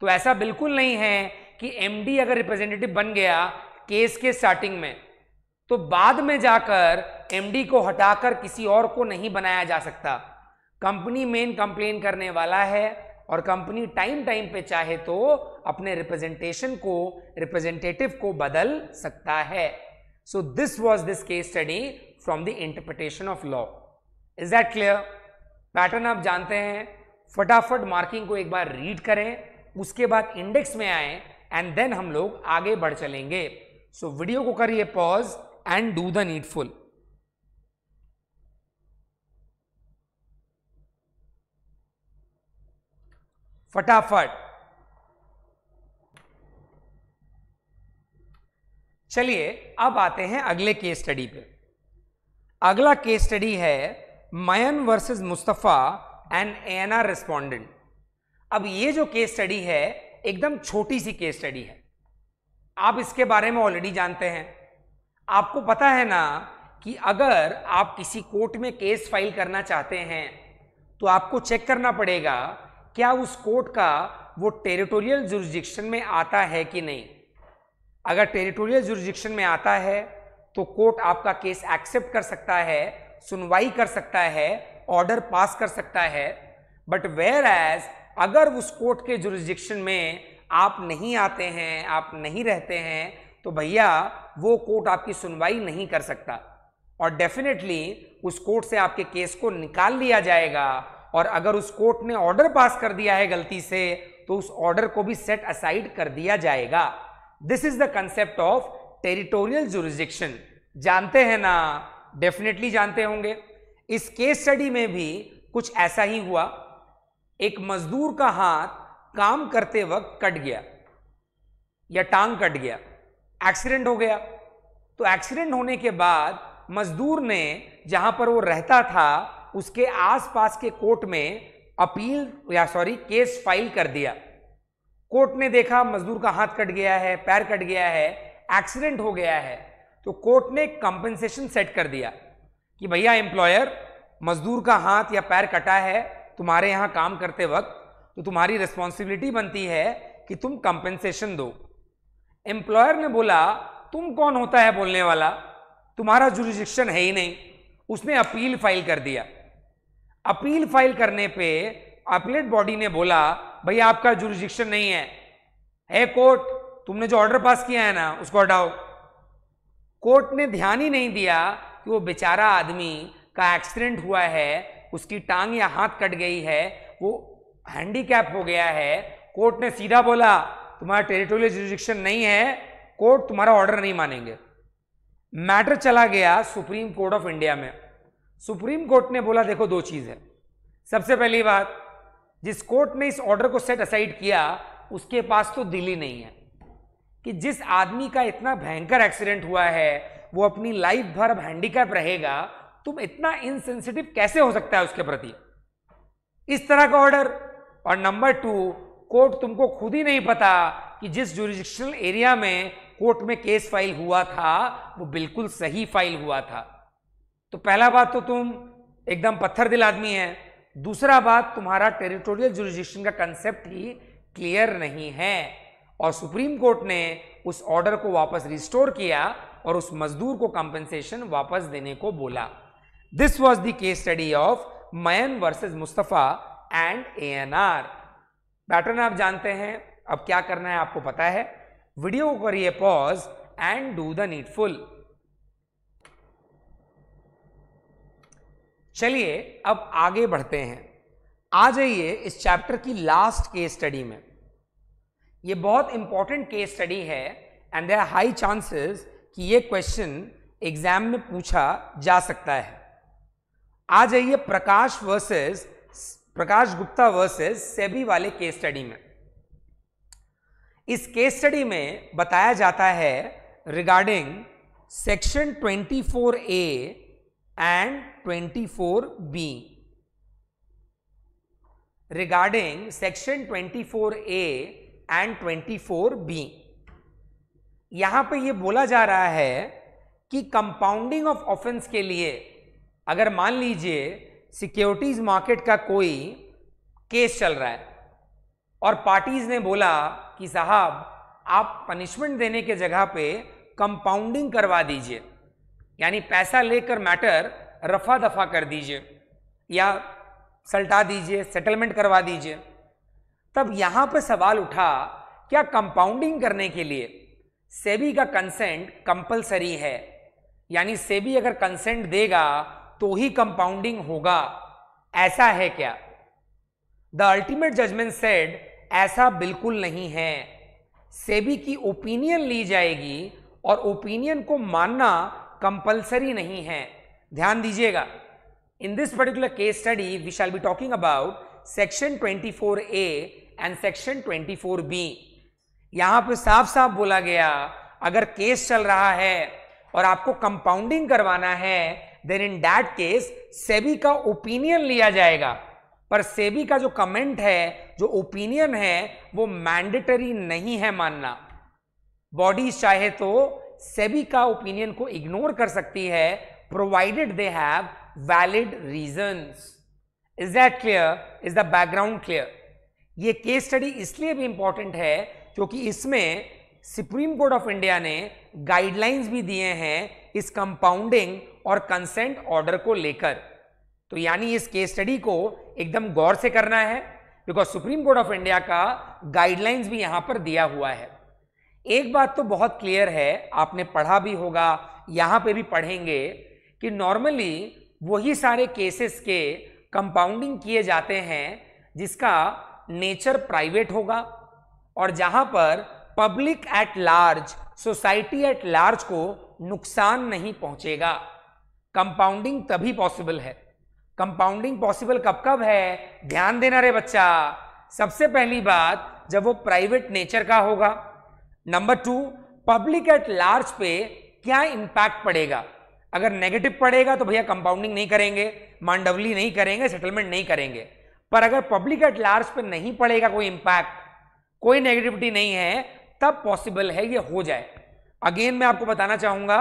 तो ऐसा बिल्कुल नहीं है कि एमडी अगर रिप्रेजेंटेटिव बन गया केस के स्टार्टिंग में तो बाद में जाकर एमडी को हटाकर किसी और को नहीं बनाया जा सकता कंपनी मेन कंप्लेन करने वाला है और कंपनी टाइम टाइम पे चाहे तो अपने रिप्रेजेंटेशन को रिप्रेजेंटेटिव को बदल सकता है so this was this case study from the interpretation of law is that clear pattern आप जानते हैं फटाफट मार्किंग को एक बार रीड करें उसके बाद इंडेक्स में आए एंड देन हम लोग आगे बढ़ चलेंगे सो so, वीडियो को करिए pause and do the needful फटाफट चलिए अब आते हैं अगले केस स्टडी पे अगला केस स्टडी है मयन versus Mustafa and NR respondent अब ये जो केस स्टडी है एकदम छोटी सी केस स्टडी है आप इसके बारे में ऑलरेडी जानते हैं आपको पता है ना कि अगर आप किसी कोर्ट में केस फाइल करना चाहते हैं तो आपको चेक करना पड़ेगा क्या उस कोर्ट का वो टेरिटोरियल जुरिस्डिक्शन में आता है कि नहीं अगर टेरिटोरियल जुरिस्डिक्शन में आता है तो कोर्ट आपका केस एक्सेप्ट कर सकता है सुनवाई कर सकता है ऑर्डर पास कर सकता है बट वेयर एज अगर उस कोर्ट के जुरिस्डिक्शन में आप नहीं आते हैं आप नहीं रहते हैं तो भैया वो कोर्ट आपकी सुनवाई नहीं कर सकता और डेफिनेटली उस कोर्ट से आपके केस को निकाल लिया जाएगा और अगर उस कोर्ट ने ऑर्डर पास कर दिया है गलती से तो उस ऑर्डर को भी सेट असाइड कर दिया जाएगा this is the concept of territorial jurisdiction जानते हैं ना डेफिनेटली जानते होंगे इस केस स्टडी में भी कुछ ऐसा ही हुआ एक मजदूर का हाथ काम करते वक्त कट गया या टांग कट गया एक्सीडेंट हो गया तो एक्सीडेंट होने के बाद मजदूर ने जहां पर वो रहता था उसके आसपास के कोर्ट में अपील या सॉरी केस फाइल कर दिया कोर्ट ने देखा मजदूर का हाथ कट गया है पैर कट गया है एक्सीडेंट हो गया है तो कोर्ट ने कंपनसेशन सेट कर दिया कि भैया एम्प्लॉयर मजदूर का हाथ या पैर कटा है तुम्हारे यहां काम करते वक्त तो तुम्हारी रिस्पॉन्सिबिलिटी बनती है कि तुम कंपनसेशन दो एम्प्लॉयर ने बोला तुम कौन होता है बोलने वाला तुम्हारा जुरिस्डिक्शन है ही नहीं उसने अपील फाइल कर दिया अपील फाइल करने पे अपीलेट बॉडी ने बोला भाई आपका जुरिस्डिक्शन नहीं है है कोर्ट तुमने जो ऑर्डर पास किया है ना उसको हटाओ कोर्ट ने ध्यान ही नहीं दिया कि वो बेचारा आदमी का एक्सीडेंट हुआ है उसकी टांग या हाथ कट गई है वो हैंडीकैप हो गया है कोर्ट ने सीधा बोला तुम्हारा टेरिटोरियल जुरिस्डिक्शन नहीं है कोर्ट तुम्हारा ऑर्डर नहीं मानेंगे मैटर चला गया सुप्रीम कोर्ट ऑफ इंडिया में सुप्रीम कोर्ट ने बोला देखो दो चीज़ है सबसे पहली बात जिस कोर्ट ने इस ऑर्डर को सेट असाइड किया उसके पास तो दिल ही नहीं है कि जिस आदमी का इतना भयंकर एक्सीडेंट हुआ है वो अपनी लाइफ भर अब हैंडीकैप रहेगा तुम इतना इनसेंसिटिव कैसे हो सकता है उसके प्रति इस तरह का ऑर्डर और नंबर टू कोर्ट तुमको खुद ही नहीं पता कि जिस जुरिस्डिक्शनल एरिया में कोर्ट में केस फाइल हुआ था वो बिल्कुल सही फाइल हुआ था तो पहला बात तो तुम एकदम पत्थर दिल आदमी है दूसरा बात तुम्हारा टेरिटोरियल जुरिस्डिक्शन का कंसेप्ट ही क्लियर नहीं है और सुप्रीम कोर्ट ने उस ऑर्डर को वापस रिस्टोर किया और उस मजदूर को कंपनसेशन वापस देने को बोला this was the case study of मयन versus Mustafa and A N R pattern आप जानते हैं अब क्या करना है आपको पता है वीडियो को करिए pause and do the needful चलिए अब आगे बढ़ते हैं आ जाइए इस चैप्टर की लास्ट केस स्टडी में ये बहुत इंपॉर्टेंट केस स्टडी है एंड देर हाई चांसेस कि ये क्वेश्चन एग्जाम में पूछा जा सकता है आ जाइए Prakash versus Prakash Gupta versus SEBI वाले केस स्टडी में इस केस स्टडी में बताया जाता है regarding section 24 A and 24B. Regarding section 24A and 24B, यहां पे ये बोला जा रहा है कि कंपाउंडिंग ऑफ ऑफेंस के लिए अगर मान लीजिए सिक्योरिटीज मार्केट का कोई केस चल रहा है और पार्टीज ने बोला कि साहब आप पनिशमेंट देने के जगह पे कंपाउंडिंग करवा दीजिए यानी पैसा लेकर मैटर रफा दफा कर दीजिए या सल्टा दीजिए सेटलमेंट करवा दीजिए तब यहां पर सवाल उठा क्या कंपाउंडिंग करने के लिए सेबी का कंसेंट कंपलसरी है यानी सेबी अगर कंसेंट देगा तो ही कंपाउंडिंग होगा ऐसा है क्या द अल्टीमेट जजमेंट सेड ऐसा बिल्कुल नहीं है सेबी की ओपिनियन ली जाएगी और ओपिनियन को मानना कंपलसरी नहीं है ध्यान दीजिएगा in this particular case study we shall be talking about section A and section B यहां पे साफ साफ बोला गया अगर केस चल रहा है और आपको कंपाउंडिंग करवाना है then in that case SEBI का ओपिनियन लिया जाएगा पर सेबी का जो कमेंट है जो ओपिनियन है वो मैंडेटरी नहीं है मानना बॉडीज चाहे तो सेबी का ओपिनियन को इग्नोर कर सकती है provided they have valid reasons is that clear is the background clear ये केस स्टडी इसलिए भी इंपॉर्टेंट है क्योंकि इसमें सुप्रीम कोर्ट ऑफ इंडिया ने गाइडलाइंस भी दिए हैं इस कंपाउंडिंग और कंसेंट ऑर्डर को लेकर तो यानी इस केस स्टडी को एकदम गौर से करना है because supreme court of India का गाइडलाइंस भी यहां पर दिया हुआ है एक बात तो बहुत क्लियर है आपने पढ़ा भी होगा यहाँ पे भी पढ़ेंगे कि नॉर्मली वही सारे केसेस के कंपाउंडिंग किए जाते हैं जिसका नेचर प्राइवेट होगा और जहां पर public at large society at large को नुकसान नहीं पहुंचेगा कंपाउंडिंग तभी पॉसिबल है कंपाउंडिंग पॉसिबल कब कब है ध्यान देना रे बच्चा सबसे पहली बात जब वो प्राइवेट नेचर का होगा number two public at large पे क्या इंपैक्ट पड़ेगा अगर नेगेटिव पड़ेगा तो भैया कंपाउंडिंग नहीं करेंगे मांडवली नहीं करेंगे सेटलमेंट नहीं करेंगे पर अगर पब्लिक एट लार्ज पे नहीं पड़ेगा कोई इंपैक्ट कोई नेगेटिविटी नहीं है तब पॉसिबल है ये हो जाए अगेन मैं आपको बताना चाहूंगा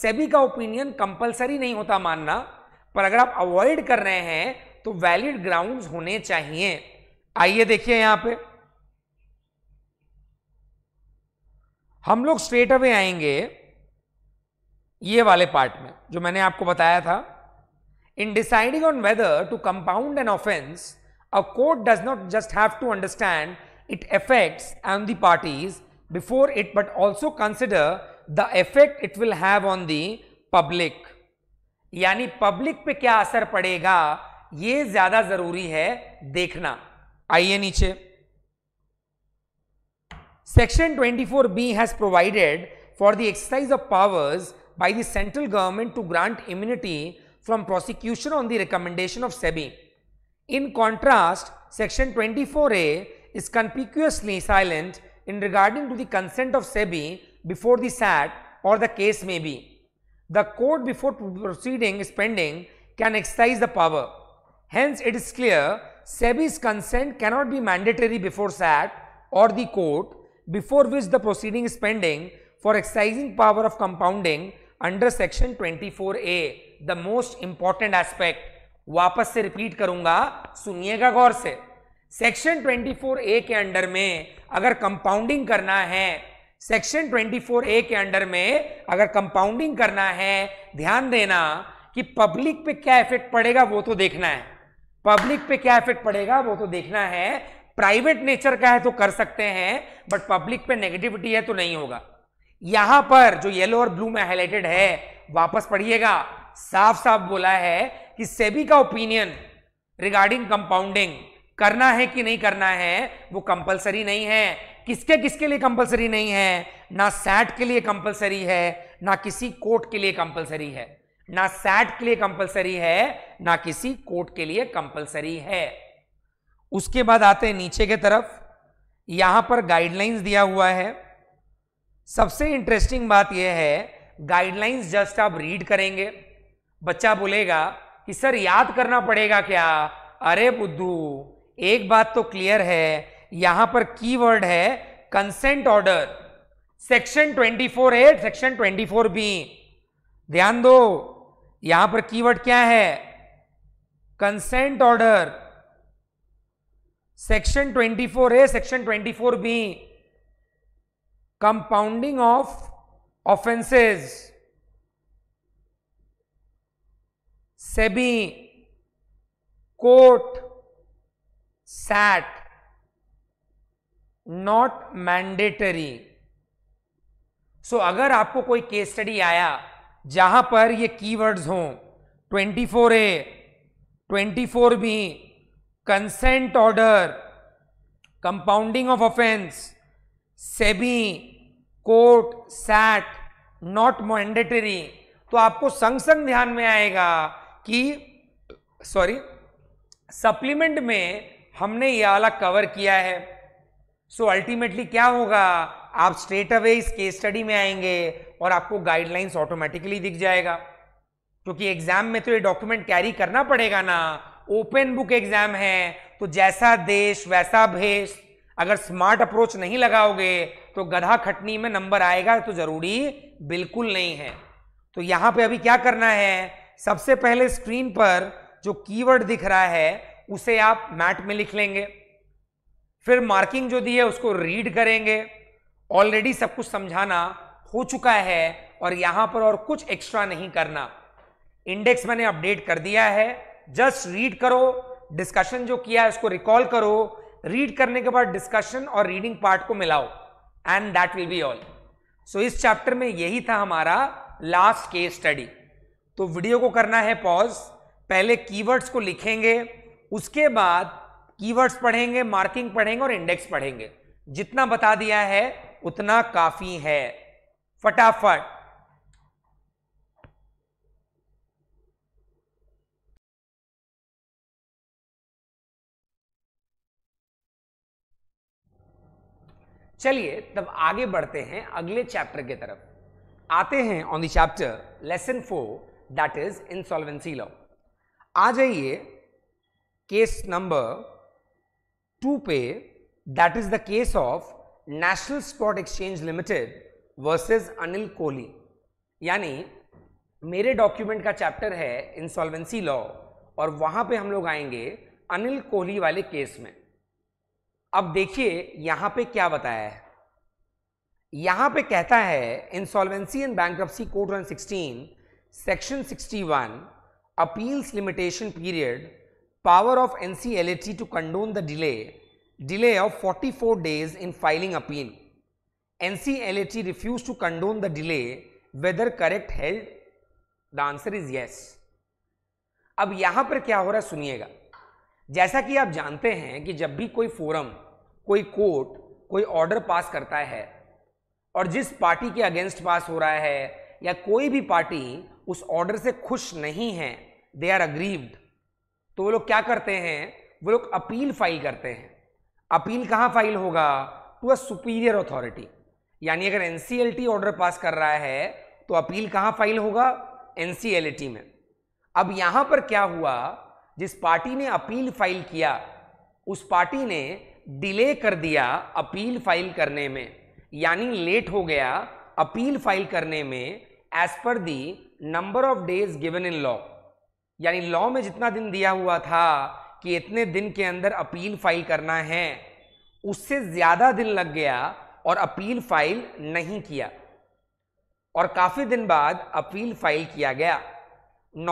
सेबी का ओपिनियन कंपलसरी नहीं होता मानना पर अगर आप अवॉइड कर रहे हैं तो वैलिड ग्राउंड्स होने चाहिए आइए देखिए यहां पर हम लोग स्ट्रेट अवे आएंगे ये वाले पार्ट में जो मैंने आपको बताया था in deciding on whether to compound an offence a court does not just have to understand it effects on the parties before it but also consider the effect it will have on the public यानी public पे क्या असर पड़ेगा ये ज्यादा जरूरी है देखना आइए नीचे Section 24B has provided for the exercise of powers by the central government to grant immunity from prosecution on the recommendation of SEBI. In contrast, section 24A is conspicuously silent in regarding to the consent of SEBI before the SAT or the case may be. The court before proceeding is pending can exercise the power. Hence, it is clear SEBI's consent cannot be mandatory before SAT or the court before which the proceeding is pending for exercising power of compounding under section 24A, the most important aspect. वापस से repeat करूंगा सुनिएगा गौर से section A के under में अगर compounding करना है सेक्शन ए के अंडर में अगर कंपाउंडिंग करना है ध्यान देना कि पब्लिक पे क्या इफेक्ट पड़ेगा वो तो देखना है पब्लिक पे क्या इफेक्ट पड़ेगा वो तो देखना है प्राइवेट नेचर का है तो कर सकते हैं बट पब्लिक पे नेगेटिविटी है तो नहीं होगा यहां पर जो येलो और ब्लू में हाईलाइटेड है वापस पढ़िएगा साफ साफ बोला है कि सेबी का ओपिनियन रिगार्डिंग कंपाउंडिंग करना है कि नहीं करना है वो कंपलसरी नहीं है किसके किसके लिए कंपलसरी नहीं है ना सैट के लिए कंपलसरी है ना किसी कोर्ट के लिए कंपलसरी है ना सैट के लिए कंपलसरी है ना किसी कोर्ट के लिए कंपलसरी है उसके बाद आते हैं नीचे के तरफ यहां पर गाइडलाइंस दिया हुआ है सबसे इंटरेस्टिंग बात यह है गाइडलाइंस जस्ट आप रीड करेंगे बच्चा बोलेगा कि सर याद करना पड़ेगा क्या अरे बुद्धू एक बात तो क्लियर है यहां पर कीवर्ड है consent order section 24 A section 24 B ध्यान दो यहां पर कीवर्ड क्या है consent order section 24 A section 24 B compounding of offences SEBI court SAT not mandatory so अगर आपको कोई केस स्टडी आया जहां पर ये कीवर्ड्स हों 24 A 24 B consent order compounding of offence SEBI court SAT not mandatory तो आपको संग संग ध्यान में आएगा कि सॉरी सप्लीमेंट में हमने ये वाला कवर किया है सो so अल्टीमेटली क्या होगा आप स्ट्रेट अवे इस केस स्टडी में आएंगे और आपको गाइडलाइंस ऑटोमेटिकली दिख जाएगा क्योंकि एग्जाम में तो ये डॉक्यूमेंट कैरी करना पड़ेगा ना ओपन बुक एग्जाम है तो जैसा देश वैसा भेष अगर स्मार्ट अप्रोच नहीं लगाओगे तो गधा खटनी में नंबर आएगा तो जरूरी बिल्कुल नहीं है तो यहां पे अभी क्या करना है सबसे पहले स्क्रीन पर जो कीवर्ड दिख रहा है उसे आप मैट में लिख लेंगे फिर मार्किंग जो दी है उसको रीड करेंगे ऑलरेडी सब कुछ समझाना हो चुका है और यहां पर और कुछ एक्स्ट्रा नहीं करना इंडेक्स मैंने अपडेट कर दिया है जस्ट रीड करो डिस्कशन जो किया है उसको रिकॉल करो रीड करने के बाद डिस्कशन और रीडिंग पार्ट को मिलाओ and that will be all so इस चैप्टर में यही था हमारा लास्ट केस स्टडी तो वीडियो को करना है पॉज पहले कीवर्ड्स को लिखेंगे उसके बाद कीवर्ड्स पढ़ेंगे मार्किंग पढ़ेंगे और इंडेक्स पढ़ेंगे जितना बता दिया है उतना काफी है फटाफट चलिए तब आगे बढ़ते हैं अगले चैप्टर की तरफ आते हैं on the chapter lesson four that is insolvency law आ जाइए केस नंबर टू पे that is the case of national spot exchange limited versus Anil Kohli यानी मेरे डॉक्यूमेंट का चैप्टर है इंसॉल्वेंसी लॉ और वहां पे हम लोग आएंगे अनिल कोहली वाले केस में अब देखिए यहां पे क्या बताया है यहां पे कहता है insolvency and bank code on 16 section 61 appeals limitation period power of NCL to condone the delay of forty 44 days in filing appeal NCL refuse to condone the delay whether correct held the answer is yes अब यहां पर क्या हो रहा है सुनिएगा जैसा कि आप जानते हैं कि जब भी कोई फोरम कोई कोर्ट कोई ऑर्डर पास करता है और जिस पार्टी के अगेंस्ट पास हो रहा है या कोई भी पार्टी उस ऑर्डर से खुश नहीं है दे आर अग्रीव्ड तो वो लोग क्या करते हैं वो लोग अपील फाइल करते हैं अपील कहाँ फाइल होगा टू अ सुपीरियर अथॉरिटी यानी अगर एन ऑर्डर पास कर रहा है तो अपील कहाँ फाइल होगा एन में अब यहाँ पर क्या हुआ जिस पार्टी ने अपील फाइल किया उस पार्टी ने डिले कर दिया अपील फाइल करने में यानी लेट हो गया अपील फाइल करने में as per the number of days given in law यानी लॉ में जितना दिन दिया हुआ था कि इतने दिन के अंदर अपील फाइल करना है उससे ज़्यादा दिन लग गया और अपील फाइल नहीं किया और काफ़ी दिन बाद अपील फाइल किया गया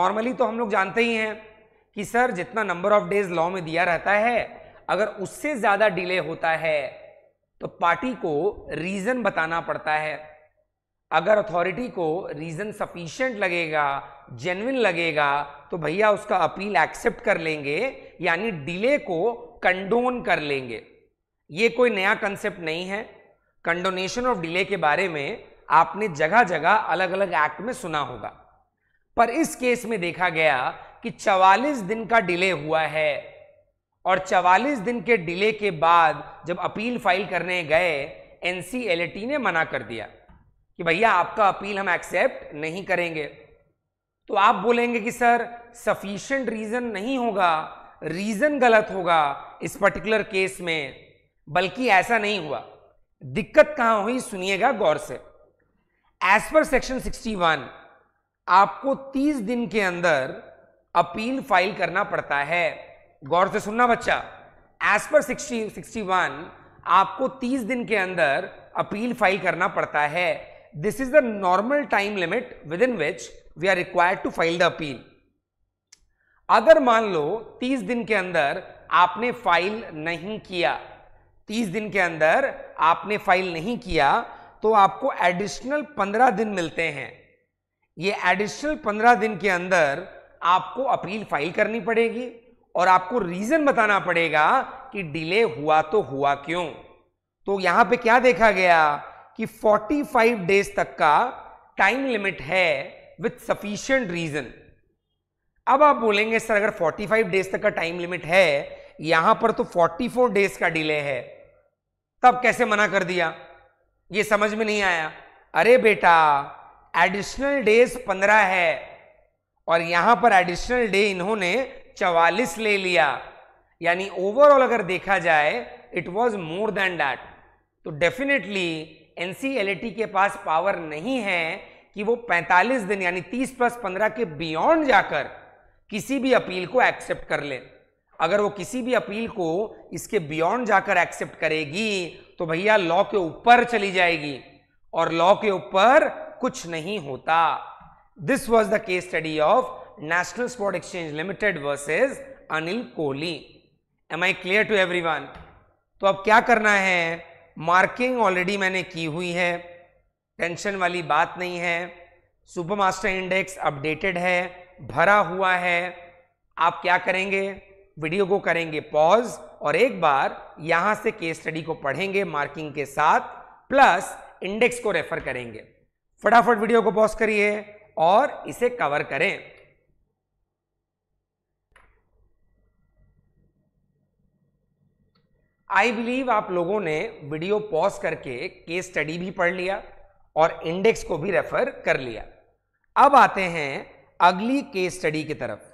नॉर्मली तो हम लोग जानते ही हैं कि सर जितना नंबर ऑफ डेज लॉ में दिया रहता है अगर उससे ज्यादा डिले होता है तो पार्टी को रीजन बताना पड़ता है अगर अथॉरिटी को रीजन सफिशियंट लगेगा जेनविन लगेगा तो भैया उसका अपील एक्सेप्ट कर लेंगे यानी डिले को कंडोन कर लेंगे ये कोई नया कंसेप्ट नहीं है कंडोनेशन ऑफ डिले के बारे में आपने जगह जगह अलग अलग एक्ट में सुना होगा पर इस केस में देखा गया कि 44 दिन का डिले हुआ है और 44 दिन के डिले के बाद जब अपील फाइल करने गए एनसीएलटी ने मना कर दिया कि भैया आपका अपील हम एक्सेप्ट नहीं करेंगे तो आप बोलेंगे कि सर सफिशियंट रीजन नहीं होगा रीजन गलत होगा इस पर्टिकुलर केस में बल्कि ऐसा नहीं हुआ दिक्कत कहां हुई सुनिएगा गौर से एज पर सेक्शन 61 आपको 30 दिन के अंदर अपील फाइल करना पड़ता है गौर से सुनना बच्चा as per sixty sixty one आपको तीस दिन के अंदर अपील फाइल करना पड़ता है this is the normal time limit within which we are required to file the appeal अगर मान लो तीस दिन के अंदर आपने फाइल नहीं किया तीस दिन के अंदर आपने फाइल नहीं किया तो आपको एडिशनल पंद्रह दिन मिलते हैं ये एडिशनल पंद्रह दिन के अंदर आपको अपील फाइल करनी पड़ेगी और आपको रीजन बताना पड़ेगा कि डिले हुआ तो हुआ क्यों तो यहां पे क्या देखा गया कि 45 डेज तक का टाइम लिमिट है विथ सफिशियंट रीजन अब आप बोलेंगे सर अगर 45 डेज तक का टाइम लिमिट है यहां पर तो 44 डेज का डिले है तब कैसे मना कर दिया ये समझ में नहीं आया अरे बेटा एडिशनल डेज 15 है और यहां पर एडिशनल डे इन्होंने चवालीस ले लिया यानी ओवरऑल अगर देखा जाए it was more than that तो डेफिनेटली एन के पास पावर नहीं है कि वो 45 दिन यानी 30 प्लस 15 के बियॉन्ड जाकर किसी भी अपील को एक्सेप्ट कर ले अगर वो किसी भी अपील को इसके बियॉन्ड जाकर एक्सेप्ट करेगी तो भैया लॉ के ऊपर चली जाएगी और लॉ के ऊपर कुछ नहीं होता This was the case study of National Sport Exchange Limited versus Anil Kohli. Am I clear to everyone? तो अब क्या करना है मार्किंग ऑलरेडी मैंने की हुई है टेंशन वाली बात नहीं है सुपर मास्टर इंडेक्स अपडेटेड है भरा हुआ है आप क्या करेंगे वीडियो को करेंगे पॉज और एक बार यहां से केस स्टडी को पढ़ेंगे मार्किंग के साथ प्लस इंडेक्स को रेफर करेंगे फटाफट वीडियो को पॉज करिए और इसे कवर करें आई बिलीव आप लोगों ने वीडियो पॉज करके केस स्टडी भी पढ़ लिया और इंडेक्स को भी रेफर कर लिया अब आते हैं अगली केस स्टडी की तरफ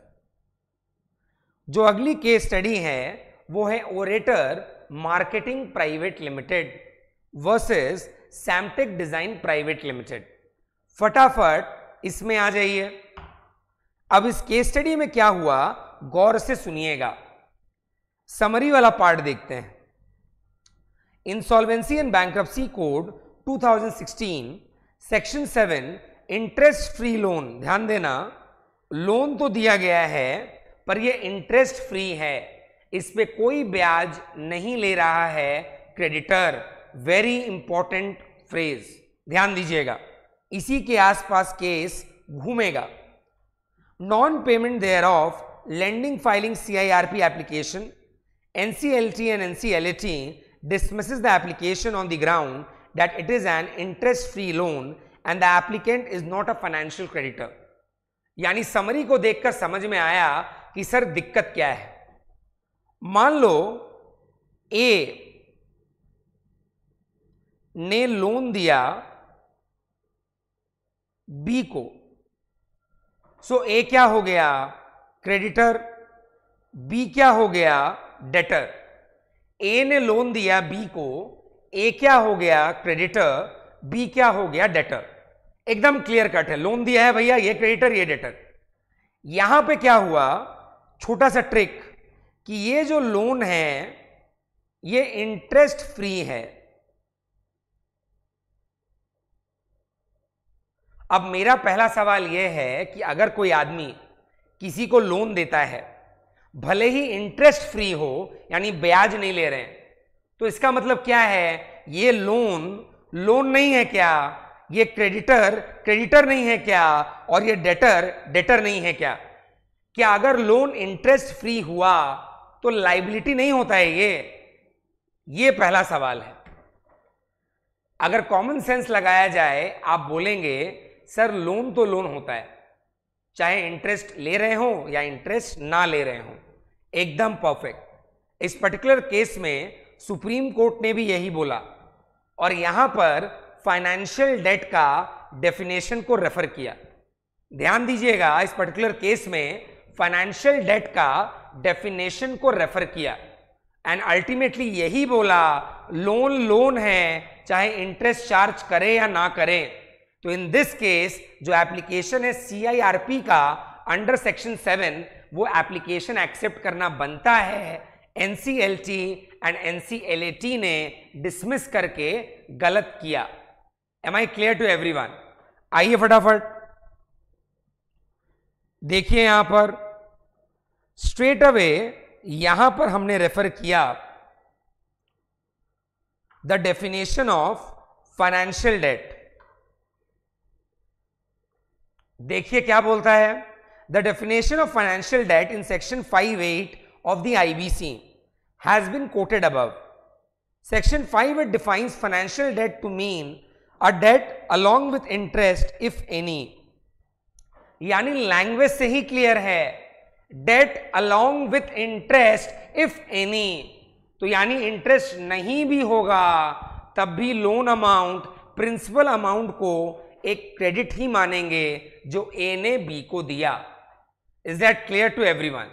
जो अगली केस स्टडी है वो है Orator marketing private limited versus Samtech design private limited फटाफट इसमें आ जाइए अब इस केस स्टडी में क्या हुआ गौर से सुनिएगा समरी वाला पार्ट देखते हैं insolvency and bank code 2016 section 7 interest free loan ध्यान देना लोन तो दिया गया है पर यह इंटरेस्ट फ्री है इस पे कोई ब्याज नहीं ले रहा है क्रेडिटर वेरी इंपॉर्टेंट फ्रेज ध्यान दीजिएगा इसी के आसपास केस घूमेगा non payment thereof lending filing CIRP application NCLT and NCLT dismisses the application on the ground that it is an interest free loan and the applicant is not a financial creditor यानी summary को देखकर समझ में आया कि sir दिक्कत क्या है मान लो ए ने लोन दिया बी को सो ए क्या हो गया क्रेडिटर बी क्या हो गया डेटर ए ने लोन दिया बी को ए क्या हो गया क्रेडिटर बी क्या हो गया डेटर एकदम क्लियर कट है लोन दिया है भैया ये क्रेडिटर ये डेटर यहां पे क्या हुआ छोटा सा ट्रिक कि ये जो लोन है ये इंटरेस्ट फ्री है अब मेरा पहला सवाल यह है कि अगर कोई आदमी किसी को लोन देता है भले ही इंटरेस्ट फ्री हो यानी ब्याज नहीं ले रहे हैं तो इसका मतलब क्या है ये लोन लोन नहीं है क्या ये क्रेडिटर क्रेडिटर नहीं है क्या और ये डेटर डेटर नहीं है क्या क्या अगर लोन इंटरेस्ट फ्री हुआ तो लाइबिलिटी नहीं होता है ये ये पहला सवाल है अगर कॉमन सेंस लगाया जाए आप बोलेंगे सर लोन तो लोन होता है चाहे इंटरेस्ट ले रहे हो या इंटरेस्ट ना ले रहे हो एकदम परफेक्ट इस पर्टिकुलर केस में सुप्रीम कोर्ट ने भी यही बोला और यहां पर फाइनेंशियल डेट का डेफिनेशन को रेफर किया ध्यान दीजिएगा इस पर्टिकुलर केस में फाइनेंशियल डेट का डेफिनेशन को रेफर किया एंड अल्टीमेटली यही बोला लोन लोन है चाहे इंटरेस्ट चार्ज करे या ना करें तो इन दिस केस जो एप्लीकेशन है सीआईआरपी का अंडर सेक्शन सेवन वो एप्लीकेशन एक्सेप्ट करना बनता है एनसीएलटी एंड एनसीएलएटी ने डिसमिस करके गलत किया am I clear to everyone आइए फटाफट देखिए यहां पर स्ट्रेट अवे यहां पर हमने रेफर किया the definition of financial debt देखिए क्या बोलता है the definition of financial debt in section 5.8 eight of IBC has has been quoted Section section it defines financial debt to mean a debt along with interest if any यानी language से ही clear है debt along with interest if any तो यानी interest नहीं भी होगा तब भी लोन अमाउंट प्रिंसिपल अमाउंट को एक क्रेडिट ही मानेंगे जो ए ने बी को दिया is that clear to every one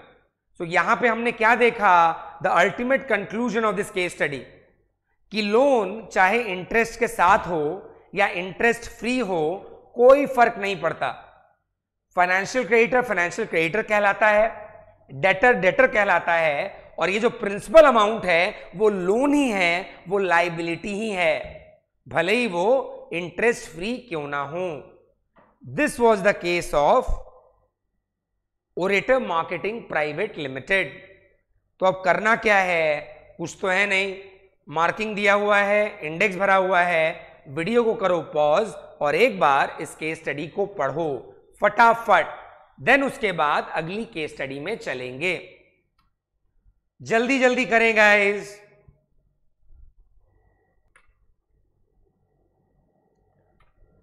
so यहां पर हमने क्या देखा the ultimate conclusion of this case study कि लोन चाहे इंटरेस्ट के साथ हो या इंटरेस्ट फ्री हो कोई फर्क नहीं पड़ता फाइनेंशियल क्रेडिटर फाइनेंशियल क्रेडिटर कहलाता है डेटर डेटर कहलाता है और ये जो प्रिंसिपल अमाउंट है वो लोन ही है वो लाइबिलिटी ही है भले ही वो इंटरेस्ट फ्री क्यों ना हो This was the case of Orator marketing private limited तो अब करना क्या है कुछ तो है नहीं मार्किंग दिया हुआ है इंडेक्स भरा हुआ है वीडियो को करो पॉज और एक बार इस केस स्टडी को पढ़ो फटाफट देन उसके बाद अगली केस स्टडी में चलेंगे जल्दी जल्दी करें गाइस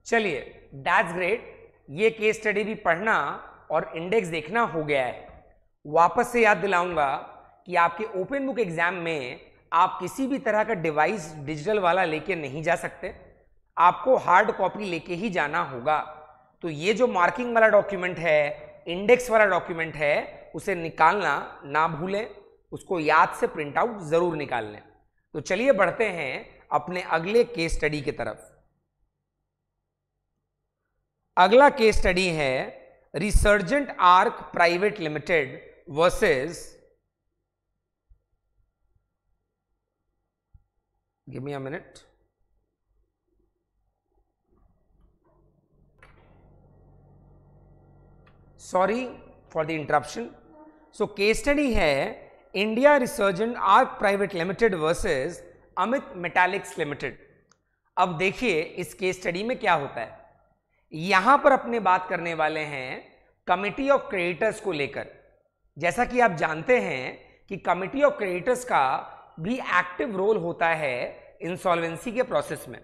चलिए दैट्स ग्रेट ये केस स्टडी भी पढ़ना और इंडेक्स देखना हो गया है वापस से याद दिलाऊंगा कि आपके ओपन बुक एग्जाम में आप किसी भी तरह का डिवाइस डिजिटल वाला लेके नहीं जा सकते आपको हार्ड कॉपी लेके ही जाना होगा तो ये जो मार्किंग वाला डॉक्यूमेंट है इंडेक्स वाला डॉक्यूमेंट है उसे निकालना ना भूलें उसको याद से प्रिंट आउट ज़रूर निकाल लें तो चलिए बढ़ते हैं अपने अगले केस स्टडी की तरफ अगला केस स्टडी है resurgent arc private limited versus give me a minute sorry for the interruption so case study है India resurgent arc private limited versus Amit metallics limited अब देखिए इस केस स्टडी में क्या होता है यहां पर अपने बात करने वाले हैं कमिटी ऑफ क्रिएटर्स को लेकर जैसा कि आप जानते हैं कि कमिटी ऑफ क्रिएटर्स का भी एक्टिव रोल होता है इंसॉल्वेंसी के प्रोसेस में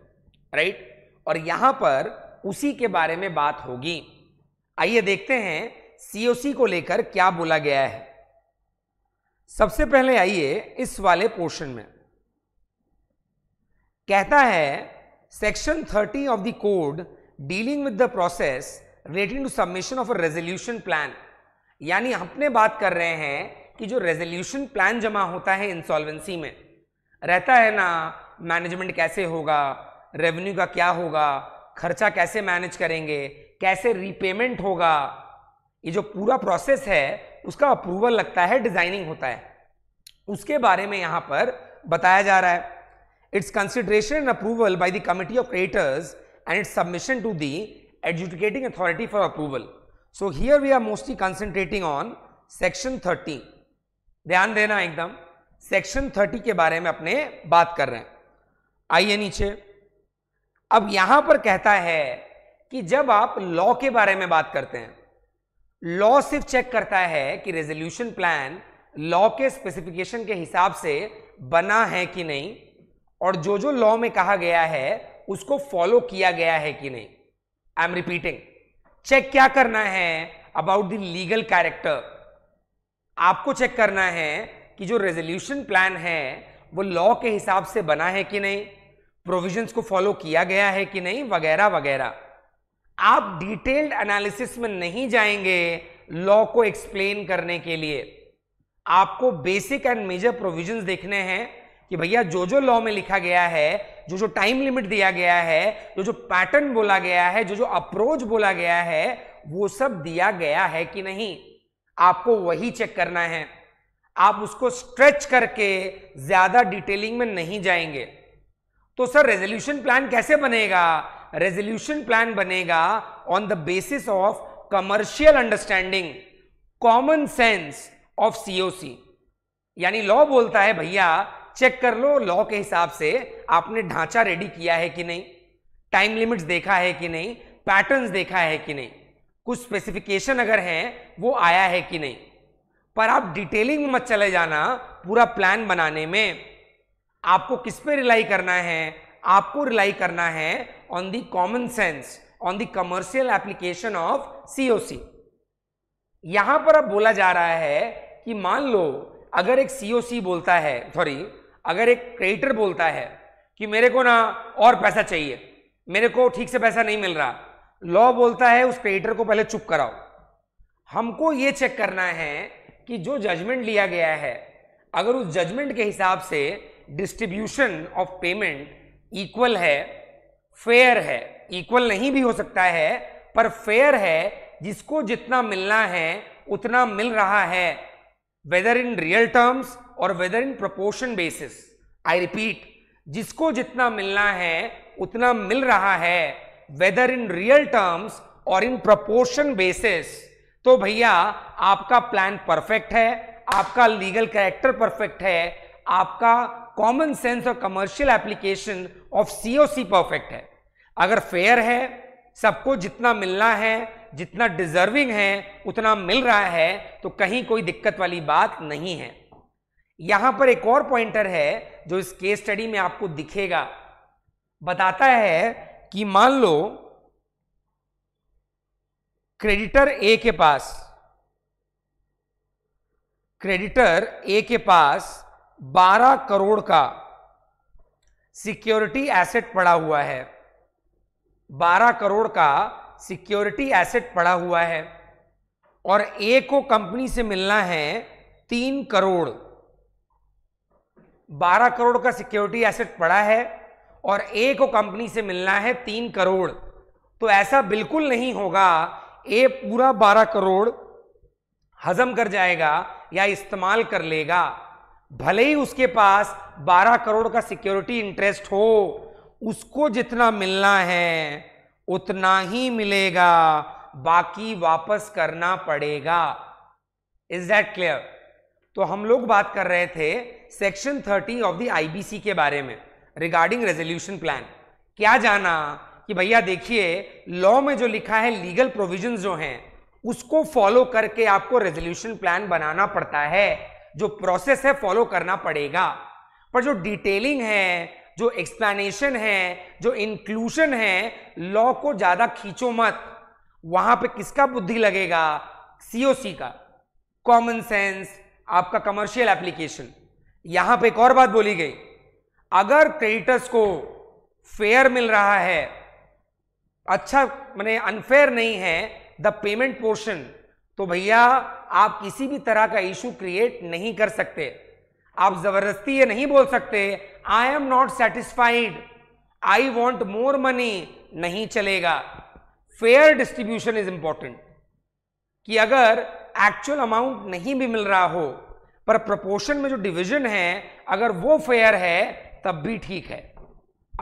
राइट और यहां पर उसी के बारे में बात होगी आइए देखते हैं सीओसी को लेकर क्या बोला गया है सबसे पहले आइए इस वाले पोर्शन में कहता है section 30 of the code dealing with the process relating to submission of a resolution plan यानी अपने बात कर रहे हैं कि जो रेजोल्यूशन प्लान जमा होता है इंसॉल्वेंसी में रहता है ना मैनेजमेंट कैसे होगा रेवेन्यू का क्या होगा खर्चा कैसे मैनेज करेंगे कैसे रीपेमेंट होगा ये जो पूरा प्रोसेस है उसका अप्रूवल लगता है डिजाइनिंग होता है उसके बारे में यहां पर बताया जा रहा है its consideration and approval by the committee of creditors and its submission to the adjudicating authority for approval. So, here we are mostly concentrating on section 30. ध्यान देना एकदम सेक्शन 30 के बारे में अपने बात कर रहे हैं आइए नीचे अब यहां पर कहता है कि जब आप लॉ के बारे में बात करते हैं लॉ सिर्फ चेक करता है कि रेजोल्यूशन प्लान लॉ के स्पेसिफिकेशन के हिसाब से बना है कि नहीं और जो जो लॉ में कहा गया है उसको फॉलो किया गया है कि नहीं आई एम रिपीटिंग चेक क्या करना है अबाउट द लीगल कैरेक्टर आपको चेक करना है कि जो रेजोल्यूशन प्लान है वो लॉ के हिसाब से बना है कि नहीं प्रोविजंस को फॉलो किया गया है कि नहीं वगैरह वगैरह आप डिटेल्ड एनालिसिस में नहीं जाएंगे लॉ को एक्सप्लेन करने के लिए आपको बेसिक एंड मेजर प्रोविजंस देखने हैं कि भैया जो जो लॉ में लिखा गया है जो जो टाइम लिमिट दिया गया है जो जो पैटर्न बोला गया है जो जो अप्रोच बोला गया है वो सब दिया गया है कि नहीं आपको वही चेक करना है आप उसको स्ट्रेच करके ज्यादा डिटेलिंग में नहीं जाएंगे तो सर रेजोल्यूशन प्लान कैसे बनेगा रेजोल्यूशन प्लान बनेगा on the basis of commercial understanding common sense of COC यानी लॉ बोलता है भैया चेक कर लो लॉ के हिसाब से आपने ढांचा रेडी किया है कि नहीं टाइम लिमिट्स देखा है कि नहीं पैटर्न्स देखा है कि नहीं कुछ स्पेसिफिकेशन अगर है वो आया है कि नहीं पर आप डिटेलिंग मत चले जाना पूरा प्लान बनाने में आपको किस पे रिलाई करना है आपको रिलाई करना है on the common sense on the commercial application of CoC यहां पर अब बोला जा रहा है कि मान लो अगर एक सीओसी बोलता है सॉरी अगर एक क्रेडिटर बोलता है कि मेरे को ना और पैसा चाहिए मेरे को ठीक से पैसा नहीं मिल रहा लॉ बोलता है उस क्रेडिटर को पहले चुप कराओ हमको ये चेक करना है कि जो जजमेंट लिया गया है अगर उस जजमेंट के हिसाब से डिस्ट्रीब्यूशन ऑफ पेमेंट इक्वल है फेयर है इक्वल नहीं भी हो सकता है पर फेयर है जिसको जितना मिलना है उतना मिल रहा है वेदर इन रियल टर्म्स और whether in proportion basis I repeat जिसको जितना मिलना है उतना मिल रहा है वेदर इन रियल टर्म्स और इन प्रपोर्शन बेसिस तो भैया आपका प्लान परफेक्ट है आपका लीगल कैरेक्टर परफेक्ट है आपका कॉमन सेंस और commercial application of CoC perfect है अगर फेयर है सबको जितना मिलना है जितना डिजर्विंग है उतना मिल रहा है तो कहीं कोई दिक्कत वाली बात नहीं है यहां पर एक और पॉइंटर है जो इस केस स्टडी में आपको दिखेगा बताता है कि मान लो क्रेडिटर ए के पास क्रेडिटर ए के पास 12 करोड़ का सिक्योरिटी एसेट पड़ा हुआ है 12 करोड़ का सिक्योरिटी एसेट पड़ा हुआ है और ए को कंपनी से मिलना है तीन करोड़ बारह करोड़ का सिक्योरिटी एसेट पड़ा है और ए को कंपनी से मिलना है तीन करोड़ तो ऐसा बिल्कुल नहीं होगा ए पूरा बारह करोड़ हजम कर जाएगा या इस्तेमाल कर लेगा भले ही उसके पास बारह करोड़ का सिक्योरिटी इंटरेस्ट हो उसको जितना मिलना है उतना ही मिलेगा बाकी वापस करना पड़ेगा इज दैट क्लियर तो हम लोग बात कर रहे थे सेक्शन 30 ऑफ द आईबीसी के बारे में रिगार्डिंग रेजोल्यूशन प्लान क्या जाना कि भैया देखिए लॉ में जो लिखा है लीगल प्रोविजन जो हैं उसको फॉलो करके आपको रेजोल्यूशन प्लान बनाना पड़ता है जो प्रोसेस है फॉलो करना पड़ेगा पर जो डिटेलिंग है जो एक्सप्लेनेशन है जो इंक्लूशन है लॉ को ज्यादा खींचो मत वहां पे किसका बुद्धि लगेगा सीओसी का कॉमन सेंस आपका कमर्शियल एप्लीकेशन यहां पे एक और बात बोली गई अगर क्रेडिटर्स को फेयर मिल रहा है अच्छा मैंने अनफेयर नहीं है द पेमेंट पोर्शन तो भैया आप किसी भी तरह का इशू क्रिएट नहीं कर सकते आप जबरदस्ती ये नहीं बोल सकते I am not satisfied I want more money नहीं चलेगा फेयर डिस्ट्रीब्यूशन इज इंपॉर्टेंट कि अगर एक्चुअल अमाउंट नहीं भी मिल रहा हो पर प्रोपोर्शन में जो डिवीजन है अगर वो फेयर है तब भी ठीक है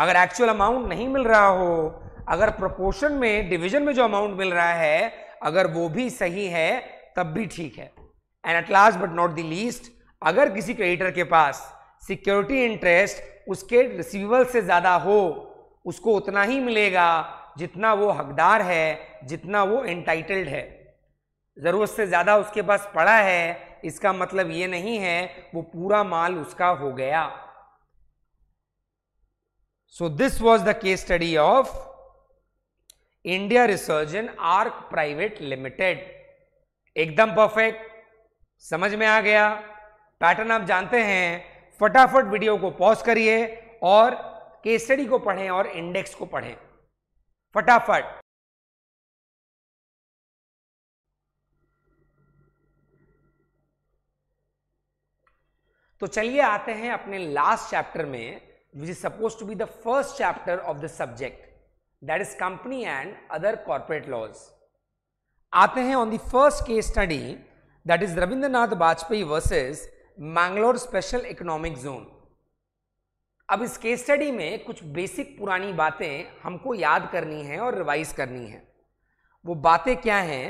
अगर एक्चुअल अमाउंट नहीं मिल रहा हो अगर प्रोपोर्शन में डिवीजन में जो अमाउंट मिल रहा है अगर वो भी सही है तब भी ठीक है and at last but not the least अगर किसी क्रेडिटर के पास सिक्योरिटी इंटरेस्ट उसके रिसीवेबल से ज़्यादा हो उसको उतना ही मिलेगा जितना वो हकदार है जितना वो एंटाइटल्ड है ज़रूरत से ज़्यादा उसके पास पड़ा है इसका मतलब ये नहीं है वो पूरा माल उसका हो गया so this was the case study of India Resurgence ARC private Limited एकदम परफेक्ट समझ में आ गया पैटर्न आप जानते हैं फटाफट वीडियो को पॉज करिए और केस स्टडी को पढ़ें और इंडेक्स को पढ़ें फटाफट तो चलिए आते हैं अपने लास्ट चैप्टर में which is suppose to be the first chapter of the subject that is company and other corporate laws आते हैं on the first case study that is Ravindranath Vajpayee versus Mangalore Special Economic Zone अब इस case study में कुछ basic पुरानी बातें हमको याद करनी है और रिवाइज करनी है वो बातें क्या हैं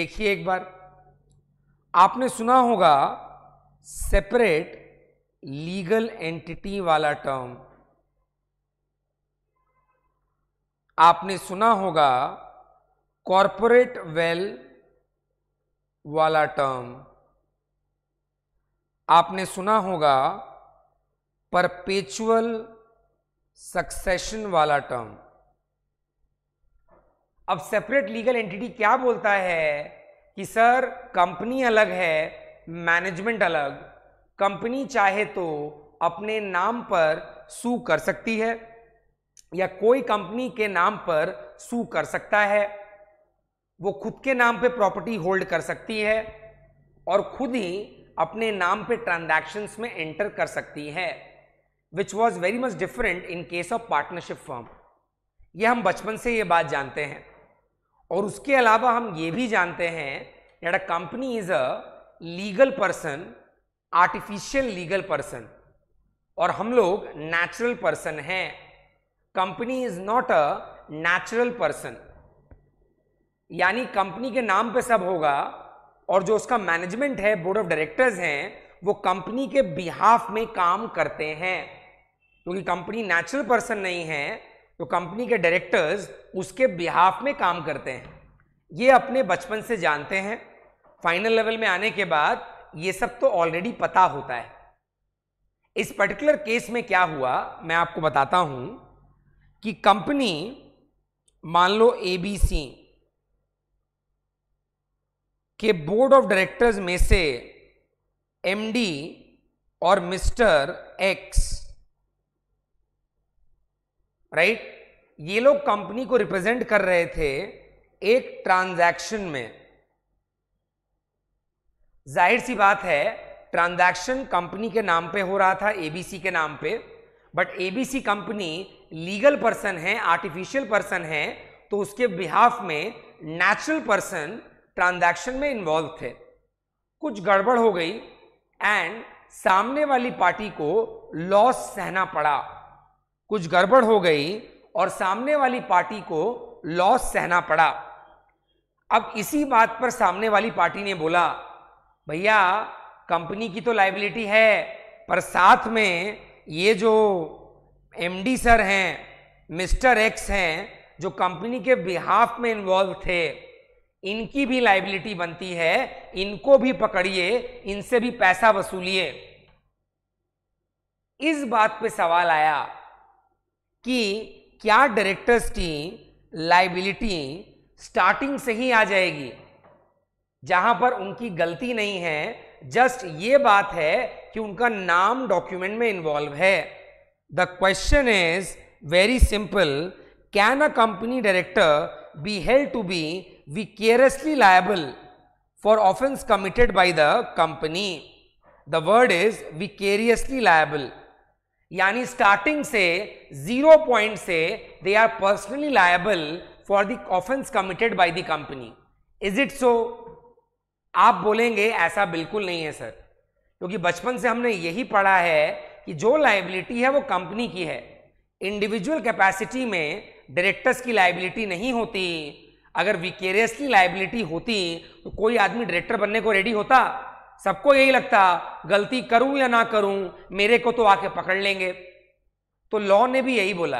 देखिए एक बार आपने सुना होगा सेपरेट लीगल एंटिटी वाला टर्म आपने सुना होगा कॉरपोरेट वेल वाला टर्म आपने सुना होगा परपेचुअल सक्सेशन वाला टर्म अब सेपरेट लीगल एंटिटी क्या बोलता है कि सर कंपनी अलग है मैनेजमेंट अलग कंपनी चाहे तो अपने नाम पर सू कर सकती है या कोई कंपनी के नाम पर सू कर सकता है वो खुद के नाम पे प्रॉपर्टी होल्ड कर सकती है और खुद ही अपने नाम पे ट्रांजैक्शंस में एंटर कर सकती है which was very much different in case of partnership firm ये हम बचपन से ये बात जानते हैं और उसके अलावा हम ये भी जानते हैं company is company is a artificial legal person और हम लोग नेचुरल पर्सन हैं company is not a natural person यानी कंपनी के नाम पे सब होगा और जो उसका मैनेजमेंट है बोर्ड ऑफ डायरेक्टर्स हैं वो कंपनी के बिहाफ में काम करते हैं क्योंकि कंपनी नेचुरल पर्सन नहीं है तो कंपनी के डायरेक्टर्स उसके बिहाफ में काम करते हैं ये अपने बचपन से जानते हैं फाइनल लेवल में आने के बाद ये सब तो ऑलरेडी पता होता है इस पर्टिकुलर केस में क्या हुआ मैं आपको बताता हूं कि कंपनी मान लो एबीसी के बोर्ड ऑफ डायरेक्टर्स में से एमडी और मिस्टर एक्स राइट ये लोग कंपनी को रिप्रेजेंट कर रहे थे एक ट्रांजैक्शन में जाहिर सी बात है ट्रांजैक्शन कंपनी के नाम पे हो रहा था एबीसी के नाम पे but ABC company legal person है आर्टिफिशियल पर्सन है तो उसके बिहाफ में नेचुरल पर्सन ट्रांजैक्शन में इन्वॉल्व थे कुछ गड़बड़ हो गई एंड सामने वाली पार्टी को लॉस सहना पड़ा कुछ गड़बड़ हो गई और सामने वाली पार्टी को लॉस सहना पड़ा अब इसी बात पर सामने वाली पार्टी ने बोला भैया कंपनी की तो लाइबिलिटी है पर साथ में ये जो एमडी सर हैं मिस्टर एक्स हैं जो कंपनी के बिहाफ में इन्वॉल्व थे इनकी भी लाइबिलिटी बनती है इनको भी पकड़िए इनसे भी पैसा वसूलिए इस बात पे सवाल आया कि क्या डायरेक्टर्स की लाइबिलिटी स्टार्टिंग से ही आ जाएगी जहां पर उनकी गलती नहीं है जस्ट ये बात है कि उनका नाम डॉक्यूमेंट में इन्वॉल्व है the question is very simple can a company director be held to be liable for offence committed by the company the word is वी केरियसली लाइबल यानी स्टार्टिंग से जीरो पॉइंट से they are personally liable for the offence committed by the company is it so आप बोलेंगे ऐसा बिल्कुल नहीं है सर क्योंकि बचपन से हमने यही पढ़ा है कि जो लाइबिलिटी है वो कंपनी की है इंडिविजुअल कैपेसिटी में डायरेक्टर्स की लाइबिलिटी नहीं होती अगर विकेरियसली लाइबिलिटी होती तो कोई आदमी डायरेक्टर बनने को रेडी होता सबको यही लगता गलती करूं या ना करूं मेरे को तो आके पकड़ लेंगे तो लॉ ने भी यही बोला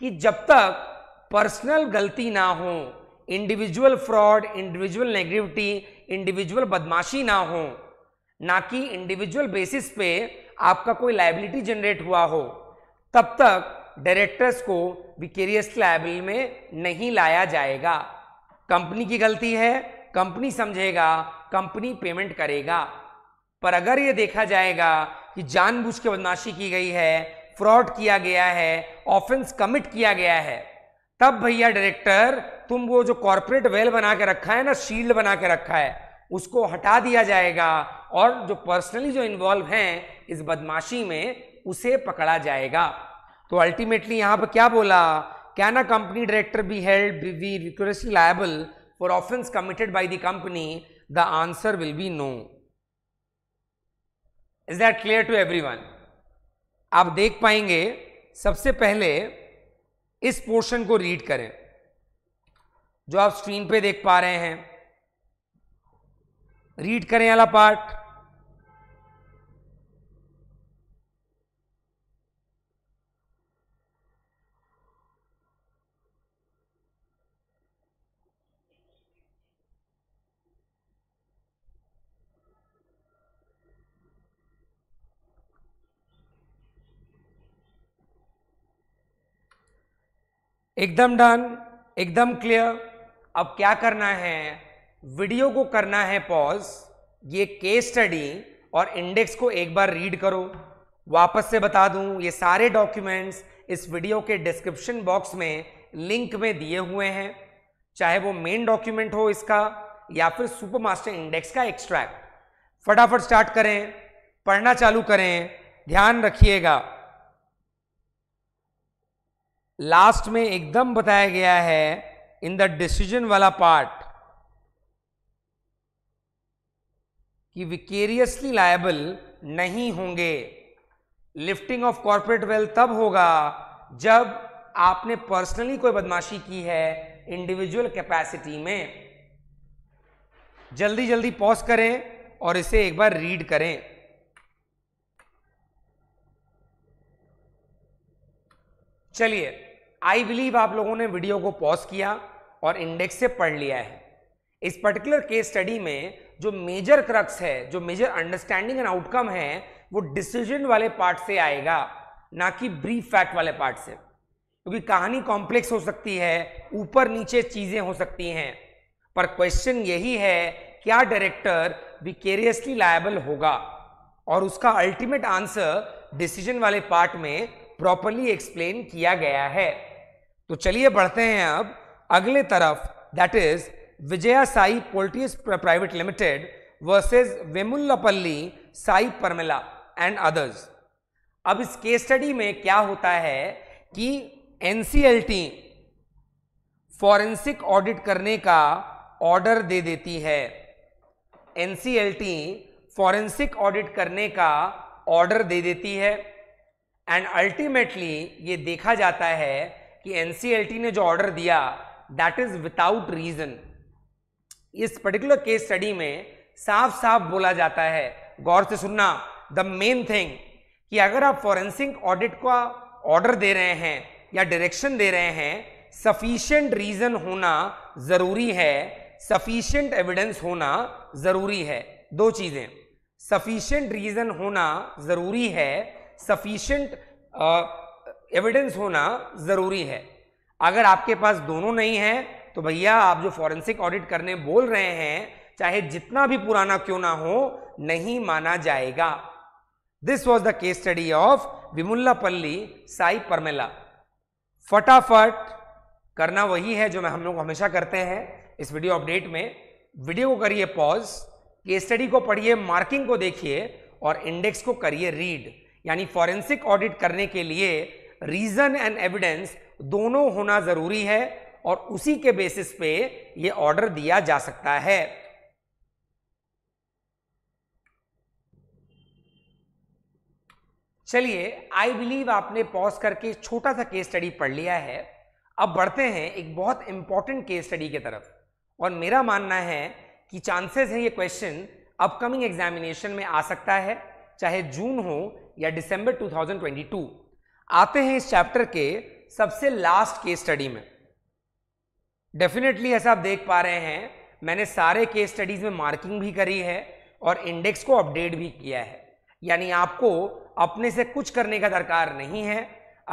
कि जब तक पर्सनल गलती ना हो individual fraud individual negativity individual बदमाशी ना हो ना कि इंडिविजुअल बेसिस पे आपका कोई लाइबिलिटी जनरेट हुआ हो तब तक डायरेक्टर्स को विकेरियस लाइबिल में नहीं लाया जाएगा कंपनी की गलती है कंपनी समझेगा कंपनी पेमेंट करेगा पर अगर ये देखा जाएगा कि जानबूझ के बदमाशी की गई है फ्रॉड किया गया है ऑफेंस कमिट किया गया है तब भैया डायरेक्टर तुम वो जो कॉरपोरेट वेल बना के रखा है ना शील्ड बना के रखा है उसको हटा दिया जाएगा और जो पर्सनली जो इन्वॉल्व हैं इस बदमाशी में उसे पकड़ा जाएगा तो अल्टीमेटली यहाँ पर क्या बोला can a company director be held be रिक्वेस्टली liable for offence committed by the company the answer will be no is that clear to one आप देख पाएंगे सबसे पहले इस पोर्शन को रीड करें जो आप स्क्रीन पे देख पा रहे हैं रीड करें वाला पार्ट एकदम डन एकदम क्लियर अब क्या करना है वीडियो को करना है पॉज ये केस स्टडी और इंडेक्स को एक बार रीड करो वापस से बता दूं ये सारे डॉक्यूमेंट्स इस वीडियो के डिस्क्रिप्शन बॉक्स में लिंक में दिए हुए हैं चाहे वो मेन डॉक्यूमेंट हो इसका या फिर सुपर मास्टर इंडेक्स का एक्सट्रैक्ट फटाफट स्टार्ट करें पढ़ना चालू करें ध्यान रखिएगा लास्ट में एकदम बताया गया है इन द डिसीजन वाला पार्ट कि विकेरियसली लायबल नहीं होंगे लिफ्टिंग ऑफ कॉर्पोरेट वेल्थ तब होगा जब आपने पर्सनली कोई बदमाशी की है इंडिविजुअल कैपेसिटी में जल्दी जल्दी पॉज करें और इसे एक बार रीड करें चलिए आई बिलीव आप लोगों ने वीडियो को पॉज किया और इंडेक्स से पढ़ लिया है इस पर्टिकुलर केस स्टडी में जो मेजर क्रक्स है जो मेजर अंडरस्टैंडिंग एंड आउटकम है वो डिसीजन वाले पार्ट से आएगा ना कि ब्रीफ फैक्ट वाले पार्ट से क्योंकि कहानी कॉम्प्लेक्स हो सकती है ऊपर नीचे चीजें हो सकती हैं पर क्वेश्चन यही है क्या डायरेक्टर विकेरियसली लायबल होगा और उसका अल्टीमेट आंसर डिसीजन वाले पार्ट में प्रॉपरली एक्सप्लेन किया गया है तो चलिए बढ़ते हैं अब अगले तरफ that is Vijaya Sai Poultries Private Limited versus Vemullapalli Sai Paramela and others अब इस केस स्टडी में क्या होता है कि एनसीएलटी फॉरेंसिक ऑडिट करने का ऑर्डर दे देती है एनसीएलटी फॉरेंसिक ऑडिट करने का ऑर्डर दे देती है एंड अल्टीमेटली ये देखा जाता है कि एनसीएलटी ने जो ऑर्डर दिया दैट इज विदाउट रीजन इस पर्टिकुलर केस स्टडी में साफ साफ बोला जाता है गौर से सुनना द मेन थिंग कि अगर आप फॉरेंसिक ऑडिट का ऑर्डर दे रहे हैं या डायरेक्शन दे रहे हैं सफिशियंट रीजन होना जरूरी है सफिशियंट एविडेंस होना जरूरी है दो चीजें सफिशियंट रीजन होना जरूरी है सफिशियंट एविडेंस uh, होना ज़रूरी है अगर आपके पास दोनों नहीं है तो भैया आप जो फॉरेंसिक ऑडिट करने बोल रहे हैं चाहे जितना भी पुराना क्यों ना हो नहीं माना जाएगा this was the case study of Vemullapalli Sai परमेला फटाफट करना वही है जो मैं हम लोग हमेशा करते हैं इस वीडियो अपडेट में वीडियो को करिए पॉज केस स्टडी को पढ़िए मार्किंग को देखिए और इंडेक्स को करिए रीड यानी फॉरेंसिक ऑडिट करने के लिए रीज़न एंड एविडेंस दोनों होना ज़रूरी है और उसी के बेसिस पे ये ऑर्डर दिया जा सकता है चलिए आई बिलीव आपने पॉज करके छोटा सा केस स्टडी पढ़ लिया है अब बढ़ते हैं एक बहुत इंपॉर्टेंट केस स्टडी की तरफ और मेरा मानना है कि चांसेस है ये क्वेश्चन अपकमिंग एग्जामिनेशन में आ सकता है चाहे जून हो या दिसंबर 2022 आते हैं इस चैप्टर के सबसे लास्ट केस स्टडी में डेफिनेटली ऐसा आप देख पा रहे हैं मैंने सारे केस स्टडीज में मार्किंग भी करी है और इंडेक्स को अपडेट भी किया है यानी आपको अपने से कुछ करने का दरकार नहीं है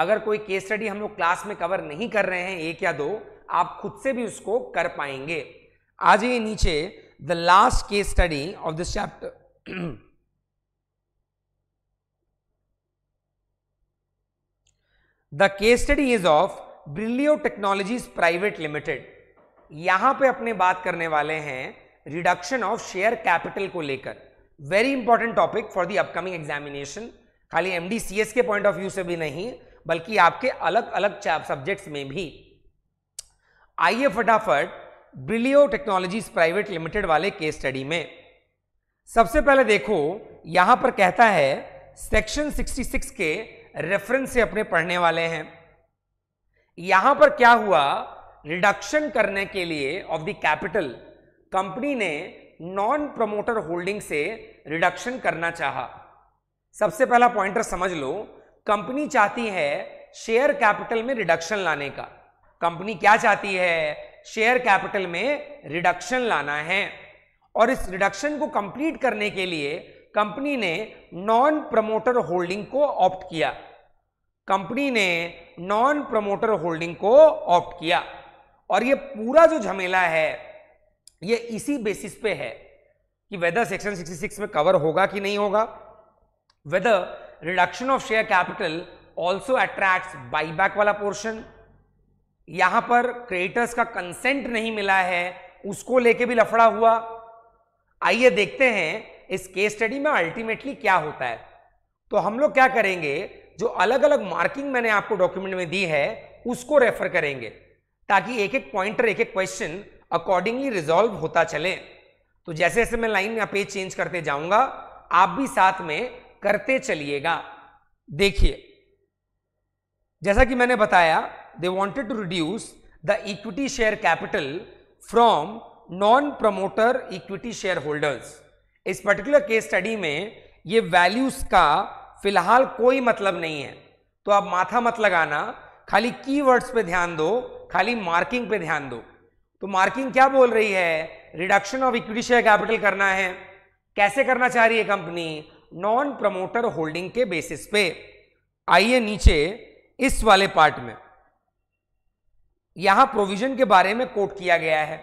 अगर कोई केस स्टडी हम लोग क्लास में कवर नहीं कर रहे हैं एक या दो आप खुद से भी उसको कर पाएंगे आज ये नीचे the last case study of this chapter the case study is of Brillio Technologies Private Limited यहां पे अपने बात करने वाले हैं रिडक्शन ऑफ शेयर कैपिटल को लेकर very important topic for the upcoming examination खाली एम के पॉइंट ऑफ व्यू से भी नहीं बल्कि आपके अलग अलग सब्जेक्ट्स में भी आइए फटाफट ब्रिलियो टेक्नोलॉजीज प्राइवेट लिमिटेड वाले केस स्टडी में सबसे पहले देखो यहां पर कहता है सेक्शन 66 के रेफरेंस से अपने पढ़ने वाले हैं यहां पर क्या हुआ रिडक्शन करने के लिए ऑफ द कैपिटल कंपनी ने नॉन प्रमोटर होल्डिंग से रिडक्शन करना चाहा सबसे पहला पॉइंटर समझ लो कंपनी चाहती है शेयर कैपिटल में रिडक्शन लाने का कंपनी क्या चाहती है शेयर कैपिटल में रिडक्शन लाना है और इस रिडक्शन को कंप्लीट करने के लिए कंपनी ने नॉन प्रमोटर होल्डिंग को ऑप्ट किया कंपनी ने नॉन प्रमोटर होल्डिंग को ऑप्ट किया और ये पूरा जो झमेला है ये इसी बेसिस पे है कि वेदर सेक्शन 66 में कवर होगा कि नहीं होगा whether reduction of share capital also attracts buyback वाला पोर्शन यहां पर क्रिएटर्स का कंसेंट नहीं मिला है उसको लेके भी लफड़ा हुआ आइए देखते हैं इस केस स्टडी में अल्टीमेटली क्या होता है तो हम लोग क्या करेंगे जो अलग अलग मार्किंग मैंने आपको डॉक्यूमेंट में दी है उसको रेफर करेंगे ताकि एक एक पॉइंटर एक एक क्वेश्चन अकॉर्डिंगली रिजॉल्व होता चले तो जैसे जैसे मैं लाइन या पेज चेंज करते जाऊंगा आप भी साथ में करते चलिएगा देखिए जैसा कि मैंने बताया they wanted to reduce the equity share capital from non promoter equity share holders इस पर्टिकुलर केस स्टडी में ये वैल्यूज का फिलहाल कोई मतलब नहीं है तो आप माथा मत लगाना खाली कीवर्ड्स पे ध्यान दो खाली मार्किंग पे ध्यान दो तो मार्किंग क्या बोल रही है reduction of equity share capital करना है कैसे करना चाह रही है कंपनी नॉन प्रमोटर होल्डिंग के बेसिस पे आइए नीचे इस वाले पार्ट में यहां प्रोविजन के बारे में कोट किया गया है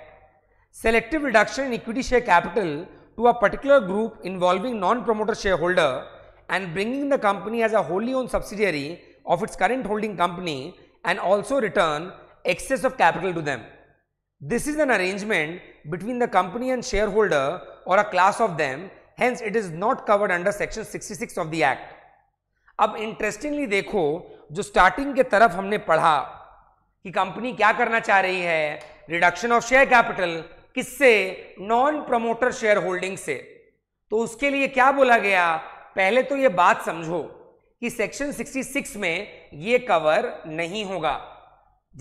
selective reduction in equity share capital to a particular group involving non-promoter shareholder and bringing the company as a wholly owned subsidiary of its current holding company and also return excess of capital to them. This is an arrangement between the company and shareholder or a class of them, hence it is not covered under section 66 of the act. ab interestingly dekho jo starting ke taraf humne padha ki company kya karna cha rahi hai reduction of share capital किससे non promoter share holding से तो उसके लिए क्या बोला गया पहले तो ये बात समझो कि सेक्शन 66 में ये कवर नहीं होगा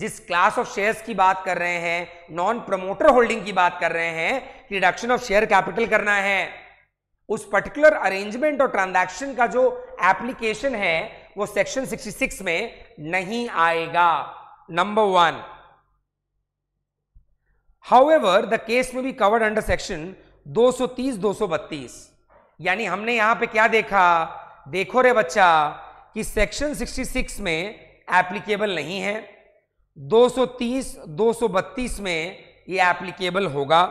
जिस क्लास ऑफ शेयर्स की बात कर रहे हैं नॉन प्रमोटर होल्डिंग की बात कर रहे हैं रिडक्शन ऑफ शेयर कैपिटल करना है उस पर्टिकुलर अरेंजमेंट और ट्रांजैक्शन का जो एप्लीकेशन है वो सेक्शन 66 में नहीं आएगा number one however the case में बी कवर्ड अंडर सेक्शन 230 232 यानी हमने यहां पे क्या देखा देखो रे बच्चा कि सेक्शन 66 में एप्लीकेबल नहीं है 230 232 में ये एप्लीकेबल होगा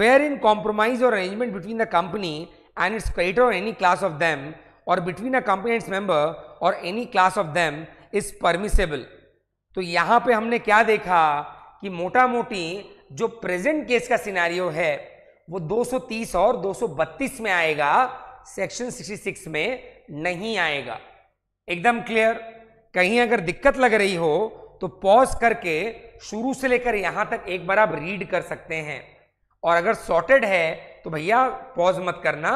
वेयर इन कॉम्प्रोमाइज और arrangement between the company and its creditor और एनी क्लास ऑफ देम और between a company and member और any class of them is permissible तो यहां पे हमने क्या देखा कि मोटा मोटी जो प्रेजेंट केस का सिनारियो है वो 230 और 232 में आएगा सेक्शन 66 में नहीं आएगा एकदम क्लियर कहीं अगर दिक्कत लग रही हो तो पॉज करके शुरू से लेकर यहां तक एक बार आप रीड कर सकते हैं और अगर सॉर्टेड है तो भैया पॉज मत करना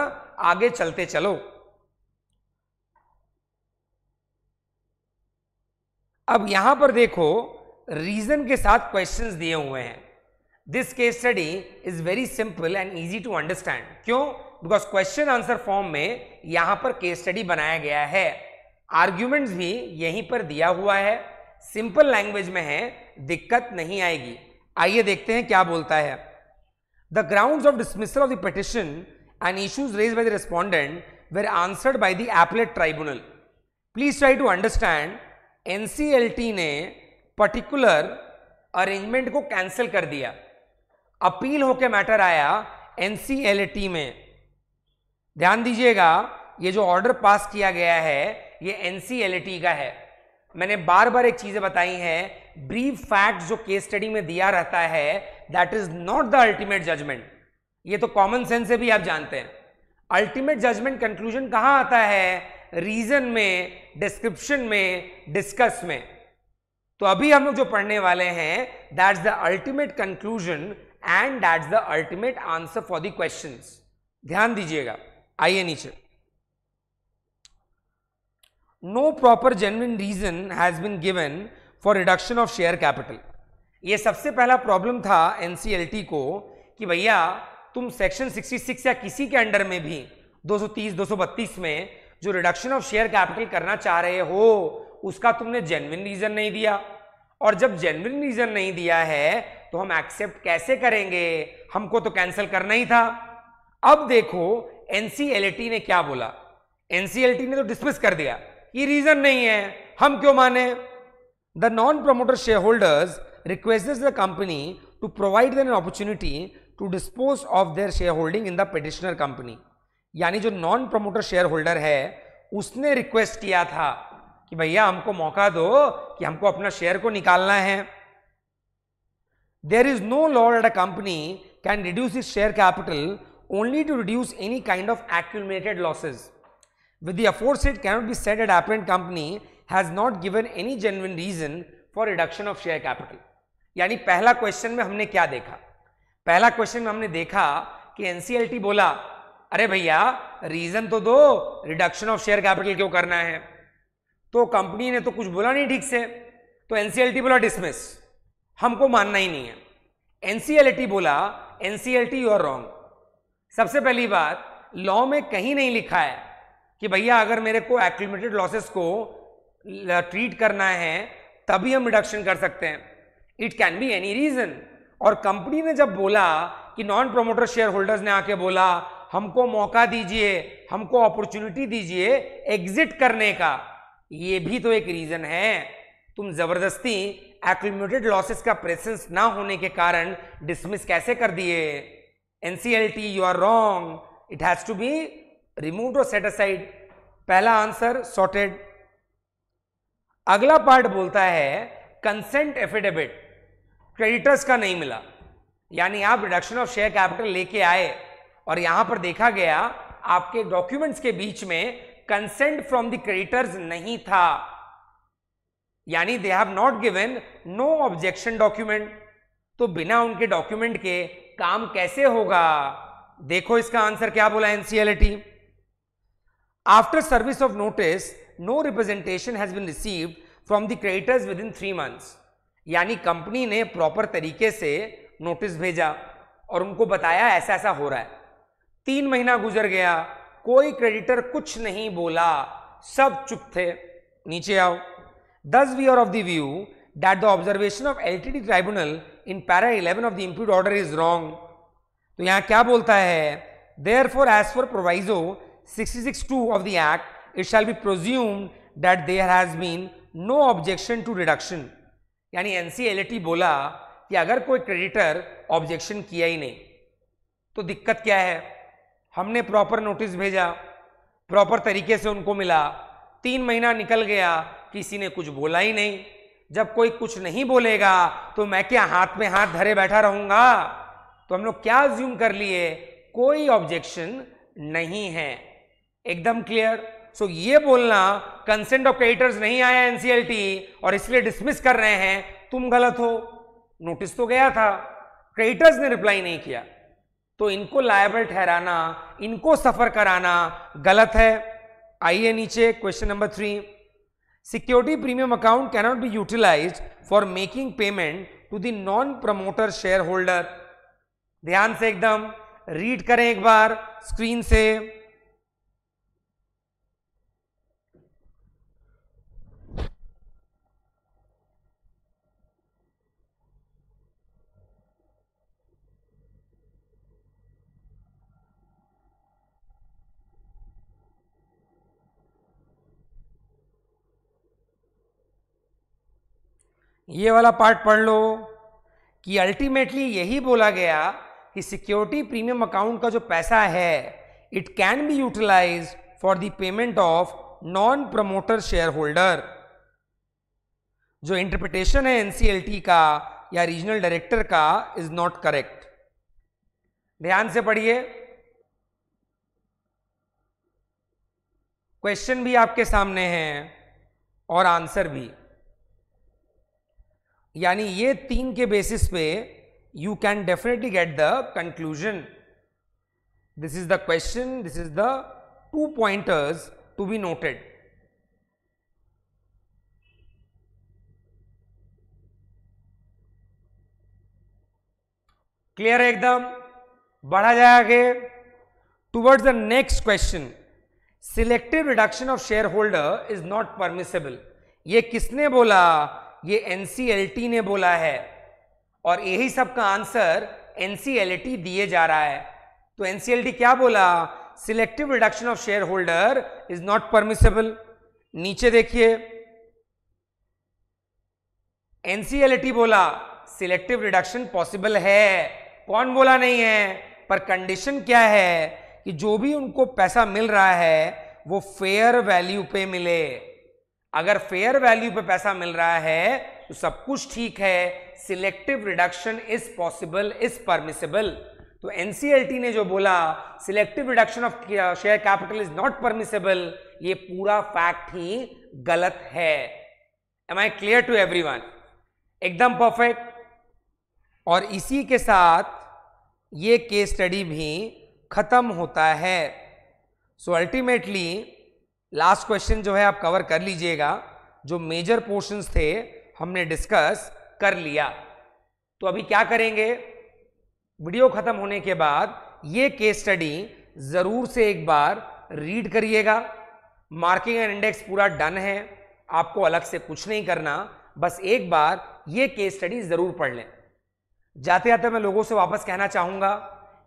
आगे चलते चलो अब यहां पर देखो रीजन के साथ क्वेश्चंस दिए हुए हैं this case study is very simple and easy to understand क्यों बिकॉज क्वेश्चन आंसर फॉर्म में यहां पर केस स्टडी बनाया गया है आर्ग्यूमेंट्स भी यहीं पर दिया हुआ है सिंपल लैंग्वेज में है दिक्कत नहीं आएगी आइए देखते हैं क्या बोलता है the ground of dismissal of the petition and issues raise by the respondent were answered by the appellate tribunal please try to understand NCLT ने पर्टिकुलर अरेंजमेंट को कैंसिल कर दिया अपील होके मैटर आया एनसीएलटी में ध्यान दीजिएगा ये जो ऑर्डर पास किया गया है ये एनसीएलटी का है मैंने बार बार एक चीजें बताई हैं ब्रीफ फैक्ट जो केस स्टडी में दिया रहता है that is not the ultimate judgement ये तो कॉमन सेंस से भी आप जानते हैं अल्टीमेट जजमेंट कंक्लूजन कहां आता है रीजन में डिस्क्रिप्शन में डिस्कस में तो अभी हम लोग जो पढ़ने वाले हैं that's the ultimate conclusion and that's the ultimate answer for the question ध्यान दीजिएगा आइए नीचे no proper genuine reason has been given for reduction of share capital ये सबसे पहला प्रॉब्लम था एनसीएलटी को कि भैया तुम सेक्शन 66 या किसी के अंडर में भी 230 232 में जो रिडक्शन ऑफ शेयर कैपिटल करना चाह रहे हो उसका तुमने जेनविन रीजन नहीं दिया और जब जेनविन रीजन नहीं दिया है तो हम एक्सेप्ट कैसे करेंगे हमको तो कैंसिल करना ही था अब देखो एनसीएलटी ने क्या बोला एनसीएलटी ने तो डिसमिस कर दिया ये रीजन नहीं है हम क्यों माने the non promoter share holders requests the company to provide them opportunity to dispose of their share holding in the petitioner company यानी जो नॉन प्रमोटर शेयर होल्डर है उसने रिक्वेस्ट किया था कि भैया हमको मौका दो कि हमको अपना शेयर को निकालना है there is no law that a company can reduce its share capital only to reduce any kind of accumulated losses with aforesaid it cannot be set aside apparent company has not given any genuine reason for reduction of share capital यानी पहला question में हमने क्या देखा पहला question में हमने देखा कि एनसीएलटी बोला अरे भैया रीजन तो दो रिडक्शन ऑफ शेयर कैपिटल क्यों करना है तो कंपनी ने तो कुछ बोला नहीं ठीक से तो एनसीएलटी बोला डिसमिस हमको मानना ही नहीं है एनसीएलटी बोला एनसीएलटी यू आर रॉन्ग सबसे पहली बात लॉ में कहीं नहीं लिखा है कि भैया अगर मेरे को एक्मेटेड लॉसेस को ट्रीट करना है तभी हम रिडक्शन कर सकते हैं it can be any reason और कंपनी ने जब बोला कि नॉन प्रोमोटर शेयर होल्डर्स ने आके बोला हमको मौका दीजिए हमको अपॉर्चुनिटी दीजिए एग्जिट करने का ये भी तो एक रीज़न है तुम ज़बरदस्ती एक्मेटेड लॉसेस का प्रेजेंस ना होने के कारण डिसमिस कैसे कर दिए NCLT you are wrong it has to be remove और सेट असाइड पहला आंसर सॉर्टेड अगला पार्ट बोलता है कंसेंट एफिडेविट क्रेडिटर्स का नहीं मिला यानी आप रिडक्शन ऑफ शेयर कैपिटल लेके आए और यहां पर देखा गया आपके डॉक्यूमेंट्स के बीच में कंसेंट फ्रॉम द क्रेडिटर्स नहीं था यानी they have not given no objection document तो बिना उनके डॉक्यूमेंट के काम कैसे होगा देखो इसका आंसर क्या बोला NCLT after service of notice no representation has been received from the creditors within three months यानी कंपनी ने प्रॉपर तरीके से नोटिस भेजा और उनको बताया ऐसा ऐसा हो रहा है तीन महीना गुजर गया कोई क्रेडिटर कुछ नहीं बोला सब चुप थे नीचे आओ thus we are of the view that the observation of LTD tribunal in para 11 of the imputed order is wrong तो यहाँ क्या बोलता है therefore as per proviso sixty six two of the act it shall be presumed that there has been no objection to reduction यानी NCLT बोला कि अगर कोई क्रेडिटर ऑब्जेक्शन किया ही नहीं तो दिक्कत क्या है हमने प्रॉपर नोटिस भेजा प्रॉपर तरीके से उनको मिला तीन महीना निकल गया किसी ने कुछ बोला ही नहीं जब कोई कुछ नहीं बोलेगा तो मैं क्या हाथ में हाथ धरे बैठा रहूंगा तो हम लोग क्या ज्यूम कर लिए कोई ऑब्जेक्शन नहीं है एकदम क्लियर सो so, ये बोलना कंसेंट ऑफ क्रेडिटर्स नहीं आया एनसीएलटी और इसलिए डिसमिस कर रहे हैं तुम गलत हो नोटिस तो गया था क्रेडिटर्स ने रिप्लाई नहीं किया तो इनको लायबल ठहराना इनको सफ़र कराना गलत है आइए नीचे question number three security premium account cannot be utilise for making payment to the non promoter share holder ध्यान से एकदम रीड करें एक बार स्क्रीन से ये वाला पार्ट पढ़ लो कि अल्टीमेटली यही बोला गया कि सिक्योरिटी प्रीमियम अकाउंट का जो पैसा है it can be utilise for the payment of non promoter share holder जो इंटरप्रिटेशन है एनसीएलटी का या रीजनल डायरेक्टर का इज नॉट करेक्ट ध्यान से पढ़िए क्वेश्चन भी आपके सामने है और आंसर भी यानी ये तीन के बेसिस पे you can definitely get the conclusion this is the question this is the two pointers to be noted clear है एकदम बढ़ा जाए आगे towards the next question selective reduction of share holder is not permissible ये किसने बोला ये NCLT ने बोला है और यही सब का आंसर एनसीएलटी दिए जा रहा है तो एनसीएलटी क्या बोला selective reduction of share holder is not permissible नीचे देखिए एनसीएलटी बोला सिलेक्टिव रिडक्शन पॉसिबल है कौन बोला नहीं है पर कंडीशन क्या है कि जो भी उनको पैसा मिल रहा है वो फेयर वैल्यू पे मिले अगर फेयर वैल्यू पे पैसा मिल रहा है तो सब कुछ ठीक है selective reduction is possible is permissible तो एनसीएलटी ने जो बोला selective reduction of share capital is not permissible ये पूरा फैक्ट ही गलत है am I clear to every एकदम परफेक्ट और इसी के साथ ये केस स्टडी भी खत्म होता है सो अल्टीमेटली लास्ट क्वेश्चन जो है आप कवर कर लीजिएगा जो मेजर पोर्शंस थे हमने डिस्कस कर लिया तो अभी क्या करेंगे वीडियो खत्म होने के बाद ये केस स्टडी ज़रूर से एक बार रीड करिएगा मार्किंग एंड इंडेक्स पूरा डन है आपको अलग से कुछ नहीं करना बस एक बार ये केस स्टडी ज़रूर पढ़ लें जाते जाते मैं लोगों से वापस कहना चाहूँगा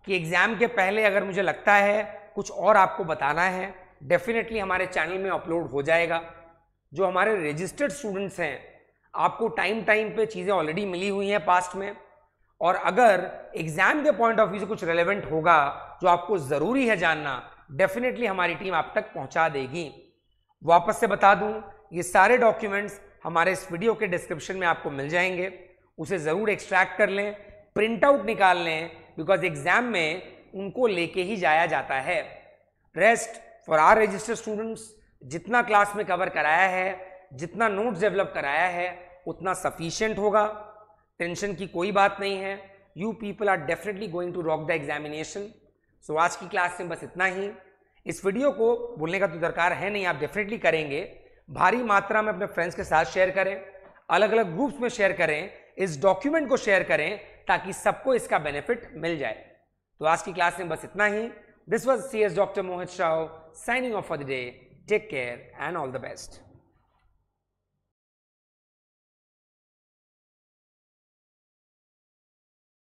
कि एग्ज़ाम के पहले अगर मुझे लगता है कुछ और आपको बताना है डेफिनेटली हमारे चैनल में अपलोड हो जाएगा जो हमारे रजिस्टर्ड स्टूडेंट्स हैं आपको टाइम टाइम पे चीज़ें ऑलरेडी मिली हुई हैं पास्ट में और अगर एग्ज़ाम के पॉइंट ऑफ व्यू से कुछ रेलेवेंट होगा जो आपको ज़रूरी है जानना डेफिनेटली हमारी टीम आप तक पहुंचा देगी वापस से बता दूं ये सारे डॉक्यूमेंट्स हमारे इस वीडियो के डिस्क्रिप्शन में आपको मिल जाएंगे उसे ज़रूर एक्सट्रैक्ट कर लें प्रिंट आउट निकाल लें बिकॉज एग्ज़ाम में उनको लेके ही जाया जाता है rest for our register students जितना क्लास में कवर कराया है जितना नोट डेवलप कराया है उतना सफिशियंट होगा टेंशन की कोई बात नहीं है you people are definitely going to rock the examination so आज की क्लास में बस इतना ही इस वीडियो को बोलने का तो दरकार है नहीं आप डेफिनेटली करेंगे भारी मात्रा में अपने फ्रेंड्स के साथ शेयर करें अलग अलग ग्रुप्स में शेयर करें इस डॉक्यूमेंट को शेयर करें ताकि सबको इसका बेनिफिट मिल जाए तो आज की क्लास में बस इतना ही this was C S doctor Mohit Shah signing off for the day. Take care and all the best.